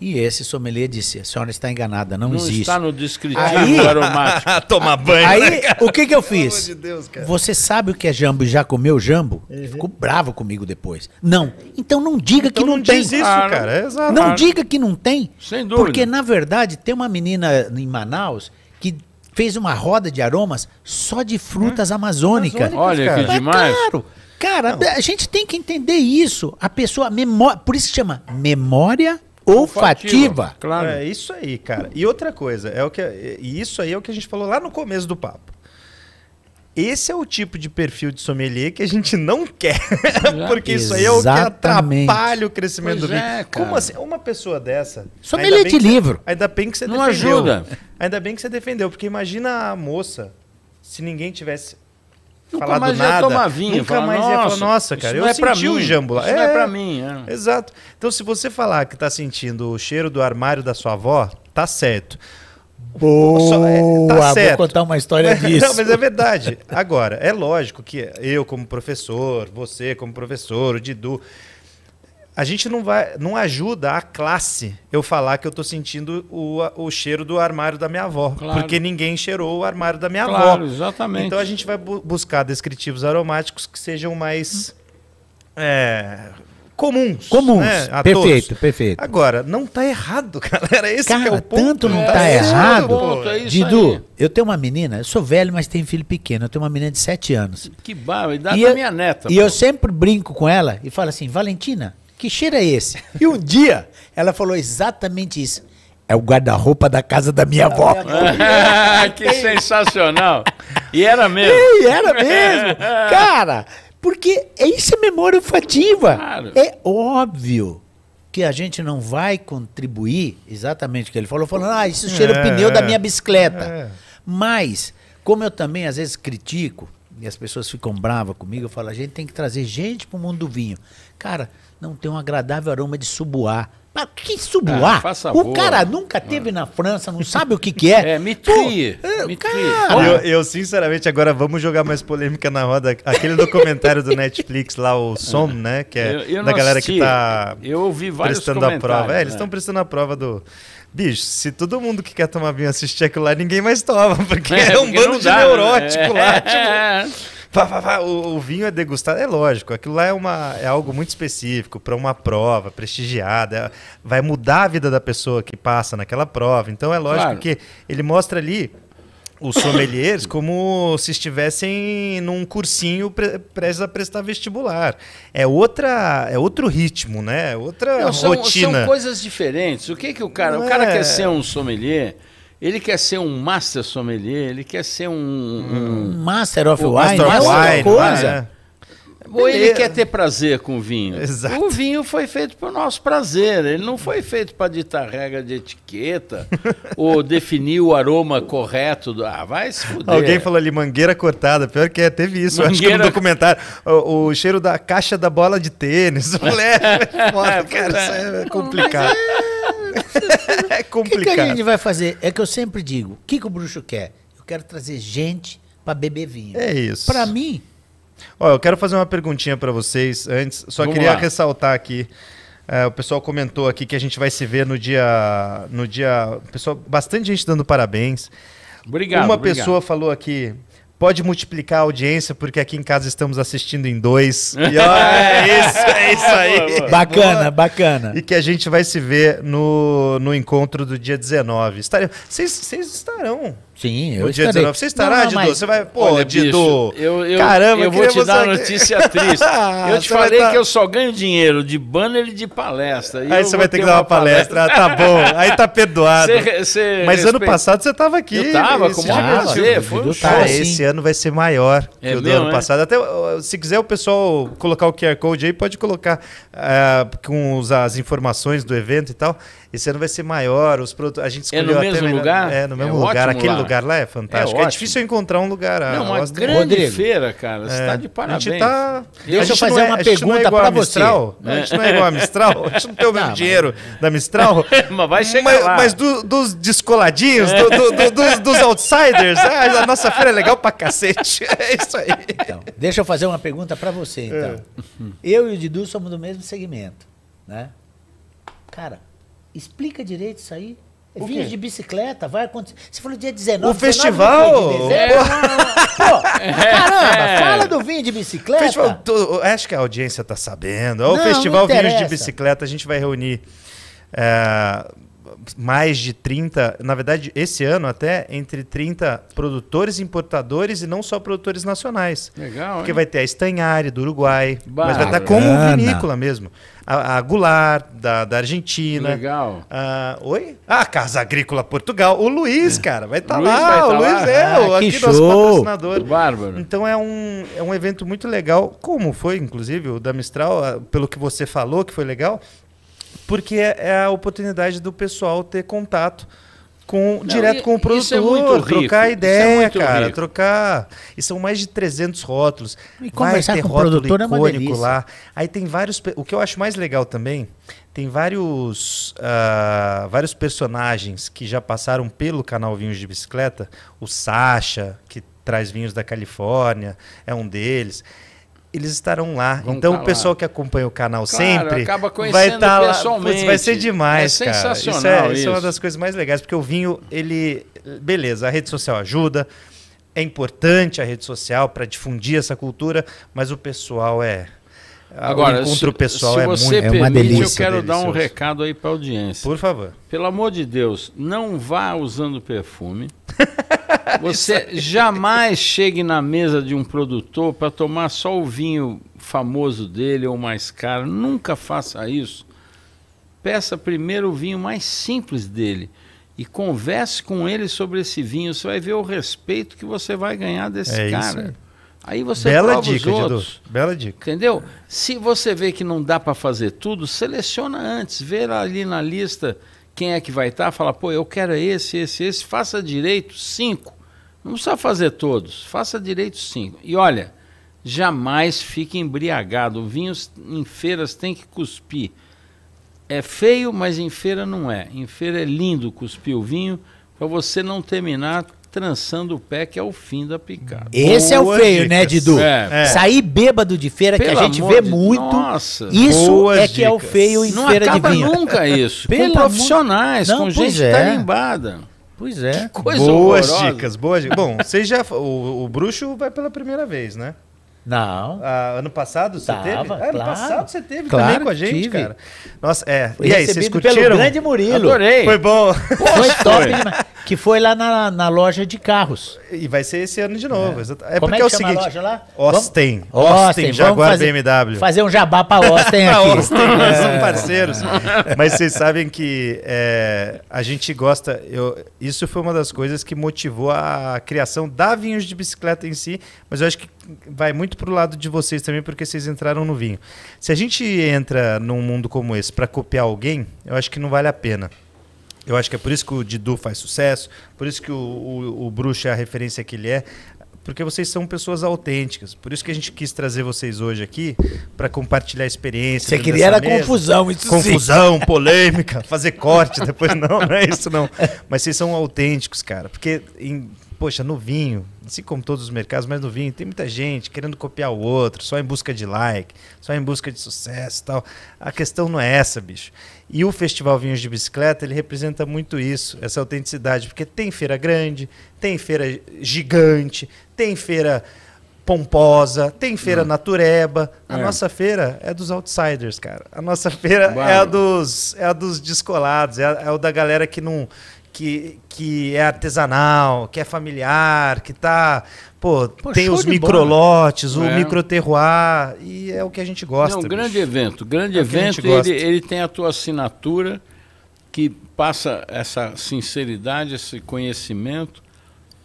E esse sommelier disse: a senhora está enganada, não, não existe. está no descritivo aí, aromático. Ah, tomar banho. Aí, né, o que, que eu fiz? De Deus, Você sabe o que é jambo e já comeu jambo? Uhum. Ele ficou bravo comigo depois. Não. Então não diga então que não, não tem. Diz isso, ah, né? cara. É exato. Não diga que não tem. Sem dúvida. Porque, na verdade, tem uma menina em Manaus que fez uma roda de aromas só de frutas é. amazônicas. Olha cara. que demais. Claro. Cara, não. a gente tem que entender isso. A pessoa memória, por isso chama memória olfativa. Claro. É isso aí, cara. E outra coisa, é o que e isso aí é o que a gente falou lá no começo do papo. Esse é o tipo de perfil de sommelier que a gente não quer. porque isso aí é o que atrapalha o crescimento pois do vinho. É, Como assim? Uma pessoa dessa. Sommelier de livro. Ainda bem que você não defendeu. ajuda. Ainda bem que você defendeu, porque imagina a moça se ninguém tivesse Nunca falar mais do nada. Ia tomar vinho, nunca falar, mais nossa, ia falar, nossa, cara, eu é senti o jambo é, não é pra mim. É. Exato. Então, se você falar que tá sentindo o cheiro do armário da sua avó, tá certo. É, tá Boa, tá certo. vou contar uma história disso. Não, mas é verdade. Agora, é lógico que eu como professor, você como professor, o Didu, a gente não vai, não ajuda a classe eu falar que eu tô sentindo o, o cheiro do armário da minha avó, claro. porque ninguém cheirou o armário da minha claro, avó. Claro, exatamente. Então a gente vai bu buscar descritivos aromáticos que sejam mais é, comuns. Comuns. Né, perfeito, todos. perfeito. Agora, não tá errado, galera. Esse é cara, é o ponto. Tanto não né? tá é errado. Ponto, é Didu, aí. eu tenho uma menina, eu sou velho, mas tenho filho pequeno. Eu tenho uma menina de 7 anos. Que barba, idade da minha neta. E pô. eu sempre brinco com ela e falo assim: Valentina, que cheiro é esse? E um dia ela falou exatamente isso. É o guarda-roupa da casa da minha avó. que sensacional. E era mesmo. E era mesmo. Cara, porque é isso é memória olfativa. Claro. É óbvio que a gente não vai contribuir exatamente o que ele falou, falando, ah, isso cheira é, o pneu da minha bicicleta. É. Mas, como eu também às vezes critico, e as pessoas ficam bravas comigo, eu falo, a gente tem que trazer gente para o mundo do vinho. Cara, não tem um agradável aroma de subuá. Mas que subuá? Ah, o cara nunca teve na França, não sabe o que, que é. É, mitrie. É, eu, eu, sinceramente, agora vamos jogar mais polêmica na roda. Aquele documentário do Netflix lá, o Som, né? Que é eu, eu da galera assisti. que tá eu ouvi vários prestando a prova. É, eles estão né? prestando a prova do... Bicho, se todo mundo que quer tomar vinho assistir aquilo lá, ninguém mais toma, porque é, é um bando de né? neurótico né? lá. É. Tipo... É. o, o, vinho é degustado. É lógico, aquilo lá é, uma, é algo muito específico para uma prova prestigiada. É, vai mudar a vida da pessoa que passa naquela prova. Então é lógico claro. que ele mostra ali os sommeliers como se estivessem num cursinho pre prestes a prestar vestibular. É outra, é outro ritmo, né? É outra Não, são, rotina. São coisas diferentes. O que que o cara, Não o cara é... quer ser um sommelier? Ele quer ser um master sommelier, ele quer ser um. Um, um master of wine, master né? wine, é uma coisa. é. Ou ele quer ter prazer com vinho. Exato. O vinho foi feito para o nosso prazer. Ele não foi feito para ditar regra de etiqueta ou definir o aroma correto. Do... Ah, vai se fuder. Alguém falou ali, mangueira cortada. Pior que é, teve isso. Mangueira... Acho que no documentário. O, o, cheiro da caixa da bola de tênis. Mulher, é foda, é, cara. Isso é. é complicado. Mas é... é complicado. O que, que, a gente vai fazer? É que eu sempre digo, o que, que o bruxo quer? Eu quero trazer gente para beber vinho. É isso. Para mim... Olha, eu quero fazer uma perguntinha para vocês antes. Só Vamos queria lá. ressaltar aqui. É, o pessoal comentou aqui que a gente vai se ver no dia. No dia. Pessoal, bastante gente dando parabéns. Obrigado. Uma obrigado. pessoa falou aqui: pode multiplicar a audiência, porque aqui em casa estamos assistindo em dois. E, ó, é isso, é isso aí. Bacana, boa. bacana. E que a gente vai se ver no, no encontro do dia 19. Vocês estarão Sim, eu dia estarei. 19. Você estará, não, não, Mas... Você vai. Pô, Olha, Didu. Bicho, eu, eu, caramba, eu vou te dar uma notícia triste. Ah, eu te falei tá... que eu só ganho dinheiro de banner e de palestra. E aí você vai ter que dar uma palestra. palestra. Ah, tá bom. Aí tá perdoado. Cê, cê mas respeita. ano passado você tava aqui. Eu tava, como ah, você. Foi um show. assim. esse ano vai ser maior é que o do ano é? passado. Até se quiser o pessoal colocar o QR Code aí, pode colocar uh, com as informações do evento e tal esse ano vai ser maior. Os produtos, a gente escolheu é no mesmo lugar? É, no mesmo é lugar. Aquele lugar. lugar lá é fantástico. É, é difícil encontrar um lugar. Não, uma grande Rodrigo. feira, cara. Você está é. de parabéns. Tá- é- a gente tá, Deixa eu fazer uma pergunta para você. A gente não é igual a Mistral. A gente não tem o tá, mesmo dinheiro da Mistral. mas vai chegar mas, lá. Mas do, dos descoladinhos, do, do, dos, dos outsiders, né? a, nossa feira é legal pra cacete. É isso aí. Então, deixa eu fazer uma pergunta para você, então. É. Eu e o Didu somos do mesmo segmento, né? Cara, Explica direito isso aí. Vinhos de bicicleta, vai acontecer. Você falou dia 19. O festival? De é. Pô, é. caramba, é. fala do vinho de bicicleta. Festival, acho que a audiência tá sabendo. É o Não, Festival Vinhos de Bicicleta, a gente vai reunir. É, mais de 30, na verdade, esse ano até, entre 30 produtores, importadores e não só produtores nacionais. Legal. Porque hein? vai ter a Estanhari do Uruguai, mas vai estar como vinícola mesmo. A, a Goulart, da, da Argentina. Legal. A, ah, oi? Ah, a Casa Agrícola Portugal. O Luiz, é. cara, vai estar lá. o Luiz, lá. o tá é ah, o, aqui nosso patrocinador. Bárbaro. Então é um, é um evento muito legal, como foi, inclusive, o da Mistral, ah, pelo que você falou que foi legal porque é, é a oportunidade do pessoal ter contato com, Não, direto e, com o é produtor, é trocar ideia, é cara, rico. trocar. E são mais de 300 rótulos. E Vai conversar ter com rótulo o produtor é icônico é lá. Aí tem vários. O que eu acho mais legal também, tem vários, uh, vários personagens que já passaram pelo canal Vinhos de Bicicleta. O Sasha, que traz vinhos da Califórnia, é um deles eles estarão lá. então, tá o pessoal lá. que acompanha o canal claro, sempre vai estar tá lá. Putz, vai ser demais, é cara. É- sensacional isso é, isso. isso é uma das coisas mais legais, porque o vinho, ele. Beleza, a rede social ajuda. É importante a rede social para difundir essa cultura, mas o pessoal é. Agora, o encontro se, pessoal se é você muito, permite, é uma delícia. Eu quero dar um recado aí para a audiência. Por favor. Pelo amor de Deus, não vá usando perfume. Você jamais chegue na mesa de um produtor para tomar só o vinho famoso dele ou mais caro. Nunca faça isso. Peça primeiro o vinho mais simples dele e converse com ele sobre esse vinho. Você vai ver o respeito que você vai ganhar desse é cara. Isso. Aí você Bela dica, os outros, Bela dica. Entendeu? Se você vê que não dá para fazer tudo, seleciona antes, vê ali na lista quem é que vai estar, fala, pô, eu quero esse, esse, esse, faça direito cinco. Não precisa fazer todos, faça direito cinco. E olha, jamais fique embriagado. Vinhos em feiras tem que cuspir. É feio, mas em feira não é. Em feira é lindo cuspir o vinho para você não terminar trançando o pé, que é o fim da picada. Esse boa é o feio, né, Didu? É. é. Sair bêbado de feira, Pelo que a gente vê de... muito. Nossa, isso é que é o feio em não feira de vinho. Não nunca isso. com profissionais, não, com gente é. tarimbada. Pois é. Que coisa boas horrorosa. dicas, boas dicas. Bom, vocês já. O, o bruxo vai pela primeira vez, né? Não. Ah, ano passado você Tava, teve? Ah, ano passado você teve claro, também com a gente, tive. cara. Nossa, é. Foi e aí, vocês curtiram? pelo grande Murilo. Adorei. Foi bom. Foi top demais. Que foi lá na, na, loja de carros. E vai ser esse ano de novo. É, é Como é porque é, é o seguinte. A loja lá? Austin. Austin, Austin Jaguar é fazer, BMW. Fazer um jabá para Austin aqui. Austin, é. parceiros. Mas vocês sabem que é, a gente gosta. Eu, isso foi uma das coisas que motivou a criação da Vinhos de Bicicleta em si, mas eu acho que vai muito para o lado de vocês também, porque vocês entraram no vinho. Se a gente entra num mundo como esse para copiar alguém, eu acho que não vale a pena. Eu acho que é por isso que o Didu faz sucesso, por isso que o, o, o Bruxo é a referência que ele é, porque vocês são pessoas autênticas. Por isso que a gente quis trazer vocês hoje aqui para compartilhar experiência Você queria era mesa. confusão, isso Confusão, sim. polêmica, fazer corte depois não, não é isso não. Mas vocês são autênticos, cara, porque em poxa, no vinho, assim como todos os mercados, mas no vinho tem muita gente querendo copiar o outro, só em busca de like, só em busca de sucesso tal. A questão não é essa, bicho. E o Festival Vinhos de Bicicleta, ele representa muito isso, essa autenticidade, porque tem feira grande, tem feira gigante, tem feira pomposa, tem feira não. natureba. A é. nossa feira é dos outsiders, cara. A nossa feira é a dos, é a dos descolados, é, a, é a da galera que não que, que é artesanal, que é familiar, que tá. Pô, pô tem os microlotes, o é. microterroir, e é o que a gente gosta. É um grande bicho. evento, grande é evento. Ele, ele tem a tua assinatura que passa essa sinceridade, esse conhecimento.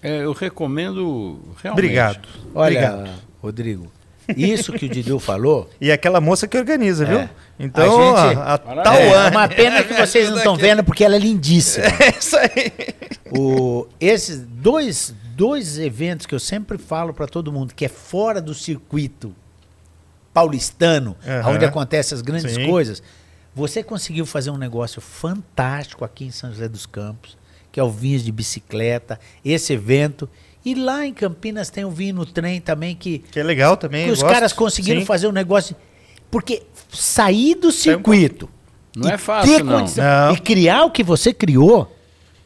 É, eu recomendo realmente. Obrigado. Olha, Obrigado. Rodrigo, isso que o Didil falou. E aquela moça que organiza, é. viu? Então, a, gente, a, a Tauane. É uma pena que vocês não estão é, vendo porque ela é lindíssima. É isso aí. O, esses dois, dois eventos que eu sempre falo para todo mundo, que é fora do circuito paulistano, uhum. onde acontecem as grandes Sim. coisas, você conseguiu fazer um negócio fantástico aqui em São José dos Campos, que é o Vinhos de Bicicleta, esse evento. E lá em Campinas tem o Vinho no Trem também, que. Que é legal também. Que os gosto. caras conseguiram Sim. fazer um negócio. Porque sair do circuito. Não é fácil, não. Condição, não. E criar o que você criou.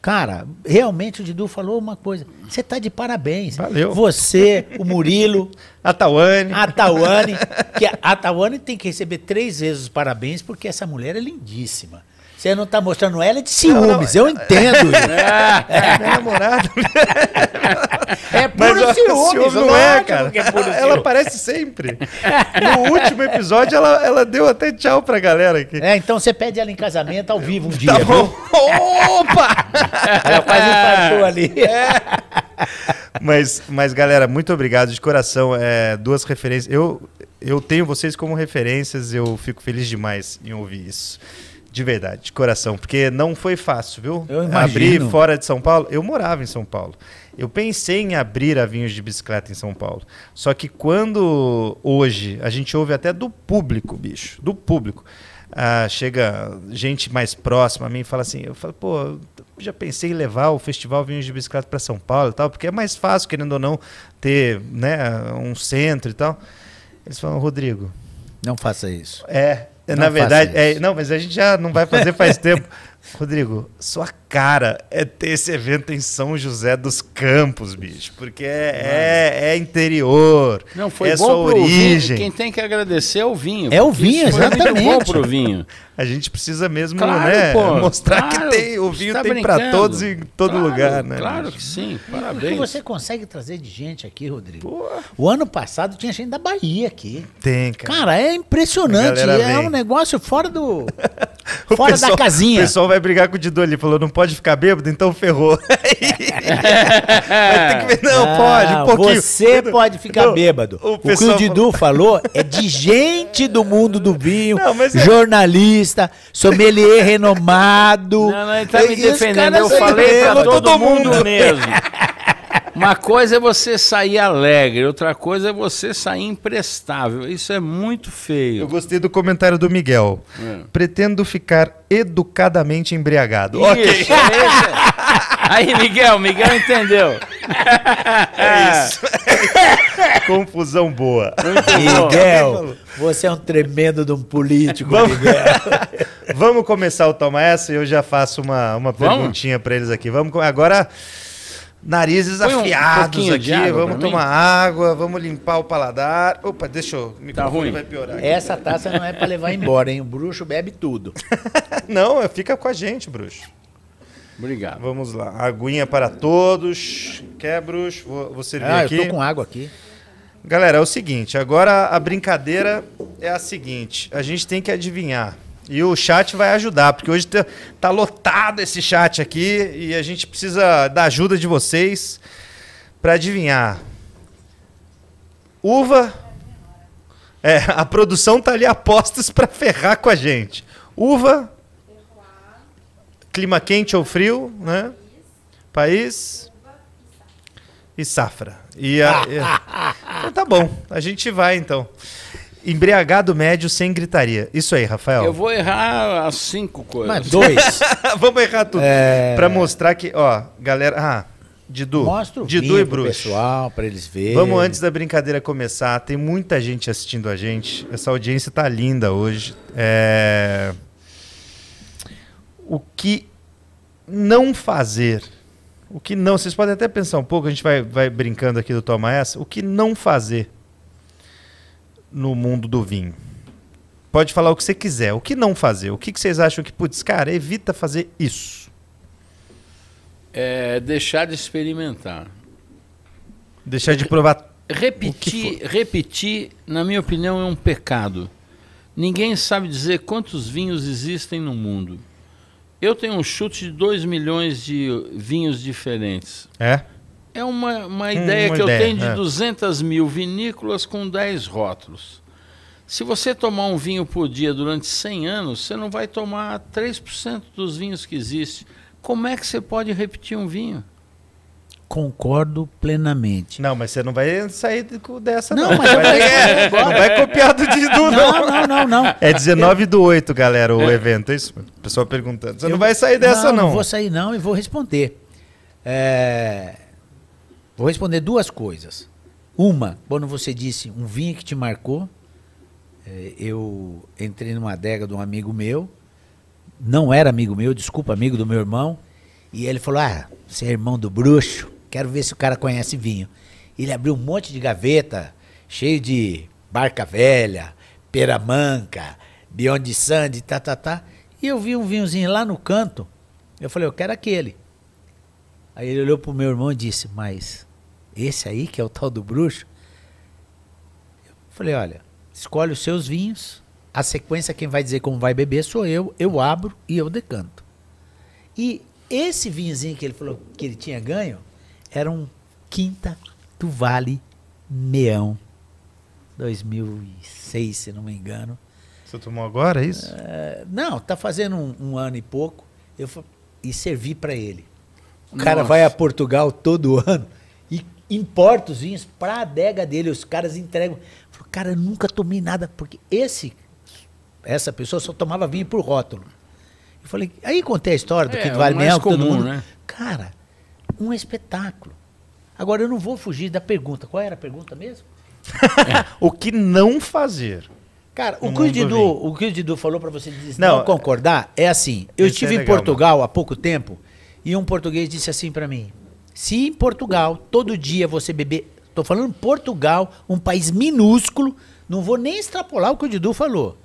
Cara, realmente o Didu falou uma coisa. Você está de parabéns. Valeu. Você, o Murilo. a Tawane. A Tawane. Que a Tawane tem que receber três vezes os parabéns, porque essa mulher é lindíssima. Você não tá mostrando ela é de ciúmes, não, não. eu é- entendo. É, minha é namorado. É puro ciúmes, ciúmes não é, cara. É ela aparece sempre. No último episódio, ela, ela deu até tchau pra galera aqui. É, então você pede ela em casamento ao vivo um tá dia. Tá bom. Viu? Opa! Ela quase infartou ali. É. Mas, mas, galera, muito obrigado de coração. É, duas referências. Eu, eu tenho vocês como referências, eu fico feliz demais em ouvir isso. De verdade, de coração, porque não foi fácil, viu? Eu imagino. Abrir fora de São Paulo, eu morava em São Paulo. Eu pensei em abrir a Vinhos de Bicicleta em São Paulo. Só que quando hoje a gente ouve até do público, bicho, do público. Ah, chega gente mais próxima a mim e fala assim, eu falo, pô, já pensei em levar o Festival Vinhos de Bicicleta para São Paulo e tal, porque é mais fácil, querendo ou não, ter, né, um centro e tal. Eles falam, Rodrigo, não faça isso. É, na verdade, é, não, mas a gente já não vai fazer faz tempo. Rodrigo, sua cara é ter esse evento em São José dos Campos, bicho. Porque é, é, é interior. Não, foi é bom sua origem. Vinho. Quem tem que agradecer é o vinho. É o vinho, exatamente. Foi bom pro vinho. A gente precisa mesmo claro, né, pô, mostrar claro, que tem, o vinho tá tem para todos e em todo claro, lugar, né? Claro bicho? que sim. Parabéns. o que você consegue trazer de gente aqui, Rodrigo? Pô. O ano passado tinha gente da Bahia aqui. Tem, cara. Cara, é impressionante. É vem. um negócio fora do. O Fora pessoal, da casinha. O pessoal vai brigar com o Didô ali. Falou, não pode ficar bêbado, então ferrou. vai ter que ver, não, ah, pode, um pouquinho. Você não, pode ficar não, bêbado. O, o que o Didu falou é de gente do mundo do vinho, não, é- jornalista, é... sommelier renomado. Não, não, ele tá me defendendo. Eu falei pra todo, todo mundo mesmo. Uma coisa é você sair alegre, outra coisa é você sair imprestável. Isso é muito feio. Eu gostei do comentário do Miguel. É. Pretendo ficar educadamente embriagado. Isso, ok. É isso. Aí, Miguel, Miguel entendeu. É, é. isso. Confusão boa. Miguel, você é um tremendo de um político, Vamos... Miguel. Vamos começar o Toma Essa e eu já faço uma, uma perguntinha para eles aqui. Vamos agora narizes Põe afiados um aqui, vamos tomar mim. água, vamos limpar o paladar. Opa, deixa eu, me tá ruim. vai piorar. Aqui. Essa taça não é para levar embora, hein? O bruxo bebe tudo. não, fica com a gente, bruxo. Obrigado. Vamos lá, aguinha para todos. Quer, bruxo? Vou, vou servir ah, aqui. eu tô com água aqui. Galera, é o seguinte, agora a brincadeira é a seguinte, a gente tem que adivinhar e o chat vai ajudar, porque hoje tá, tá lotado esse chat aqui e a gente precisa da ajuda de vocês para adivinhar. Uva. É, a produção tá ali apostas para ferrar com a gente. Uva. Clima quente ou frio, né? País. E safra. E, a, e a... Então tá bom, a gente vai então. Embriagado médio sem gritaria. Isso aí, Rafael. Eu vou errar as cinco coisas. Mas dois. Vamos errar tudo. É... Pra mostrar que, ó, galera. Ah, Didu. Mostra o Didu e Bruxo. pessoal, pra eles verem. Vamos antes da brincadeira começar. Tem muita gente assistindo a gente. Essa audiência tá linda hoje. É... O que não fazer. O que não. Vocês podem até pensar um pouco, a gente vai, vai brincando aqui do Toma Essa. O que não fazer no mundo do vinho? Pode falar o que você quiser, o que não fazer, o que, que vocês acham que, putz, cara, evita fazer isso? É deixar de experimentar. Deixar de provar. Repetir, repetir, na minha opinião, é um pecado. Ninguém sabe dizer quantos vinhos existem no mundo. Eu tenho um chute de 2 milhões de vinhos diferentes. É? É uma, uma hum, ideia uma que ideia, eu tenho de 200 é. mil vinícolas com 10 rótulos. Se você tomar um vinho por dia durante 100 anos, você não vai tomar 3% dos vinhos que existem. Como é que você pode repetir um vinho? Concordo plenamente. Não, mas você não vai sair dessa, não. Não, mas vai, é, não vai copiar do Didu, não. Não, não, não. não. É 19 eu, do 8, galera, o é. evento. É isso? O pessoal perguntando. Você eu, não vai sair dessa, não. Não, não vou sair, não, e vou responder. É, Vou responder duas coisas. Uma, quando você disse um vinho que te marcou, eh, eu entrei numa adega de um amigo meu, não era amigo meu, desculpa, amigo do meu irmão, e ele falou: Ah, você é irmão do bruxo, quero ver se o cara conhece vinho. Ele abriu um monte de gaveta, cheio de barca velha, peramanca, beyond sand, tá, tá, tá. E eu vi um vinhozinho lá no canto, eu falei: Eu quero aquele. Aí ele olhou pro meu irmão e disse: Mas esse aí que é o tal do bruxo. Eu falei, olha, escolhe os seus vinhos, a sequência quem vai dizer como vai beber sou eu, eu abro e eu decanto. E esse vinhozinho que ele falou que ele tinha ganho era um Quinta do Vale Meão 2006, se não me engano. Você tomou agora, é isso? Uh, não, tá fazendo um, um, ano e pouco. Eu e servi para ele. O Nossa. cara vai a Portugal todo ano importa os vinhos para a adega dele, os caras entregam. falo, cara, eu nunca tomei nada, porque esse, essa pessoa só tomava vinho por rótulo. Eu falei, aí contei a história do é, que vale mel, comum, todo mundo. Né? Cara, um espetáculo. Agora eu não vou fugir da pergunta. Qual era a pergunta mesmo? É. o que não fazer? Cara, o que o, Didu, o que o Didu falou para você dizer, não, não, concordar é assim. Eu é estive é em Portugal há pouco tempo e um português disse assim para mim: se em Portugal, todo dia você beber. Estou falando Portugal, um país minúsculo, não vou nem extrapolar o que o Didu falou.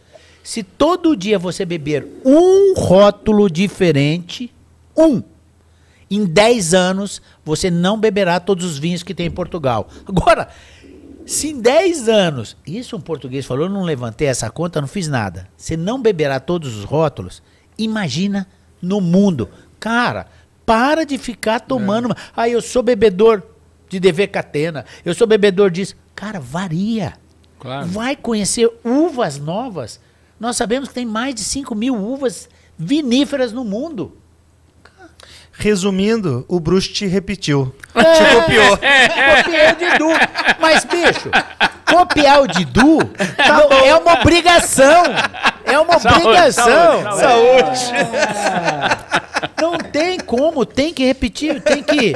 Se todo dia você beber um rótulo diferente, um, em 10 anos você não beberá todos os vinhos que tem em Portugal. Agora, se em 10 anos, isso um português falou, eu não levantei essa conta, não fiz nada. Você não beberá todos os rótulos, imagina no mundo. Cara, para de ficar tomando. É. Ah, eu sou bebedor de DV Catena, eu sou bebedor disso. Cara, varia. Claro. Vai conhecer uvas novas. Nós sabemos que tem mais de 5 mil uvas viníferas no mundo. Resumindo, o bruxo te repetiu. É, te copiou. É, é, copiei de Du. Mas, bicho, Copiar o Didu tá é uma obrigação. É uma saúde, obrigação. Saúde. saúde. É. não tem como, tem que repetir, tem que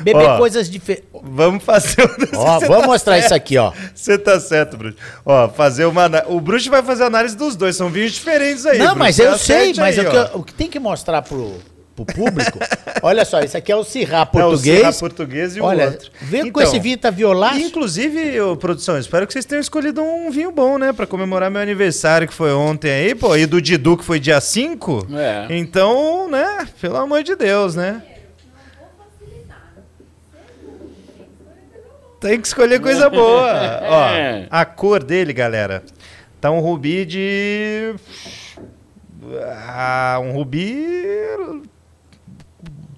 beber ó, coisas diferentes. Vamos fazer. Ó, vamos tá mostrar certo. isso aqui, ó. Você tá certo, Bruxo. Ó, fazer uma. O Bruxo vai fazer análise dos dois, são vinhos diferentes aí. Não, mas eu tá sei, mas aí, é o, que, o que tem que mostrar pro pro público. Olha só, isso aqui é o Cirrá português. É o Cirrá português e o Olha, outro. Vê então, com esse vinho tá violado. Inclusive, ô, produção, espero que vocês tenham escolhido um vinho bom, né? Pra comemorar meu aniversário, que foi ontem aí, pô. E do Didu, que foi dia 5. É. Então, né? Pelo amor de Deus, né? Tem que escolher coisa é. boa. Ó, a cor dele, galera, tá um rubi de... Ah, um rubi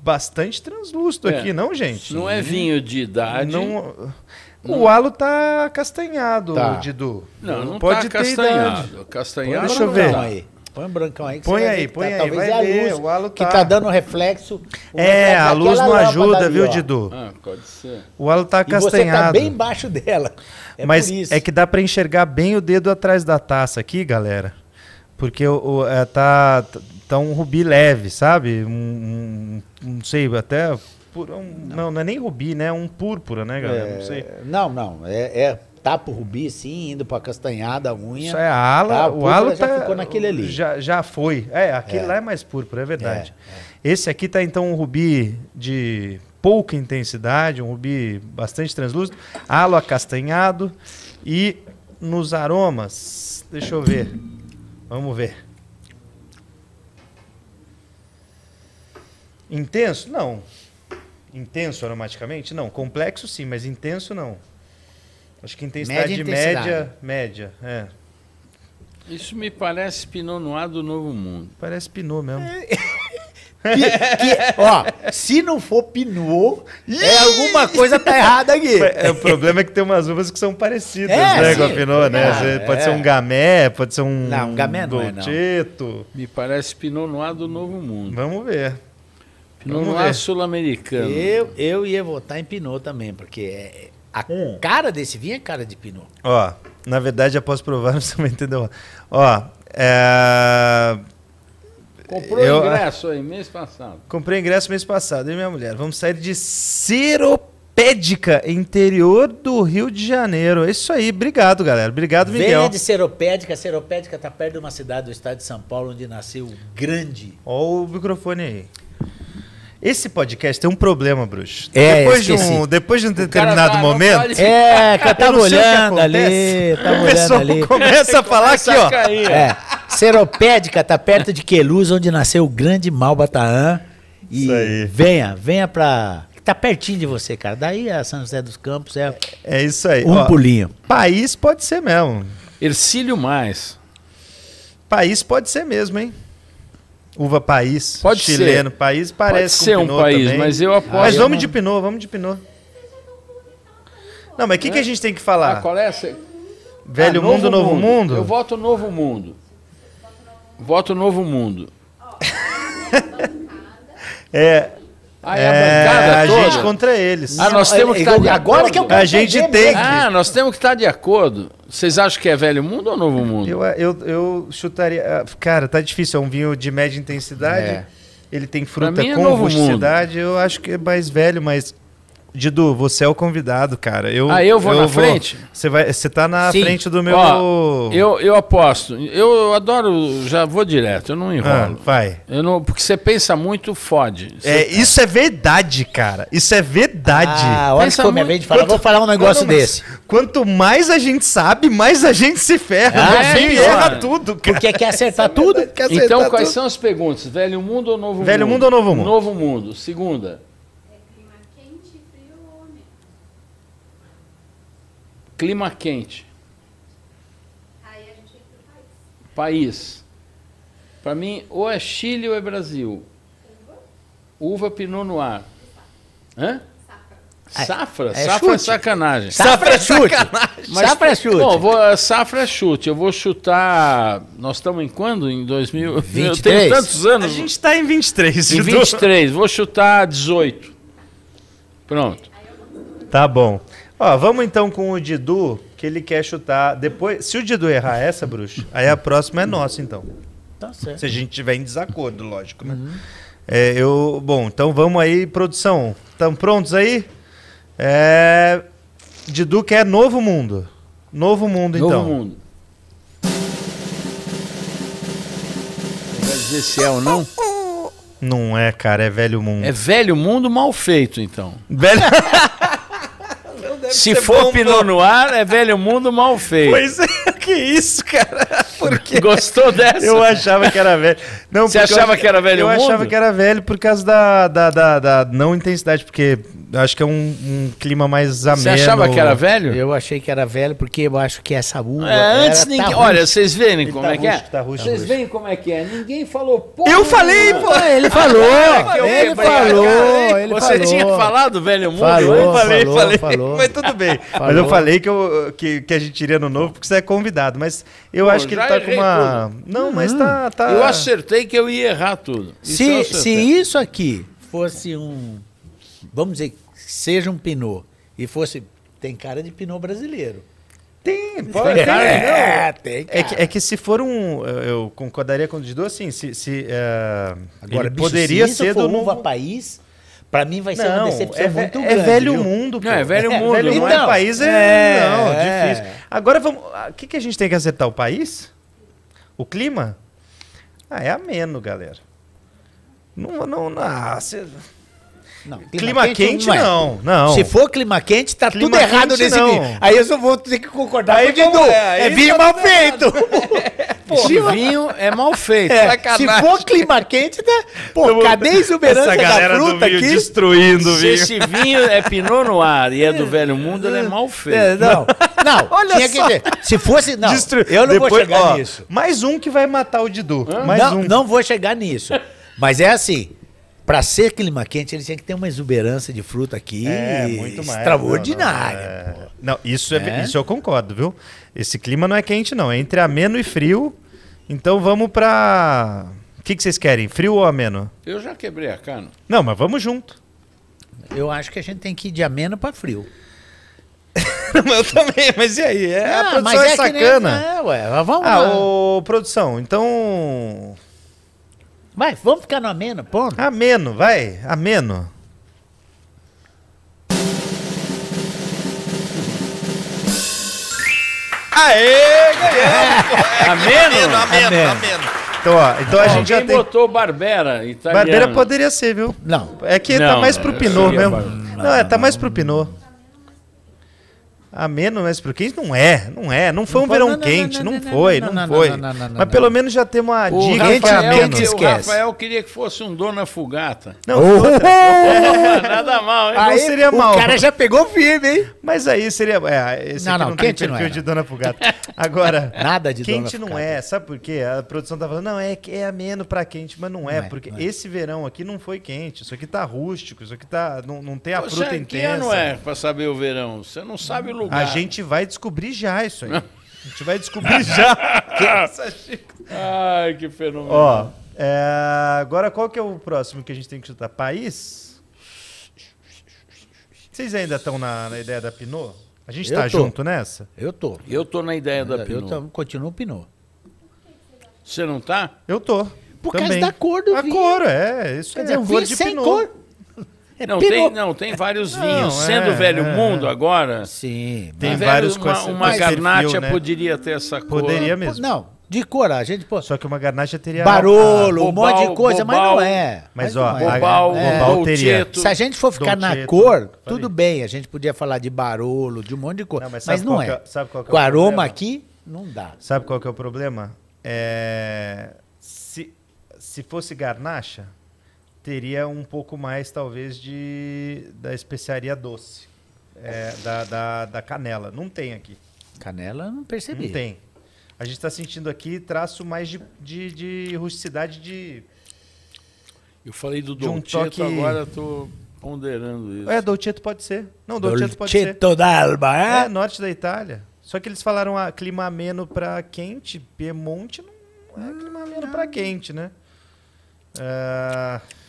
bastante translúcido é. aqui, não, gente? Não é vinho de idade. Não... Não. O halo tá castanhado, tá. Didu. Não, não pode tá ter castanhado. Idade. Castanhado. Deixa eu ver. Aí. Põe um brancão aí. põe aí, põe tá, aí. Talvez vai é a luz ver, que tá... tá dando reflexo. É, a luz não ajuda, viu, Didu? Ah, pode ser. O halo tá castanhado. E você tá bem embaixo dela. É Mas é que dá para enxergar bem o dedo atrás da taça aqui, galera. Porque o, o é, tá, então, um rubi leve, sabe? Um, um, não sei, até. um, não. não. não, é nem rubi, né? Um púrpura, né, galera? É, não sei. Não, não. É, é tapa o rubi, sim, indo pra castanhada, a unha. Isso é a ala. Tá? o ala já tá, ficou naquele ali. Já, já foi. É, aquele é. lá é mais púrpura, é verdade. É, é. Esse aqui tá, então, um rubi de pouca intensidade, um rubi bastante translúcido, Alo acastanhado e nos aromas, deixa eu ver, vamos ver. Intenso? Não. Intenso aromaticamente? Não. Complexo sim, mas intenso não. Acho que intensidade, média, intensidade. média, média, é. Isso me parece Pinot Noir do Novo Mundo. Parece Pinot mesmo. Que, que, ó, se não for Pinot, é alguma coisa tá errada aqui. É, é, o problema é que tem umas uvas que são parecidas, é, né, com a Pinot, né? Ah, pode é. ser um gamé, pode ser um Não, um gamé não é não. Me parece Pinot Noir do Novo Mundo. Vamos ver. Pinot é sul-americano. Eu, eu ia votar em Pinot também, porque é, a hum. cara desse vinho é cara de Pinot. Ó, na verdade, após provar, você não entendeu? Ó, é... Comprou eu... ingresso aí, mês passado. Comprei ingresso mês passado, e minha mulher. Vamos sair de Seropédica, interior do Rio de Janeiro. É isso aí, obrigado, galera. Obrigado, Miguel. Venha de Seropédica. Seropédica está perto de uma cidade do estado de São Paulo, onde nasceu o grande. Ó o microfone aí. Esse podcast tem um problema, Bruxo. É, depois, de um, depois de um determinado tá momento. É, que eu tava eu olhando ali. Tava o pessoal ali. começa a falar aqui, ó. é, Seropédica tá perto de Queluz, onde nasceu o grande Mal Bataan. E Isso aí. venha, venha pra tá pertinho de você, cara. Daí a é São José dos Campos é, é isso aí. um Ó, pulinho. País pode ser mesmo. Ercílio Mais. País pode ser mesmo, hein? Uva País, Pode chileno ser. país, parece Pode ser um país, também. mas eu apoio. Mas vamos né? de Pinot, vamos de Pinot. Não, mas o que, que a é. gente tem que falar? Ah, qual é essa? Velho ah, novo Mundo, Novo mundo. mundo? Eu voto Novo Mundo. Voto Novo Mundo. é, ah, é, a a gente contra eles. Ah, nós temos que é, estar é, de agora é acordo. que eu quero A gente tem tem. Ah, nós temos que estar de acordo. Vocês acham que é velho mundo ou novo mundo? Eu, eu, eu chutaria. Ah, cara, tá difícil. É um vinho de média intensidade. É. Ele tem fruta mim, é com novo rusticidade. Eu acho que é mais velho, mas Didu, você é o convidado, cara. Eu, ah, eu vou eu na vou. frente? Você, vai, você tá na Sim. frente do meu. Ó, eu, eu aposto. Eu adoro, já vou direto, eu não ah, enrolo. Ah, vai. Eu não, porque você pensa muito, fode. é, tá. Isso é verdade, cara. Isso é verdade. Ah, olha pensa como minha mente fala. Quanto, vou falar um negócio quanto, desse. Quanto mais a gente sabe, mais a gente se ferra. Ah, é, gente erra tudo, cara. Porque quer acertar tudo? Quer então, acertar então, tudo. quais são as perguntas? Velho mundo ou novo Velho mundo? Velho mundo ou novo mundo? Novo mundo. Segunda. Clima quente. Aí a gente vem pro país. País. Para mim, ou é Chile ou é Brasil. Uva, Uva Pinot Noir. Hã? É, safra? É, safra é chute. é sacanagem. Safra, é, é chute. Mas, safra é chute. Bom, vou, eh, safra é chute. Eu vou chutar. Nós estamos em quando? Em 2023. Eu tenho tantos anos. A gente está em 23. Em 23. Vou chutar 18. Pronto. Tá bom. Ó, vamos então com o Didu, que ele quer chutar. Depois, se o Didu errar essa, bruxa, aí a próxima é nossa, então. Tá certo. Se a gente tiver em desacordo, lógico, né? Uhum. É, eu, bom, então vamos aí, produção. Estão prontos aí? É, Didu quer Novo Mundo. Novo Mundo, novo então. Novo Mundo. Não vai dizer se é ou não? Não é, cara, é Velho Mundo. É Velho Mundo mal feito, então. Velho... deve Se for bom, Pinot Noir, é velho mundo mal feito. Pois é, que isso, cara? Porque Gostou dessa? Eu achava que era velho. Não, Você achava eu, que era velho eu mundo? Eu achava que era velho por causa da, da, da, da não intensidade, porque acho que é um, um clima mais ameno. Você achava que era velho? Eu achei que era velho, porque eu acho que essa uva. É, antes tá ninguém. Tá olha, vocês veem como tá é que é? Tá vocês veem como é que é? Ninguém falou. eu falei, pô! Ele falou! ele falou! Ele Você falou. tinha falado, velho mundo? Falou, eu falei, falou, falei. Falou. Mas tudo bem. mas eu falei que, eu, que, que a gente iria no novo, porque você é convidado. Mas eu pô, acho que ele tá com uma. Tudo. Não, mas uhum. tá, tá. Eu acertei que eu ia errar tudo. Isso se, se isso aqui fosse um, vamos dizer, seja um pinot e fosse. Tem cara de pinot brasileiro. Tem, pode. É, tem, é, tem cara. É, que, é que se for um. Eu concordaria com o Didô, assim. Se, se, uh, Agora, bicho, poderia se ser do novo... país. Pra mim vai ser não, uma decepção é, muito é grande. É velho viu? mundo. Pô. Não, é velho mundo. É, velho não então, é país, é, é não, é. difícil. Agora vamos. O que, que a gente tem que acertar? O país? O clima? Ah, é ameno, galera. Não, não, não. Ah, cê... Não, clima, clima quente, quente não, é. não, Se for clima quente, tá clima tudo errado nesse não. vinho. Aí eu só vou ter que concordar aí, com o Didu. É, é tá vinho tá mal feito. Esse vinho é mal feito. É, é se for clima quente, né? Pô, cadê a exuberância da fruta aqui? destruindo o vinho. Se esse vinho é Pinot ar e é do Velho Mundo, ele é mal é, feito. não, não. Olha tinha só. Que, se fosse... Não, Destru... eu não Depois, vou chegar ó, nisso. Mais um que vai matar o Didu. Mais não, um. não vou chegar nisso. Mas é assim... Para ser clima quente, ele tinha que ter uma exuberância de fruta aqui é, muito mais, extraordinária. Não, não, é... não isso, é, é, isso eu concordo, viu? Esse clima não é quente, não. É entre ameno e frio. Então vamos para. O que, que vocês querem? Frio ou ameno? Eu já quebrei a cana. Não, mas vamos junto. Eu acho que a gente tem que ir de ameno para frio. eu também, mas e aí? É, ah, a produção é, é sacana. Nem... É, ué, vamos ah, lá. Ô, produção, então mas vamos ficar no ameno, pô. Ameno, vai. Ameno. Aê, ganhamos! É, ameno, ameno, ameno, ameno. Então, ó, então a gente já tem... botou Barbera Barbera poderia ser, viu? Não. É que tá não, tá mais pro é, Pinot mesmo. Não, é, tá mais pro Pinot. Ameno, mas pro quente não é, não é. Não foi não um verão não, quente, não, não, foi, não foi. Mas pelo menos já temos uma o dica Rafael, que O Rafael queria que fosse um Dona Fugata. Não, oh. nada mal, hein? Aí, não seria mal. O cara já pegou firme, hein? Mas aí seria... É, esse não, não, não tá quente não é. de Dona Fugata. Agora... nada de Quente não é, sabe por quê? A produção tá falando, não, é, é ameno pra quente, mas não é, é porque é. esse verão aqui não foi quente. Isso aqui tá rústico, isso aqui tá... Não, não tem a fruta é intensa. Você é que ano é pra saber o verão? Você não sabe o lugar. A gente vai descobrir já isso aí. A gente vai descobrir já. Ai, que fenômeno. Ó, é, agora qual que é o próximo que a gente tem que chutar? País? Vocês ainda estão na, na, ideia da Pinot? A gente está junto nessa? Eu tô. Eu tô na ideia da Pinot. Eu continuo Pinot. Você não tá? Eu tô. Por também. causa da cor do a vinho. A cor, é. Isso Quer é dizer, um vinho de sem cor. É não, tem, não, tem vários não, vinhos. É, Sendo velho é, mundo agora. Sim, tem vários Uma, uma garnacha né? poderia ter essa cor. Poderia mesmo. Não, de cor, a gente pô. Só que uma garnacha teria. Barolo, ah, bobal, um monte de coisa, bobal, mas não é. Mas, mas ó, é. bobal, é. bobal teria. Se a gente for ficar Dom na Tieto, cor, tudo bem, a gente podia falar de barolo, de um monte de coisa. Não, mas, mas não é. é sabe qual é o, aroma problema? aqui, não dá. Sabe qual que é o problema? É... Se, se fosse garnacha, teria um pouco mais, talvez, de da especiaria doce, é, da, da, da canela. Não tem aqui. Canela, não percebi. Não tem. A gente está sentindo aqui traço mais de, de, de rusticidade de. Eu falei do Dom um toque... agora tô ponderando isso. É, Dolcetto pode ser. Não, Dolcetto, Dolcetto pode ser. Dolcetto d'Alba, é? É, norte da Itália. Só que eles falaram ah, clima ameno para quente, Piemonte não é clima ameno para ah. quente, né? Uh...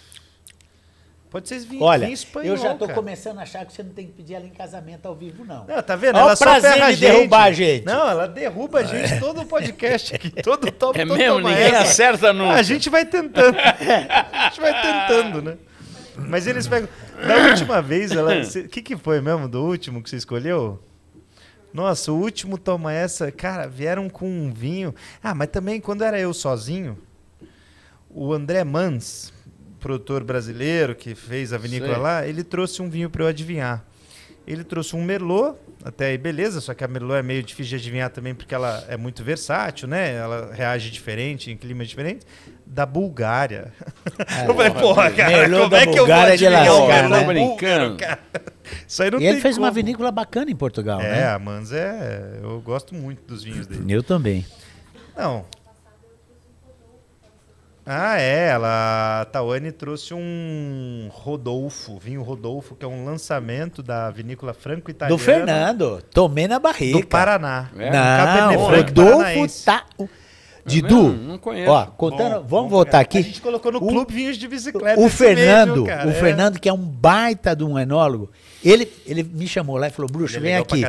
Pode vocês virem Olha, vir espanhol, eu já tô cara. começando a achar que você não tem que pedir ela em casamento ao vivo, não. Não, tá vendo? Olha ela só ferra de derrubar a gente. Não, ela derruba a é. gente todo o podcast aqui, todo top. É todo mesmo, ninguém essa. acerta nunca. A gente vai tentando. a gente vai tentando, né? Mas eles pegam... Da última vez, ela... O que, que foi mesmo do último que você escolheu? Nossa, o último toma essa, cara, vieram com um vinho. Ah, mas também quando era eu sozinho, o André Mans, produtor brasileiro que fez a vinícola Sei. lá, ele trouxe um vinho para eu adivinhar. Ele trouxe um Merlot, até aí beleza, só que a Merlot é meio difícil de adivinhar também porque ela é muito versátil, né? Ela reage diferente, em clima diferente. Da Bulgária. É, eu porra, cara, Merlot como é que Bulgária eu vou é adivinhar o Merlot né? brincando? Isso aí não e tem ele fez como. uma vinícola bacana em Portugal, é, né? É, a Mans é... Eu gosto muito dos vinhos dele. Eu também. Não, ah, é. Ela, a Tawane trouxe um Rodolfo, vinho Rodolfo, que é um lançamento da vinícola franco-italiana. Do Fernando. Tomei na barriga. Do Paraná. É. Não, um Rodolfo tá... Didu, não conheço. Ó, contando, bom, vamos bom, voltar cara. aqui. A gente colocou no o, clube vinhos de bicicleta. O Fernando, mesmo, cara, o é. Fernando que é um baita de um enólogo, ele, ele me chamou lá e falou: "Bruxo, ele é vem aqui".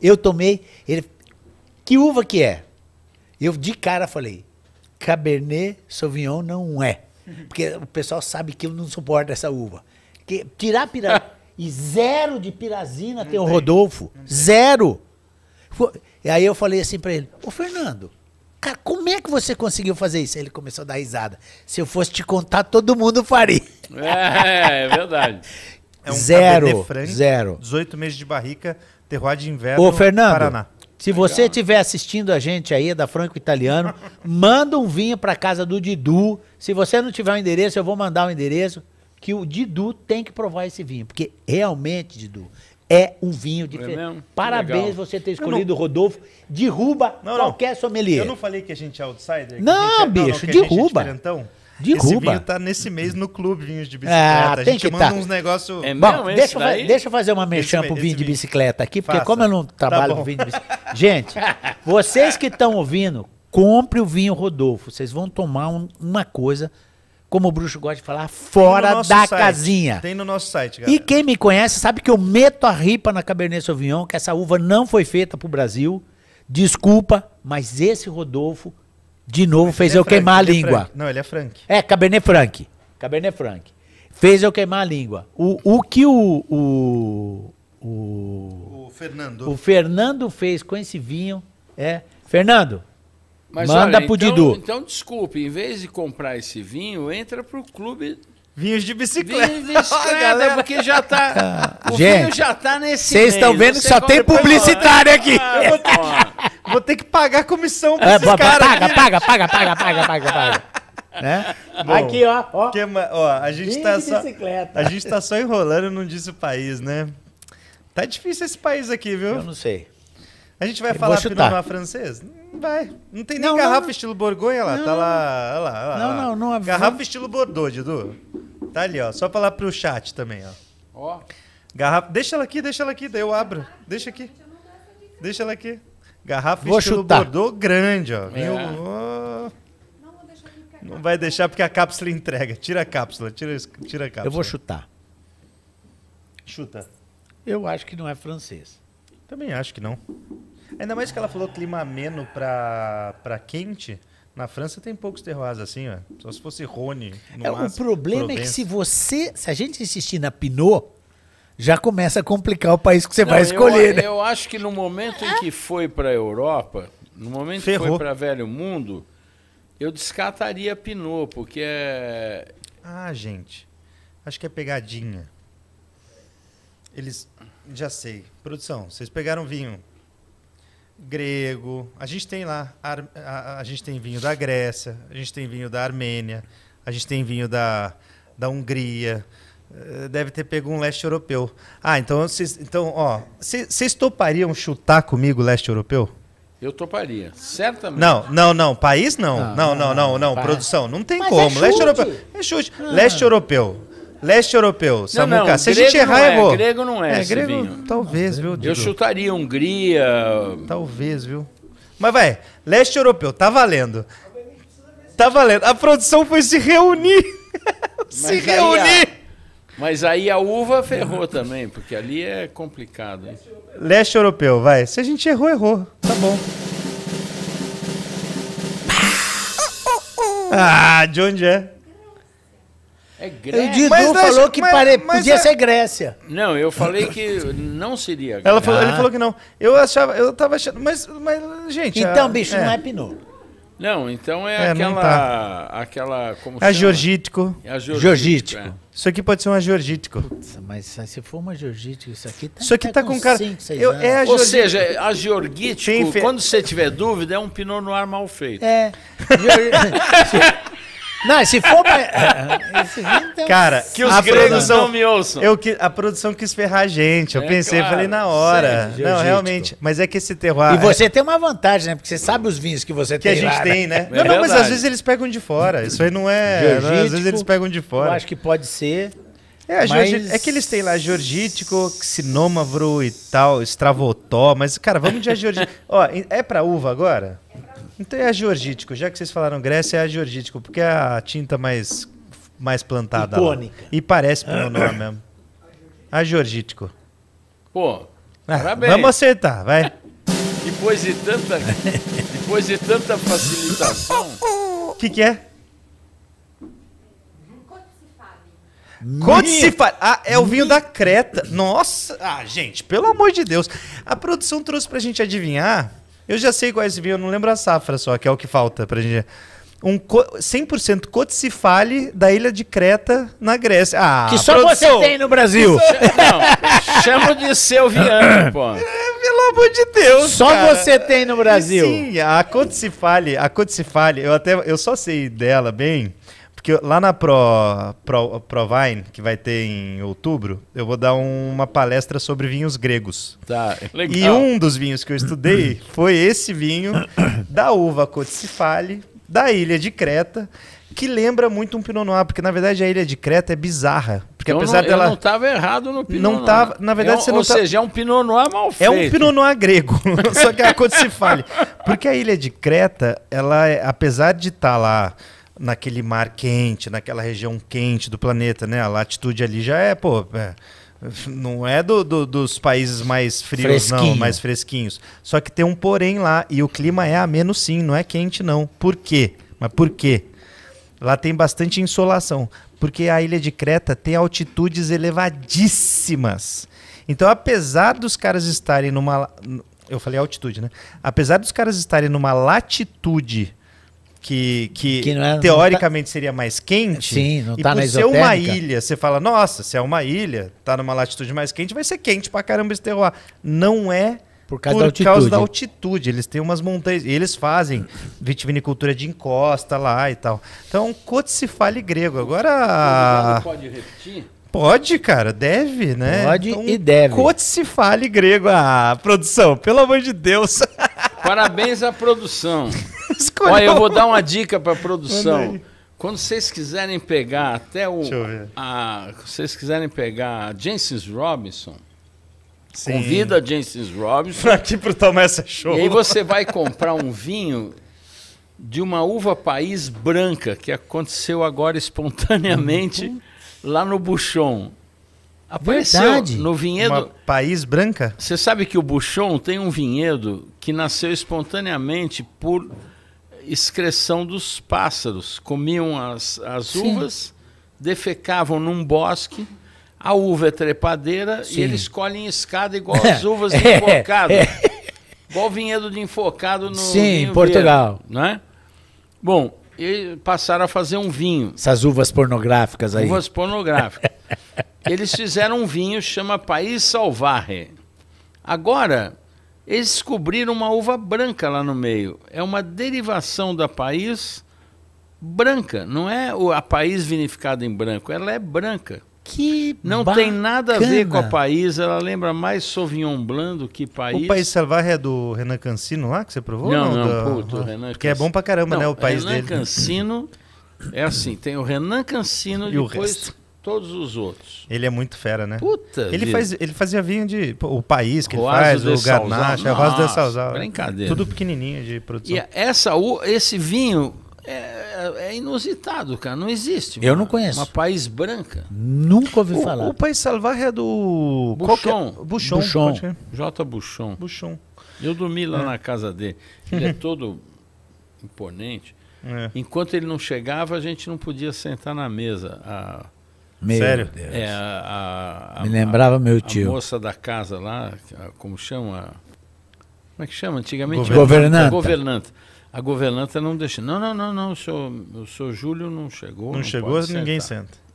Eu tomei, ele que uva que é? Eu de cara falei: Cabernet Sauvignon não é. Porque o pessoal sabe que eu não suporto essa uva. Que tirar pira... e zero de pirazina tem, tem o Rodolfo. Zero. E aí eu falei assim para ele: Ô Fernando, cara, como é que você conseguiu fazer isso? Aí ele começou a dar risada. Se eu fosse te contar, todo mundo faria. É, é verdade. É um zero. zero. 18 meses de barrica, terroir de inverno, Ô, Fernando, Paraná. Se Legal. você estiver assistindo a gente aí é da Franco Italiano, manda um vinho para casa do Didu. Se você não tiver o um endereço, eu vou mandar o um endereço que o Didu tem que provar esse vinho, porque realmente, Didu, é um vinho é diferente. É Parabéns Legal. você ter escolhido o Rodolfo. Derruba não, não. qualquer sommelier. Eu não falei que a gente é outsider? Não, é... bicho, não, não, é derruba. É de Esse vinho tá nesse mês no clube Vinhos de ah, Bicicleta. Ah, a gente manda tá. uns negócios... É bom, deixa, daí? deixa eu fazer uma mexã pro vinho de bicicleta aqui, porque Faça. como eu não tá trabalho tá com vinho de bicicleta... gente, vocês que estão ouvindo, compre o vinho Rodolfo. Vocês vão tomar um, uma coisa como o bruxo gosta de falar, fora no da site. casinha. Tem no nosso site, galera. E quem me conhece sabe que eu meto a ripa na Cabernet Sauvignon, que essa uva não foi feita para o Brasil. Desculpa, mas esse Rodolfo de novo fez é eu queimar a é língua. Não, ele é Frank. É, Cabernet Franc. Cabernet Franc. Fez eu queimar a língua. O, o que o, o, o. O Fernando. O Fernando fez com esse vinho é. Fernando, Mas manda olha, pro então, Didu. Então, desculpe, em vez de comprar esse vinho, entra pro clube Vinhos de bicicleta. Vinhos de bicicleta, galera, porque já tá. Ah, o Gente, vinho já tá nesse. Vocês estão vendo que só tem publicitário aqui. Ah, vou, ter, vou ter que pagar comissão pra é, esses caras. Paga, paga, paga, paga, paga, paga, paga. Né? Bom, aqui, ó. Ó. Que, ó a gente vinho tá só, A gente tá só enrolando, não disse o país, né? Tá difícil esse país aqui, viu? Eu não sei. A gente vai Eu falar Pinot francês? Não vai. Não tem nem não, garrafa não. estilo Borgonha lá. Tá não, tá lá, lá, lá, lá. Não, não, não. Garrafa estilo Bordeaux, Dudu. Tá ali, ó. Só falar pro chat também, ó. Ó. Garrafa. Deixa ela aqui, deixa ela aqui, daí eu abro. Deixa aqui. Deixa ela aqui. Garrafa vou estilo chutar. Bordeaux grande, ó. É. Eu... Não vai deixar porque a cápsula entrega. Tira a cápsula, tira, tira a cápsula. Eu vou chutar. Chuta. Eu acho que não é francês. Também acho que não. Ainda mais que ela falou clima ameno para pra quente. Na França tem poucos terroirs assim, ó. Só se fosse Rony. É, o problema Provence. é que se você. Se a gente insistir na Pinot, já começa a complicar o país que você Não, vai escolher. Eu, né? eu acho que no momento em que foi para a Europa, no momento Ferrou. que foi para Velho Mundo, eu descartaria Pinot, porque é. Ah, gente. Acho que é pegadinha. Eles. Já sei. Produção, vocês pegaram vinho grego. A gente tem lá, a, a, a, gente tem vinho da Grécia, a gente tem vinho da Armênia, a gente tem vinho da, da Hungria. Eh, deve ter pego um leste europeu. Ah, então vocês, então, ó, vocês topariam chutar comigo leste europeu? Eu toparia, certamente. Não, não, não. País não. Não, não, não, não. não, não. Produção. Não tem Mas como. É leste europeu. É chute. Leste ah. europeu. Leste europeu, Samuca. Se a gente errar, é, errou. Grego não é, é grego, vinho. Talvez, viu, Diego? Eu chutaria Hungria. Talvez, viu? Mas vai, leste europeu, tá valendo. Tá valendo. A produção foi se reunir. se mas reunir. Aí a, mas aí a uva ferrou também, porque ali é complicado. Leste europeu, vai. Se a gente errou, errou. Tá bom. Ah, de onde é? É Grécia. O Didu mas, falou que mas, pare... mas podia é... ser Grécia. Não, eu falei que não seria Grécia. Ela falou, ah. Ele falou que não. Eu achava, eu tava achando. Mas, mas gente. Então, a... bicho, é. não é pinô. Não, então é, é aquela. Tá. aquela como é georgítico. É georgítico. É. Isso aqui pode ser uma georgítico. Putz, mas se for uma georgítico, isso aqui tá, isso aqui tá, tá com, com cara. Cinco, eu, é Ou seja, a georgítico, fe... quando você tiver dúvida, é um no ar mal feito. É. Não, se for. pra- Esse- Cara, Que os a gregos produção- não me ouçam. Eu que, a produção quis ferrar a gente. Eu É, pensei, claro. falei na hora. Sério, não, realmente. Mas é que esse terroir. E é você tem uma vantagem, né? Porque você sabe os vinhos que você que a gente lá, tem, né? né? É não, não, mas às vezes eles pegam de fora. Isso aí não é. não né, às vezes eles pegam de Eu fora. acho que pode ser. É, a mas- é que eles têm lá georgítico, xinômavro e tal, estravotó. Mas, cara, vamos de georgítico. Ó, é pra uva agora? Então é georgítico, já que vocês falaram Grécia, é georgítico, porque é a tinta mais, mais plantada Icônica. lá. E parece meu nome mesmo. A georgítico. Pô, ah, parabéns. Vamos acertar, vai. Depois de tanta, depois de tanta facilitação... O que que é? Cotsifari. Ah, é o vinho da Creta. Nossa, ah, gente, pelo amor de Deus. A produção trouxe pra gente adivinhar eu já sei quais vinham, eu não lembro a safra só, que é o que falta pra gente. Um co 100% coticifale da ilha de Creta, na Grécia. Ah, que só produção. você tem no Brasil. Não, chama de seu Viano, pô. É, pelo amor de Deus, Só cara. você tem no Brasil. E sim, a coticifale, a coticifale, eu até eu só sei dela bem que lá na Pro, Pro, Provine, que vai ter em outubro, eu vou dar uma palestra sobre vinhos gregos. Tá, legal. E um dos vinhos que eu estudei foi esse vinho da uva Coticifale, da ilha de Creta, que lembra muito um Pinot Noir, porque na verdade a ilha de Creta é bizarra. Porque apesar não, dela. não estava errado no Pinot não Noir. Tava, na verdade, é você não Ou tá... seja, é um Pinot Noir mal feito. É um Pinot Noir grego, só que é a Coticifale. Porque a ilha de Creta, ela, é, apesar de estar tá lá naquele mar quente, naquela região quente do planeta, né? A latitude ali já é, pô. É, não é do, do, dos países mais frios, Fresquinho. não, mais fresquinhos. Só que tem um porém lá, e o clima é ameno sim, não é quente, não. Por quê? Mas por quê? Lá tem bastante insolação, porque a ilha de Creta tem altitudes elevadíssimas. Então, apesar dos caras estarem numa. Eu falei altitude, né? Apesar dos caras estarem numa latitude que, que, que é, tá- teoricamente tá... seria mais quente. Sim, não tá e por na ser uma ilha, você fala, nossa, se é uma ilha, tá numa latitude mais quente, vai ser quente pra caramba esse terroir. Não é por, causa, por da altitude. causa da altitude. Eles têm umas montanhas. Eles fazem vitivinicultura de encosta lá e tal. Então, cote se fale grego. Agora. Pode repetir? Pode, cara, deve, né? Pode então, e deve. Cote se fale grego. Ah, produção, pelo amor de Deus. Parabéns à produção escolheu. Olha, eu vou dar uma dica para produção. Quando vocês quiserem pegar até o. Deixa eu ver. A, vocês quiserem pegar Jensis Robinson. Sim. Convida a Jensis Robinson. aqui para tomar essa é show. E aí você vai comprar um vinho de uma uva país branca que aconteceu agora espontaneamente uhum. lá no Buchon. Apareceu Verdade. no vinhedo. Uma país branca? Você sabe que o Buchon tem um vinhedo que nasceu espontaneamente por excreção dos pássaros. Comiam as, as uvas, defecavam num bosque. A uva é trepadeira Sim. e eles colhem escada igual as uvas de é. enfocado. É. igual vinhedo de enfocado no Sim, Vinho Portugal. Vieira, né? Bom, e passaram a fazer um vinho. Essas uvas pornográficas aí. Uvas pornográficas. Eles fizeram um vinho, chama País Salvarre. Agora, eles descobriram uma uva branca lá no meio. É uma derivação da país branca, não é a país vinificada em branco, ela é branca. Que não bacana. tem nada a ver com a país, ela lembra mais Sauvignon Blanc do que país. O País Selvagem é do Renan Cancino lá que você provou? Não, não, não do... Ah, Renan Porque é bom pra caramba, não, né, o país Renan dele. Renan Cancino é assim, tem o Renan Cancino e depois o resto todos os outros. Ele é muito fera, né? Puta! Ele, faz, ele fazia vinho de. Pô, o país que Roazo ele faz, o Garnacha, o Rosa de Salzal. Brincadeira. Tudo pequenininho de produção. E essa, o, esse vinho é, é, inusitado, cara. Não existe. Eu uma, não conheço. Uma país branca. Nunca ouvi o, falar. O país salvar é do. É? Buchon. Buchon. Buchon. J. Buchon. Buchon. Eu dormi lá é. na casa dele. Ele é todo imponente. É. Enquanto ele não chegava, a gente não podia sentar na mesa. A meu Sério? Deus. É, a, a, Me lembrava a, meu tio. A moça da casa lá, como chama? Como é que chama antigamente? Governanta. governanta. A governanta não deixa. Não, não, não, não. O senhor, o senhor Júlio não chegou. Não, não chegou, ninguém sentar. senta.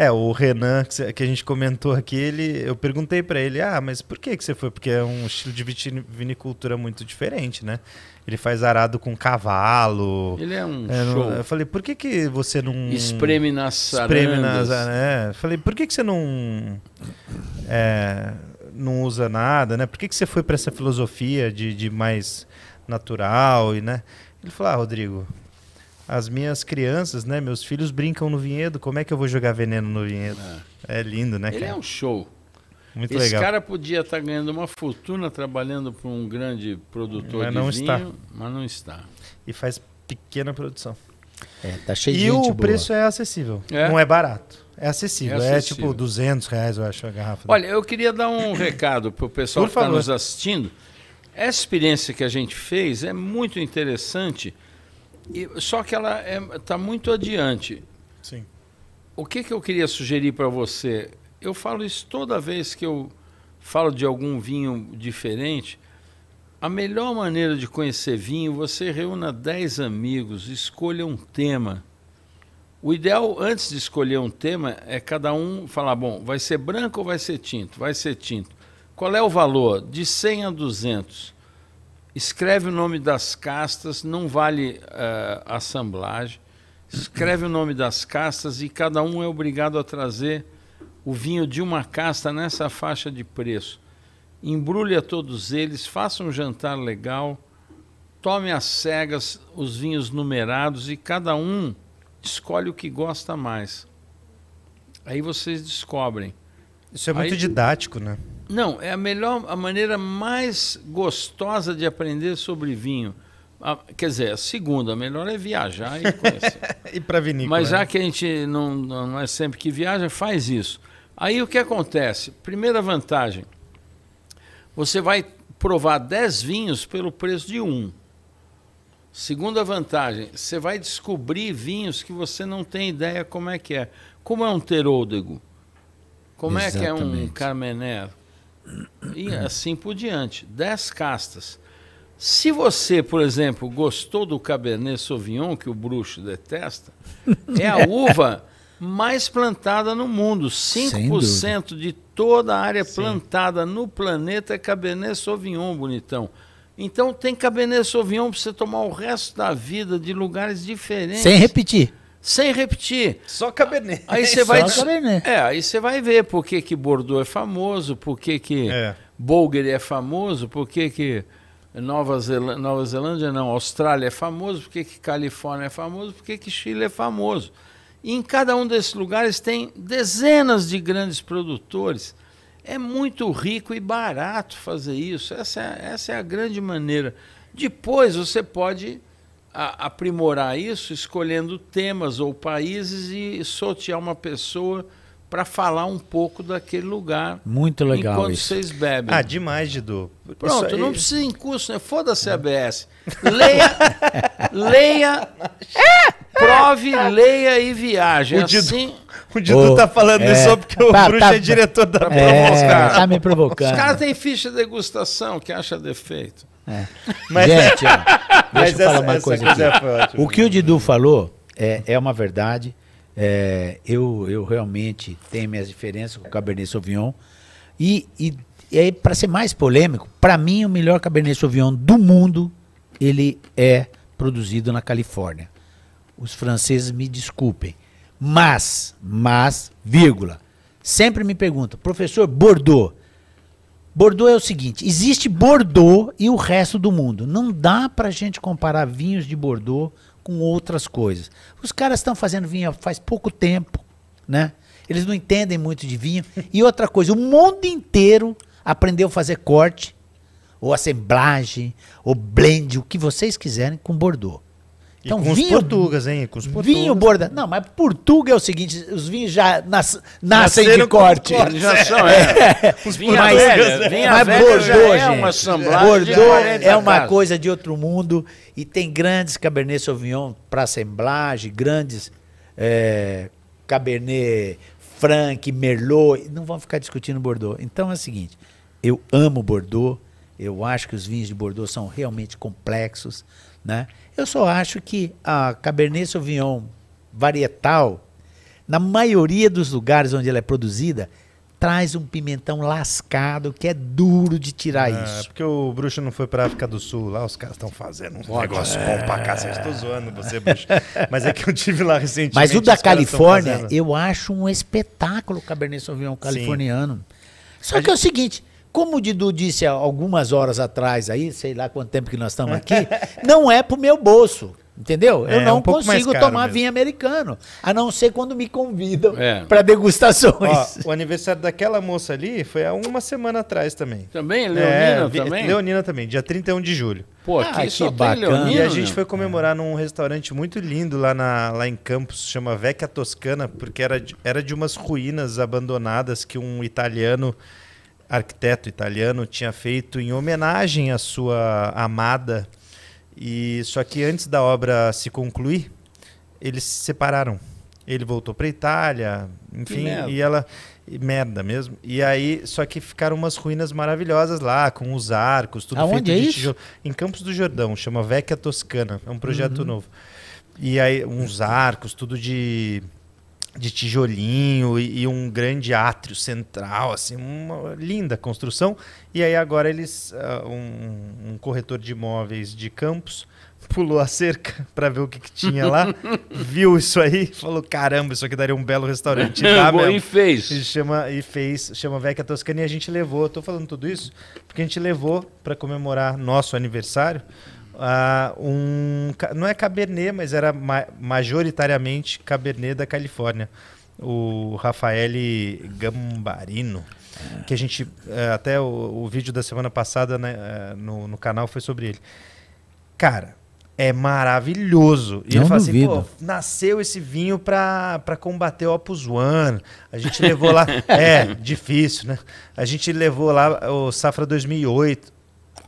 É, o Renan, que, a gente comentou aqui, ele, eu perguntei para ele, ah, mas por que, que você foi? Porque é um estilo de vinicultura muito diferente, né? Ele faz arado com cavalo. Ele é um é, show. Eu falei, por que, que você não... Espreme nas arandas? Espreme nas... É, falei, por que, que você não... É, não usa nada, né? Por que, que você foi para essa filosofia de, de mais natural e, né? Ele falou, ah, Rodrigo, as minhas crianças, né? Meus filhos brincam no vinhedo. Como é que eu vou jogar veneno no vinhedo? É, é lindo, né? Cara? Ele é um show. Muito Esse legal. cara podia estar tá ganhando uma fortuna trabalhando para um grande produtor mas não vinho, está. mas não está. E faz pequena produção. É, tá cheio e de gente E o preço é acessível. É? Não é barato. É acessível. é acessível. É, tipo 200 reais, eu acho, a garrafa. Olha, eu queria dar um recado para o pessoal que está nos assistindo. Essa experiência que a gente fez é muito interessante e, só que ela está é, tá muito adiante. Sim. O que, que eu queria sugerir para você? Eu falo isso toda vez que eu falo de algum vinho diferente. A melhor maneira de conhecer vinho, você reúna 10 amigos, escolha um tema. O ideal, antes de escolher um tema, é cada um falar: bom, vai ser branco ou vai ser tinto? Vai ser tinto. Qual é o valor? De 100 a 200 escreve o nome das castas, não vale uh, eh, assemblagem, escreve o nome das castas e cada um é obrigado a trazer o vinho de uma casta nessa faixa de preço. Embrulha todos eles, faça um jantar legal, tome às cegas os vinhos numerados e cada um escolhe o que gosta mais. Aí vocês descobrem isso é muito Aí, didático, né? Não, é a melhor, a maneira mais gostosa de aprender sobre vinho. A, quer dizer, a segunda, a melhor é viajar e conhecer. e para vinícola. Mas né? já né? que a gente não, não é sempre que viaja, faz isso. Aí o que acontece? Primeira vantagem, você vai provar 10 vinhos pelo preço de um. Segunda vantagem, você vai descobrir vinhos que você não tem ideia como é que é. Como é um terôdego? Como Exatamente. é que é um Carmener? E assim por diante. Dez castas. Se você, por exemplo, gostou do Cabernet Sauvignon, que o bruxo detesta, é a uva mais plantada no mundo. 5% de toda a área Sim. plantada no planeta é Cabernet Sauvignon, bonitão. Então tem Cabernet Sauvignon para você tomar o resto da vida de lugares diferentes. Sem repetir sem repetir. Só Cabernet. Aí você vai É, aí você vai ver por que que Bordeaux é famoso, por que que é. é famoso, por que que Nova, Zelândia, Nova Zelândia não, Austrália é famoso, por que que Califórnia é famoso, por que que Chile é famoso. E em cada um desses lugares tem dezenas de grandes produtores. É muito rico e barato fazer isso. Essa é, essa é a grande maneira. Depois você pode a, aprimorar isso escolhendo temas ou países e sortear uma pessoa para falar um pouco daquele lugar. Muito legal enquanto isso. vocês bebem. Ah, demais, Didu. Pronto, aí... não precisa em curso, né? Foda-se a ABS. Leia, leia, é! prove, leia e viaje. O Didu, assim... o Didu o... tá falando é... isso só porque o tá, Bruxo tá, é diretor da é, Tá me provocando. Os caras têm ficha de degustação que acha defeito. É. Mas... Gente, ó, deixa eu essa, falar uma coisa, aqui. o que o né? Didu falou é, é uma verdade. É, eu, eu realmente tenho minhas diferenças com o Cabernet Sauvignon. E, e, e aí, para ser mais polêmico, para mim o melhor Cabernet Sauvignon do mundo ele é produzido na Califórnia. Os franceses me desculpem, mas, mas, vírgula, sempre me perguntam, professor Bordeaux, Bordeaux é o seguinte: existe Bordeaux e o resto do mundo. Não dá para a gente comparar vinhos de Bordeaux com outras coisas. Os caras estão fazendo vinho faz pouco tempo, né? Eles não entendem muito de vinho. E outra coisa, o mundo inteiro aprendeu a fazer corte, ou assemblagem, ou blend, o que vocês quiserem com Bordeaux. Então, com vinho, os portugas, hein? Com os portugas. Vinho borda. Não, mas Portuga é o seguinte: os vinhos já nas, nascem Nasceram de corte. corte. Já são, é. é. Os vinhos é. mas, velha, mas velha Bordeaux, é gente, é uma Bordeaux é uma casa. coisa de outro mundo e tem grandes Cabernet Sauvignon para assemblagem, grandes é, Cabernet Franc, Merlot. Não vão ficar discutindo Bordeaux. Então é o seguinte: eu amo Bordeaux. Eu acho que os vinhos de Bordeaux são realmente complexos, né? Eu só acho que a Cabernet Sauvignon varietal, na maioria dos lugares onde ela é produzida, traz um pimentão lascado que é duro de tirar ah, isso. Porque o bruxo não foi para África do Sul, lá os caras estão fazendo um negócio bom bom pra é. cacete. Estou zoando você, bruxo. Mas é que eu tive lá recentemente. Mas o da Califórnia, eu acho um espetáculo o Cabernet Sauvignon californiano. Sim. Só a que gente... é o seguinte, como o Didu disse algumas horas atrás aí, sei lá quanto tempo que nós estamos aqui, não é pro meu bolso. Entendeu? É, eu é não um consigo tomar mesmo. vinho americano, a não ser quando me convidam é. para degustações. Ó, o aniversário daquela moça ali foi há uma semana atrás também. Também? É, Leonina é, também? Leonina também, dia 31 de julho. Pô, ah, que, que bacana. e a gente né? foi comemorar num restaurante muito lindo lá, na, lá em Campos, chama Vecchia Toscana, porque era, era de umas ruínas abandonadas que um italiano arquiteto italiano, tinha feito em homenagem à sua amada. E só que antes da obra se concluir, eles se separaram. Ele voltou para Itália, enfim, e ela merda mesmo. E aí, só que ficaram umas ruínas maravilhosas lá, com os arcos, tudo Aonde feito é de tijolo. Em Campos do Jordão, chama Vecchia Toscana, é um projeto uhum. novo. E aí, uns arcos, tudo de de tijolinho e, e, um grande átrio central, assim, uma linda construção. E aí agora eles, uh, um, um, corretor de imóveis de Campos pulou a cerca para ver o que, que tinha lá, viu isso aí, falou caramba, isso aqui daria um belo restaurante. Tá mesmo. E fez. E chama e fez, chama Vecchia Toscana e a gente levou. Estou falando tudo isso porque a gente levou para comemorar nosso aniversário uh, um. Não é Cabernet, mas era ma majoritariamente Cabernet da Califórnia. O Rafael Gambarino. Que a gente. Uh, até o, o, vídeo da semana passada né, uh, no, no canal foi sobre ele. Cara, é maravilhoso. E Não ele assim, duvido. assim, pô, nasceu esse vinho pra, pra combater o Opus One. A gente levou lá... é, difícil, né? A gente levou lá o Safra 2008.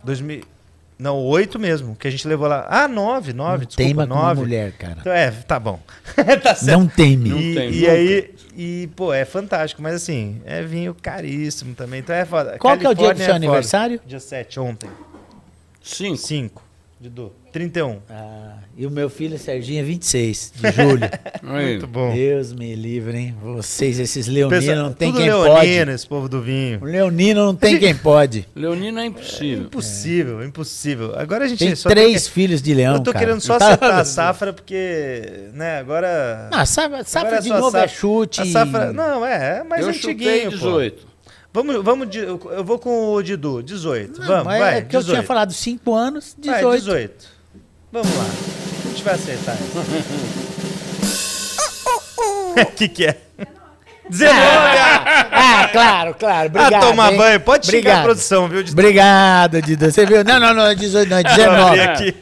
2000, não, oito mesmo, que a gente levou lá. Ah, nove, nove, não desculpa, nove. Com mulher, cara. Então, é, tá bom. tá certo. Não teme. E, não teme. e aí, e, pô, é fantástico, mas assim, é vinho caríssimo também. Então é foda. Qual Califórnia que é o dia do seu é aniversário? Dia 7, ontem. Cinco. Cinco. de Dudu. 31. Ah, e o meu filho Serginho é 26 de julho. Muito bom. Deus me livre, hein? Vocês, esses leoninos, Pensa, não tem quem leonino, pode. leonino, esse povo do vinho. O leonino não tem quem pode. Leonino é impossível. É, impossível, é. impossível. Agora a gente... Tem só três tem... filhos de leão, Eu tô cara. querendo só tá... acertar a safra, porque, né, agora... Não, safra, safra agora é de novo é safra, é chute. A safra, não, é, é mais eu antiguinho, 18. Pô. Vamos, vamos, eu vou com o Didu, 18. Não, vamos, é vai. É que 18. eu tinha falado 5 anos, 18. Vai, 18. Vamos lá. A gente vai acertar isso. O que, que é? 19! Ah, ah, claro, claro. Ah, Obrigado. Ah, tomar hein? banho. Pode chegar a produção, viu? De... Obrigado, Dida. Você viu? Não, não, não. É 18, não. É 19. Abri aqui.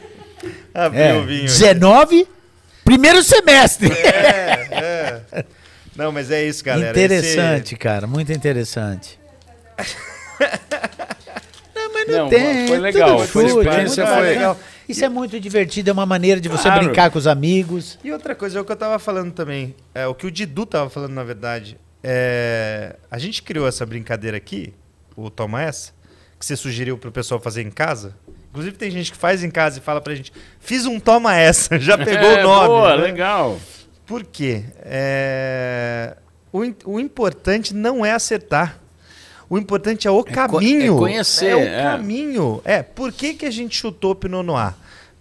Abri é, o vinho. 19, primeiro semestre. É, é. Não, mas é isso, galera. Interessante, Esse... cara. Muito interessante. não, mas não, não tem. Foi legal. Tudo a experiência foi... Legal. Isso é e... é muito divertido, é uma maneira de você claro. brincar com os amigos. E outra coisa, é o que eu tava falando também, é o que o Didu tava falando, na verdade. É, a gente criou essa brincadeira aqui, o Toma Essa, que você sugeriu pro pessoal fazer em casa. Inclusive tem gente que faz em casa e fala pra gente, fiz um Toma Essa, já pegou é, o nome. Boa, né? legal. Por quê? É... O, o importante não é acertar. O importante é o caminho. É, co é conhecer. É o é. caminho. É, por que, que a gente chutou Pinot Noir?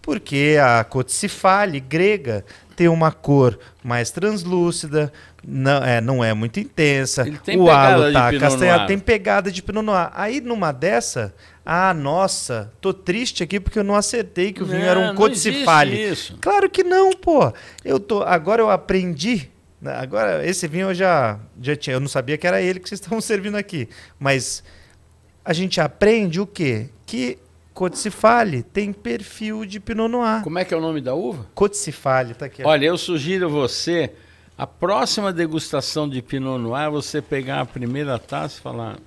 Porque a Cotisifale grega tem uma cor mais translúcida, não é, não é muito intensa. o halo tá castanhado, tem pegada de Pinot Noir. Aí numa dessa, ah, nossa, tô triste aqui porque eu não acertei que o vinho não, é, era um Cotisifale. Claro que não, pô. Eu tô, agora eu aprendi né? Agora, esse vinho eu já, já tinha. Eu não sabia que era ele que vocês estavam servindo aqui. Mas a gente aprende o quê? Que Coticifale tem perfil de Pinot Noir. Como é que é o nome da uva? Coticifale, tá aqui. Olha, eu sugiro você, a próxima degustação de Pinot Noir, é você pegar a primeira taça e falar.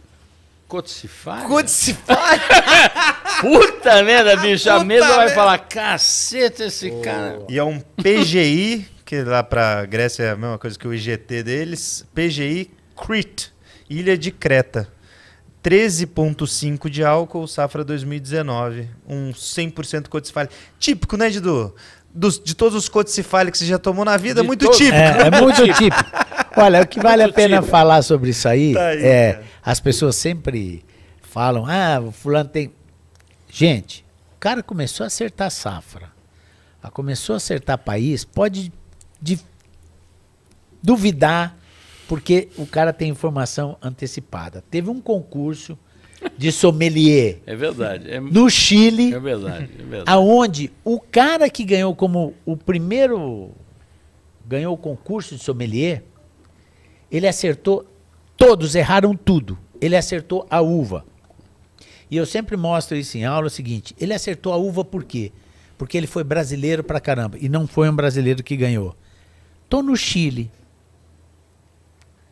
Coticifale? Coticifale? Puta merda, bicho. Puta a mesa vai falar, caceta esse oh. cara. E é um PGI que lá para Grécia é a mesma coisa que o IGT deles, PGI Crete, Ilha de Creta. 13,5 de álcool, safra 2019. Um 100% Coticifale. Típico, né, Didu? Dos, de todos os Coticifale que você já tomou na vida, de muito típico. É, é muito típico. Olha, o que vale muito a pena típico. falar sobre isso aí, tá aí é cara. as pessoas sempre falam, ah, o fulano tem... Gente, o cara começou a acertar safra. Começou a acertar país, pode de duvidar, porque o cara tem informação antecipada. Teve um concurso de sommelier. É verdade. É... No Chile. É verdade, é verdade. Aonde o cara que ganhou como o primeiro ganhou o concurso de sommelier, ele acertou todos, erraram tudo. Ele acertou a uva. E eu sempre mostro isso em aula é o seguinte, ele acertou a uva por quê? Porque ele foi brasileiro pra caramba e não foi um brasileiro que ganhou. Estou no Chile.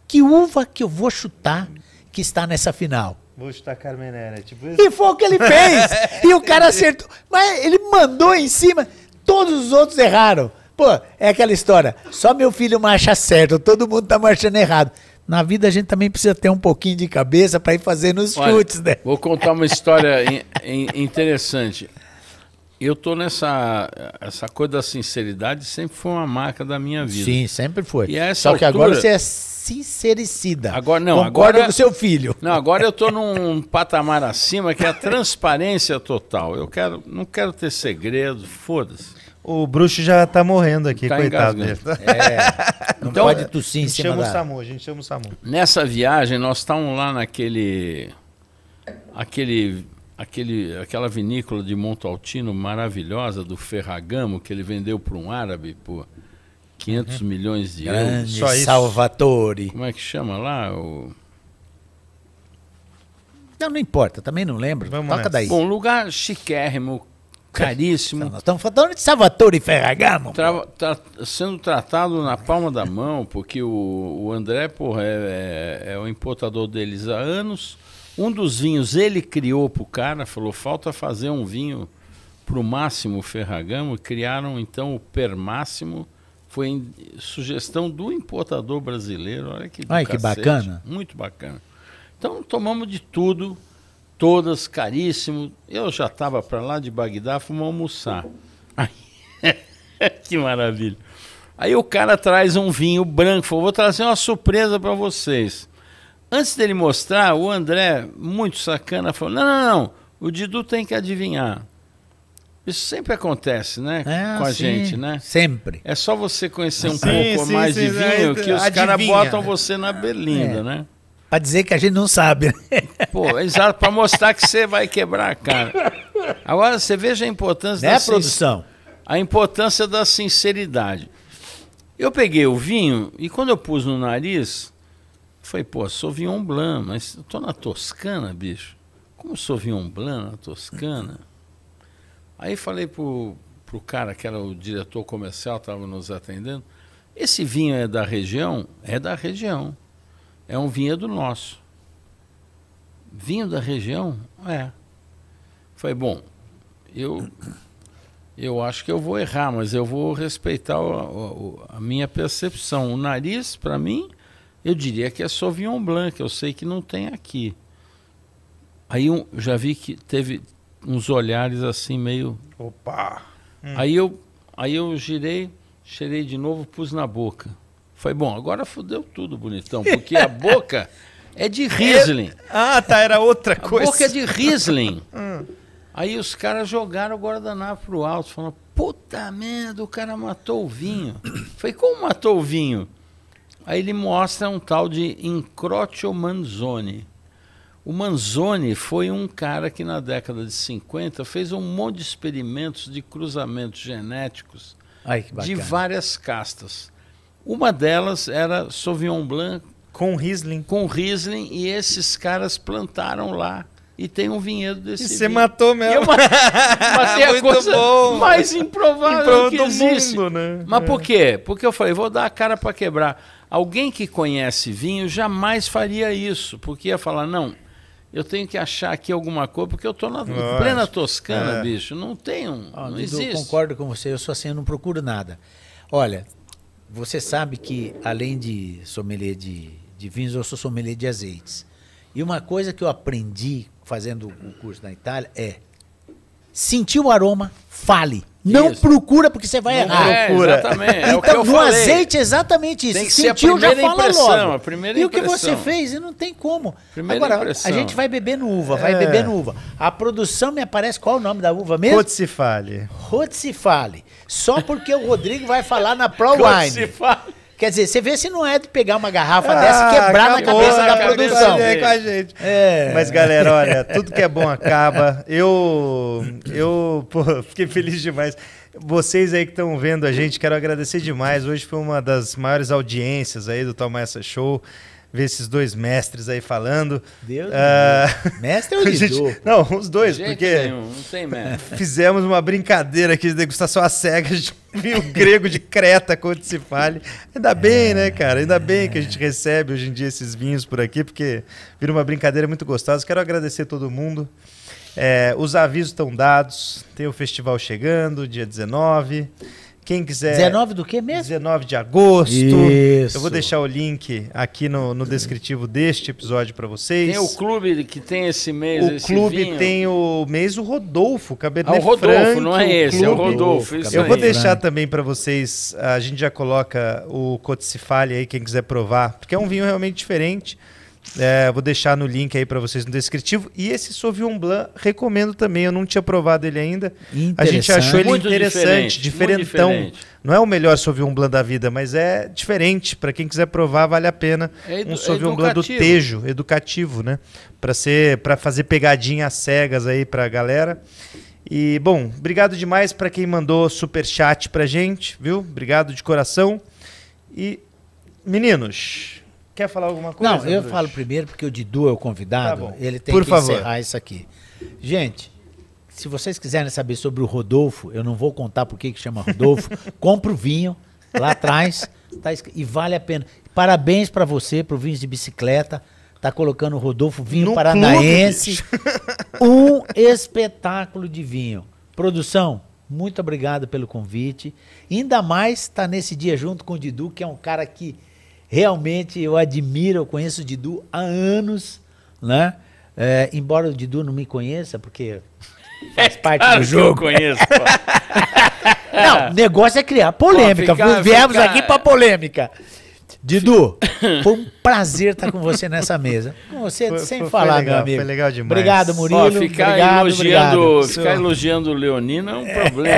Que uva que eu vou chutar que está nessa final? Vou chutar Carmenera. Tipo isso. E foi o que ele fez. e o cara acertou. Mas ele mandou em cima. Todos os outros erraram. Pô, é aquela história. Só meu filho marcha certo, todo mundo tá marchando errado. Na vida a gente também precisa ter um pouquinho de cabeça para ir fazendo os Olha, chutes, né? Vou contar uma história in, in, interessante eu tô nessa essa coisa da sinceridade sempre foi uma marca da minha vida. Sim, sempre foi. E essa Só altura... que agora você é sincericida. Agora não, agora agora com seu filho. Não, agora eu tô num patamar acima que é a transparência total. Eu quero, não quero ter segredo, foda-se. O bruxo já tá morrendo aqui, tá coitado dele. É, não então, pode tossir em cima chama da... o Samu, a gente chama o Samu. Nessa viagem nós estávamos lá naquele aquele aquele, aquela vinícola de Altino maravilhosa do Ferragamo que ele vendeu para um árabe por 500 uhum. milhões de Grande euros. Só Salvatore. Como é que chama lá? O... Não, não importa, também não lembro. Vamos Toca nessa. daí. Bom, lugar chiquérrimo, caríssimo. Nós estamos falando de Salvatore Ferragamo. Tra tra sendo tratado na palma da mão, porque o, o André porra, é, é, é o importador deles há anos um dos vinhos ele criou para o cara, falou: falta fazer um vinho para o Máximo Ferragamo. Criaram então o Permáximo. Foi em, sugestão do importador brasileiro. Olha que, Olha, que bacana. Muito bacana. Então tomamos de tudo, todas, caríssimo. Eu já estava para lá de Bagdá, fomos almoçar. que maravilha. Aí o cara traz um vinho branco, falou, vou trazer uma surpresa para vocês. Antes dele mostrar, o André, muito sacana, falou: não, não, não, o Didu tem que adivinhar. Isso sempre acontece, né? É, com a sim, gente, né? Sempre. É só você conhecer um sim, pouco sim, mais de é, vinho é, que os caras botam você na berlinda, é. né? Para dizer que a gente não sabe. Né? Pô, exato, para mostrar que você vai quebrar a cara. Agora você veja a importância né, da produção. A importância da sinceridade. Eu peguei o vinho e quando eu pus no nariz, Falei, pô, Sauvignon Blanc, mas eu tô na Toscana, bicho. Como Sauvignon Blanc na Toscana? Aí falei pro, pro cara que era o diretor comercial, estava nos atendendo, esse vinho é da região? É da região. É um vinho do nosso. Vinho da região? É. Falei, bom, eu eu acho que eu vou errar, mas eu vou respeitar a minha percepção. O nariz, para mim, eu diria que é Sauvignon Blanc, que eu sei que não tem aqui. Aí já vi que teve uns olhares assim meio. Opa! Hum. Aí, eu, aí eu girei, cheirei de novo, pus na boca. Falei, bom, agora fudeu tudo, bonitão, porque a boca é de Riesling. É? Ah, tá, era outra coisa. A boca é de Riesling. hum. Aí os caras jogaram o guardanapo pro alto, falando, puta merda, o cara matou o vinho. Falei, como matou o vinho? Aí ele mostra um tal de Encrocio Manzoni. O Manzoni foi um cara que na década de 50 fez um monte de experimentos de cruzamentos genéticos Ai, de várias castas. Uma delas era Sauvignon Blanc com Riesling. Com Riesling e esses caras plantaram lá e tem um vinhedo desse. E você matou mesmo. matei a coisa bom. mais improvável, improvável que existe. do mundo, né? Mas é. por quê? Porque eu falei, vou dar a cara para quebrar. Alguém que conhece vinho jamais faria isso, porque ia falar, não, eu tenho que achar aqui alguma coisa, porque eu estou na plena Toscana, é. bicho. Não tem um. Ah, não existe. Eu concordo com você, eu sou assim, eu não procuro nada. Olha, você sabe que além de sommelier de, de vinhos, eu sou sommelier de azeites. E uma coisa que eu aprendi fazendo o curso na Itália é sentiu o aroma, fale. Não isso. procura, porque você vai não errar. É, procura. É, é então, no falei. azeite é exatamente isso. Sentiu, já fala logo. e o que você fez, não tem como. Primeira Agora, impressão. a gente vai bebendo uva, vai é. bebendo uva. A produção me aparece, qual é o nome da uva mesmo? Rotsifale. Rotsifale. Só porque o Rodrigo vai falar na Pro Wine. Rotsifale. Quer dizer, você vê se não é de pegar uma garrafa ah, dessa e quebrar acabou, na cabeça da produção. Com a gente. É. Mas, galera, olha, tudo que é bom acaba. Eu, eu pô, fiquei feliz demais. Vocês aí que estão vendo a gente, quero agradecer demais. Hoje foi uma das maiores audiências aí do Tomassa Show ver esses dois mestres aí falando. Deus, uh... Ah, Deus. mestre ou gente... Não, os dois, gente porque nenhum, não tem mestre. fizemos uma brincadeira aqui de degustação a cegas, viu o grego de Creta quando se fale. Ainda bem, é, né, cara? Ainda é. bem que a gente recebe hoje em dia esses vinhos por aqui, porque vira uma brincadeira muito gostosa. Quero agradecer todo mundo. É, os avisos estão dados, tem o festival chegando, dia 19. Quem quiser. 19 do que mesmo? 19 de agosto. Isso. Eu vou deixar o link aqui no, no descritivo deste episódio para vocês. Tem o clube que tem esse mês. O esse clube vinho. tem o mês o Rodolfo, Cabernet ah, o Rodolfo, Frank, não é esse, é o Rodolfo. Isso Eu aí. vou deixar também para vocês. A gente já coloca o Coticifale aí, quem quiser provar, porque é um vinho realmente diferente. É, vou deixar no link aí para vocês no descritivo. E esse Sauvignon Blanc recomendo também. Eu não tinha provado ele ainda. A gente achou ele muito interessante, diferente, diferentão. Diferente. Não é o melhor Sauvignon Blanc da vida, mas é diferente. Para quem quiser provar, vale a pena. É um Sauvignon Blanc do Tejo, educativo, né? Para ser, para fazer pegadinha cegas aí para a galera. E bom, obrigado demais para quem mandou super chat pra gente, viu? Obrigado de coração. E meninos, Quer falar alguma coisa? Não, eu Bruxo? falo primeiro porque o Didu é o convidado. Tá ele tem Por que favor. encerrar isso aqui. Gente, se vocês quiserem saber sobre o Rodolfo, eu não vou contar por que chama Rodolfo. compra o vinho lá atrás tá, e vale a pena. Parabéns para você, pro Vinhos de Bicicleta. Tá colocando o Rodolfo Vinho no Paranaense. Clube, um espetáculo de vinho. Produção, muito obrigado pelo convite. Ainda mais estar tá nesse dia junto com o Didu, que é um cara que realmente eu admiro, eu conheço o Didu há anos, né? É, embora o Didu não me conheça, porque faz é parte é, do jogo. eu conheço, pô. Não, o negócio é criar polêmica. Pô, fica, Viemos fica... aqui para polêmica. Didu, foi um prazer estar com você nessa mesa. Com você, foi, sem foi, falar, foi legal, meu amigo. Foi legal demais. Obrigado, Murilo. Ó, ficar, obrigado, elogiando, obrigado. ficar elogiando o Leonino é um é. problema.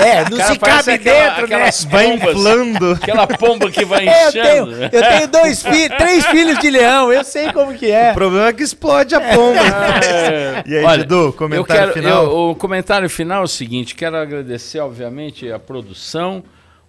É, é não se cabe aquela, dentro, né? Vai inflando. Aquela pomba que vai é, enchendo. Eu tenho, eu tenho dois filhos, três filhos de leão, eu sei como que é. O problema é que explode a pomba. Ah, é. E aí, Olha, Didu, comentário quero, final? Eu, o comentário final é o seguinte, quero agradecer, obviamente, a produção,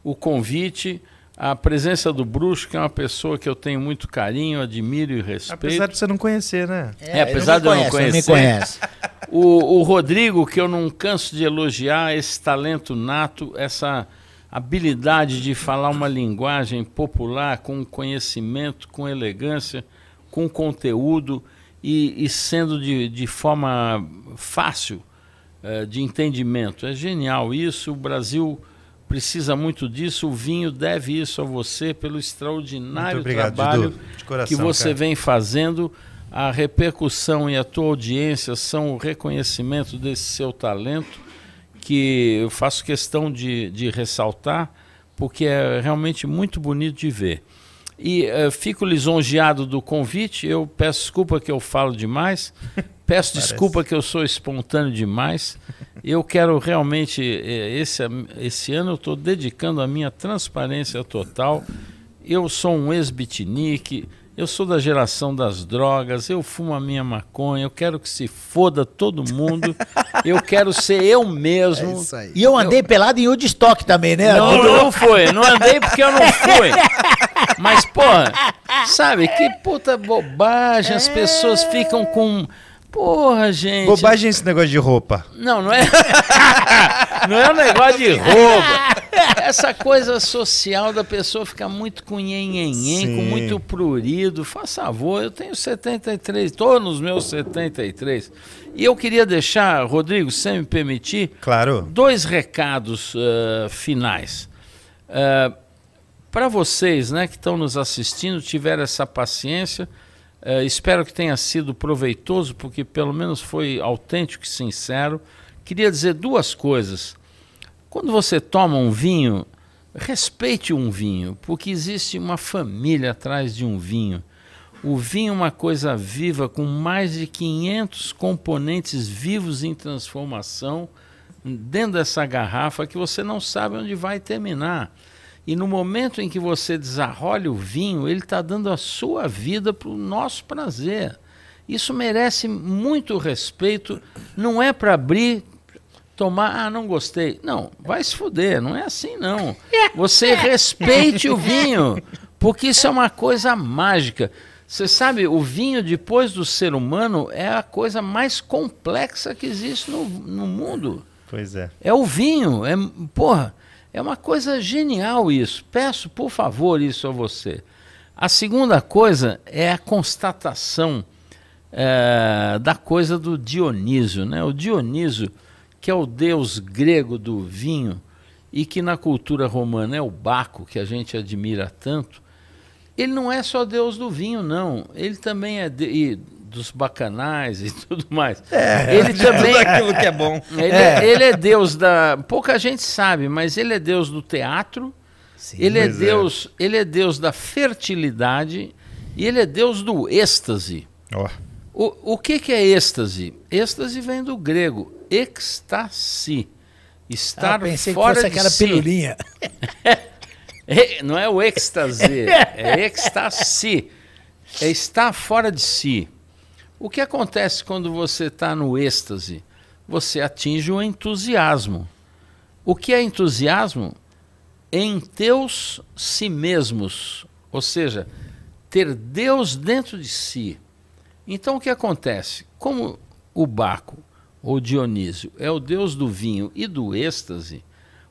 o convite a presença do Brusque é uma pessoa que eu tenho muito carinho, admiro e respeito. Apesar de você não conhecer, né? É, é apesar de eu não conhecer. Me conhece. o, o Rodrigo, que eu não canso de elogiar, esse talento nato, essa habilidade de falar uma linguagem popular com conhecimento, com elegância, com conteúdo e, e sendo de, de forma fácil eh, de entendimento. É genial isso. O Brasil precisa muito disso. O vinho deve isso a você pelo extraordinário obrigado, trabalho coração, que você cara. vem fazendo. A repercussão e a tua audiência são o reconhecimento desse seu talento, que eu faço questão de, de ressaltar, porque é realmente muito bonito de ver. E uh, fico lisonjeado do convite. Eu peço desculpa que eu falo demais, Peço Parece. desculpa que eu sou espontâneo demais. Eu quero realmente, eh, esse, esse ano eu estou dedicando a minha transparência total. Eu sou um ex-bitnik, eu sou da geração das drogas, eu fumo a minha maconha, eu quero que se foda todo mundo, eu quero ser eu mesmo. É e eu andei eu... pelado em Woodstock também, né? Não, não foi, não andei porque eu não fui. Mas, porra, sabe, que puta bobagem, as é. pessoas ficam com Porra, gente. Bobagem esse negócio de roupa. Não, não é. não é um negócio de roupa. Essa coisa social da pessoa ficar muito com nhenhenhen, com muito prurido. Faça favor, eu tenho 73, estou nos meus 73. E eu queria deixar, Rodrigo, sem me permitir, claro. dois recados uh, finais. Uh, eh, Para vocês né, que estão nos assistindo, tiveram essa paciência é, espero que tenha sido proveitoso, porque pelo menos foi autêntico e sincero. Queria dizer duas coisas. Quando você toma um vinho, respeite um vinho, porque existe uma família atrás de um vinho. O vinho é uma coisa viva com mais de 500 componentes vivos em transformação dentro dessa garrafa que você não sabe onde vai terminar. E no momento em que você desarrolha o vinho, ele está dando a sua vida para o nosso prazer. Isso merece muito respeito. Não é para abrir, tomar, ah, não gostei. Não, vai se fuder, não é assim não. Você respeite o vinho, porque isso é uma coisa mágica. Você sabe, o vinho, depois do ser humano, é a coisa mais complexa que existe no, no mundo. Pois é. É o vinho. É, porra, é uma coisa genial isso. Peço, por favor, isso a você. A segunda coisa é a constatação é, da coisa do Dioniso. Né? O Dioniso, que é o deus grego do vinho e que na cultura romana é o Baco, que a gente admira tanto, ele não é só deus do vinho, não. Ele também é. De dos bacanais e tudo mais. É, ele também. Tudo aquilo que é bom. Ele é. ele é. Deus da. Pouca gente sabe, mas ele é Deus do teatro. Sim, ele é, é. Deus. É. Ele é Deus da fertilidade e ele é Deus do êxtase. Oh. O, o que, que é êxtase? Êxtase vem do grego ecstasy. Estar ah, pensei fora que fosse aquela si. É, não é o êxtase, é êxtase. É estar fora de si. O que acontece quando você está no êxtase? Você atinge o entusiasmo. O que é entusiasmo? Em teus si mesmos, ou seja, ter Deus dentro de si. Então o que acontece? Como o Baco ou Dionísio é o deus do vinho e do êxtase,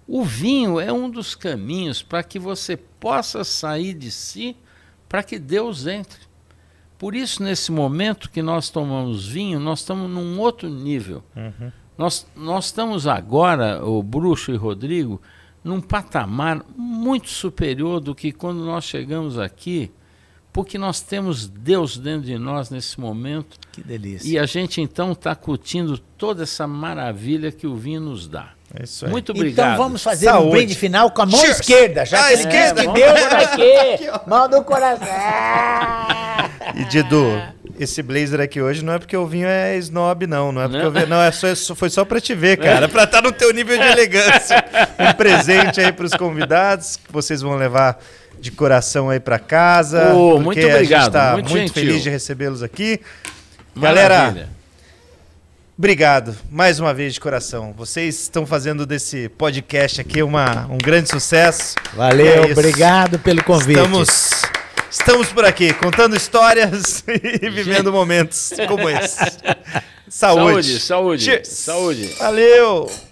o vinho é um dos caminhos para que você possa sair de si para que Deus entre. Por isso, nesse momento que nós tomamos vinho, nós estamos num outro nível. Uhum. Nós, nós estamos agora, o Bruxo e Rodrigo, num patamar muito superior do que quando nós chegamos aqui, porque nós temos Deus dentro de nós nesse momento. Que delícia. E a gente então está curtindo toda essa maravilha que o vinho nos dá. É isso aí. Muito então obrigado. Então vamos fazer Saúde. um brinde final com a mão Cheers. esquerda, já que ah, esquerda é, que Deus aqui. Mão do coração. e Didu, esse blazer aqui hoje não é porque o vinho é snob, não. Não é porque não. eu vi... Não, é, é só, foi só pra te ver, cara. pra estar tá no teu nível de elegância. Um presente aí pros convidados que vocês vão levar de coração aí pra casa. Oh, muito obrigado. A gente tá muito, muito feliz de recebê-los aqui. Maravilha. Galera. Obrigado, mais uma vez de coração. Vocês estão fazendo desse podcast aqui uma, um grande sucesso. Valeu, é obrigado pelo convite. Estamos, estamos por aqui contando histórias e vivendo momentos como esse. Saúde. Saúde, saúde. Cheers. Saúde. Valeu.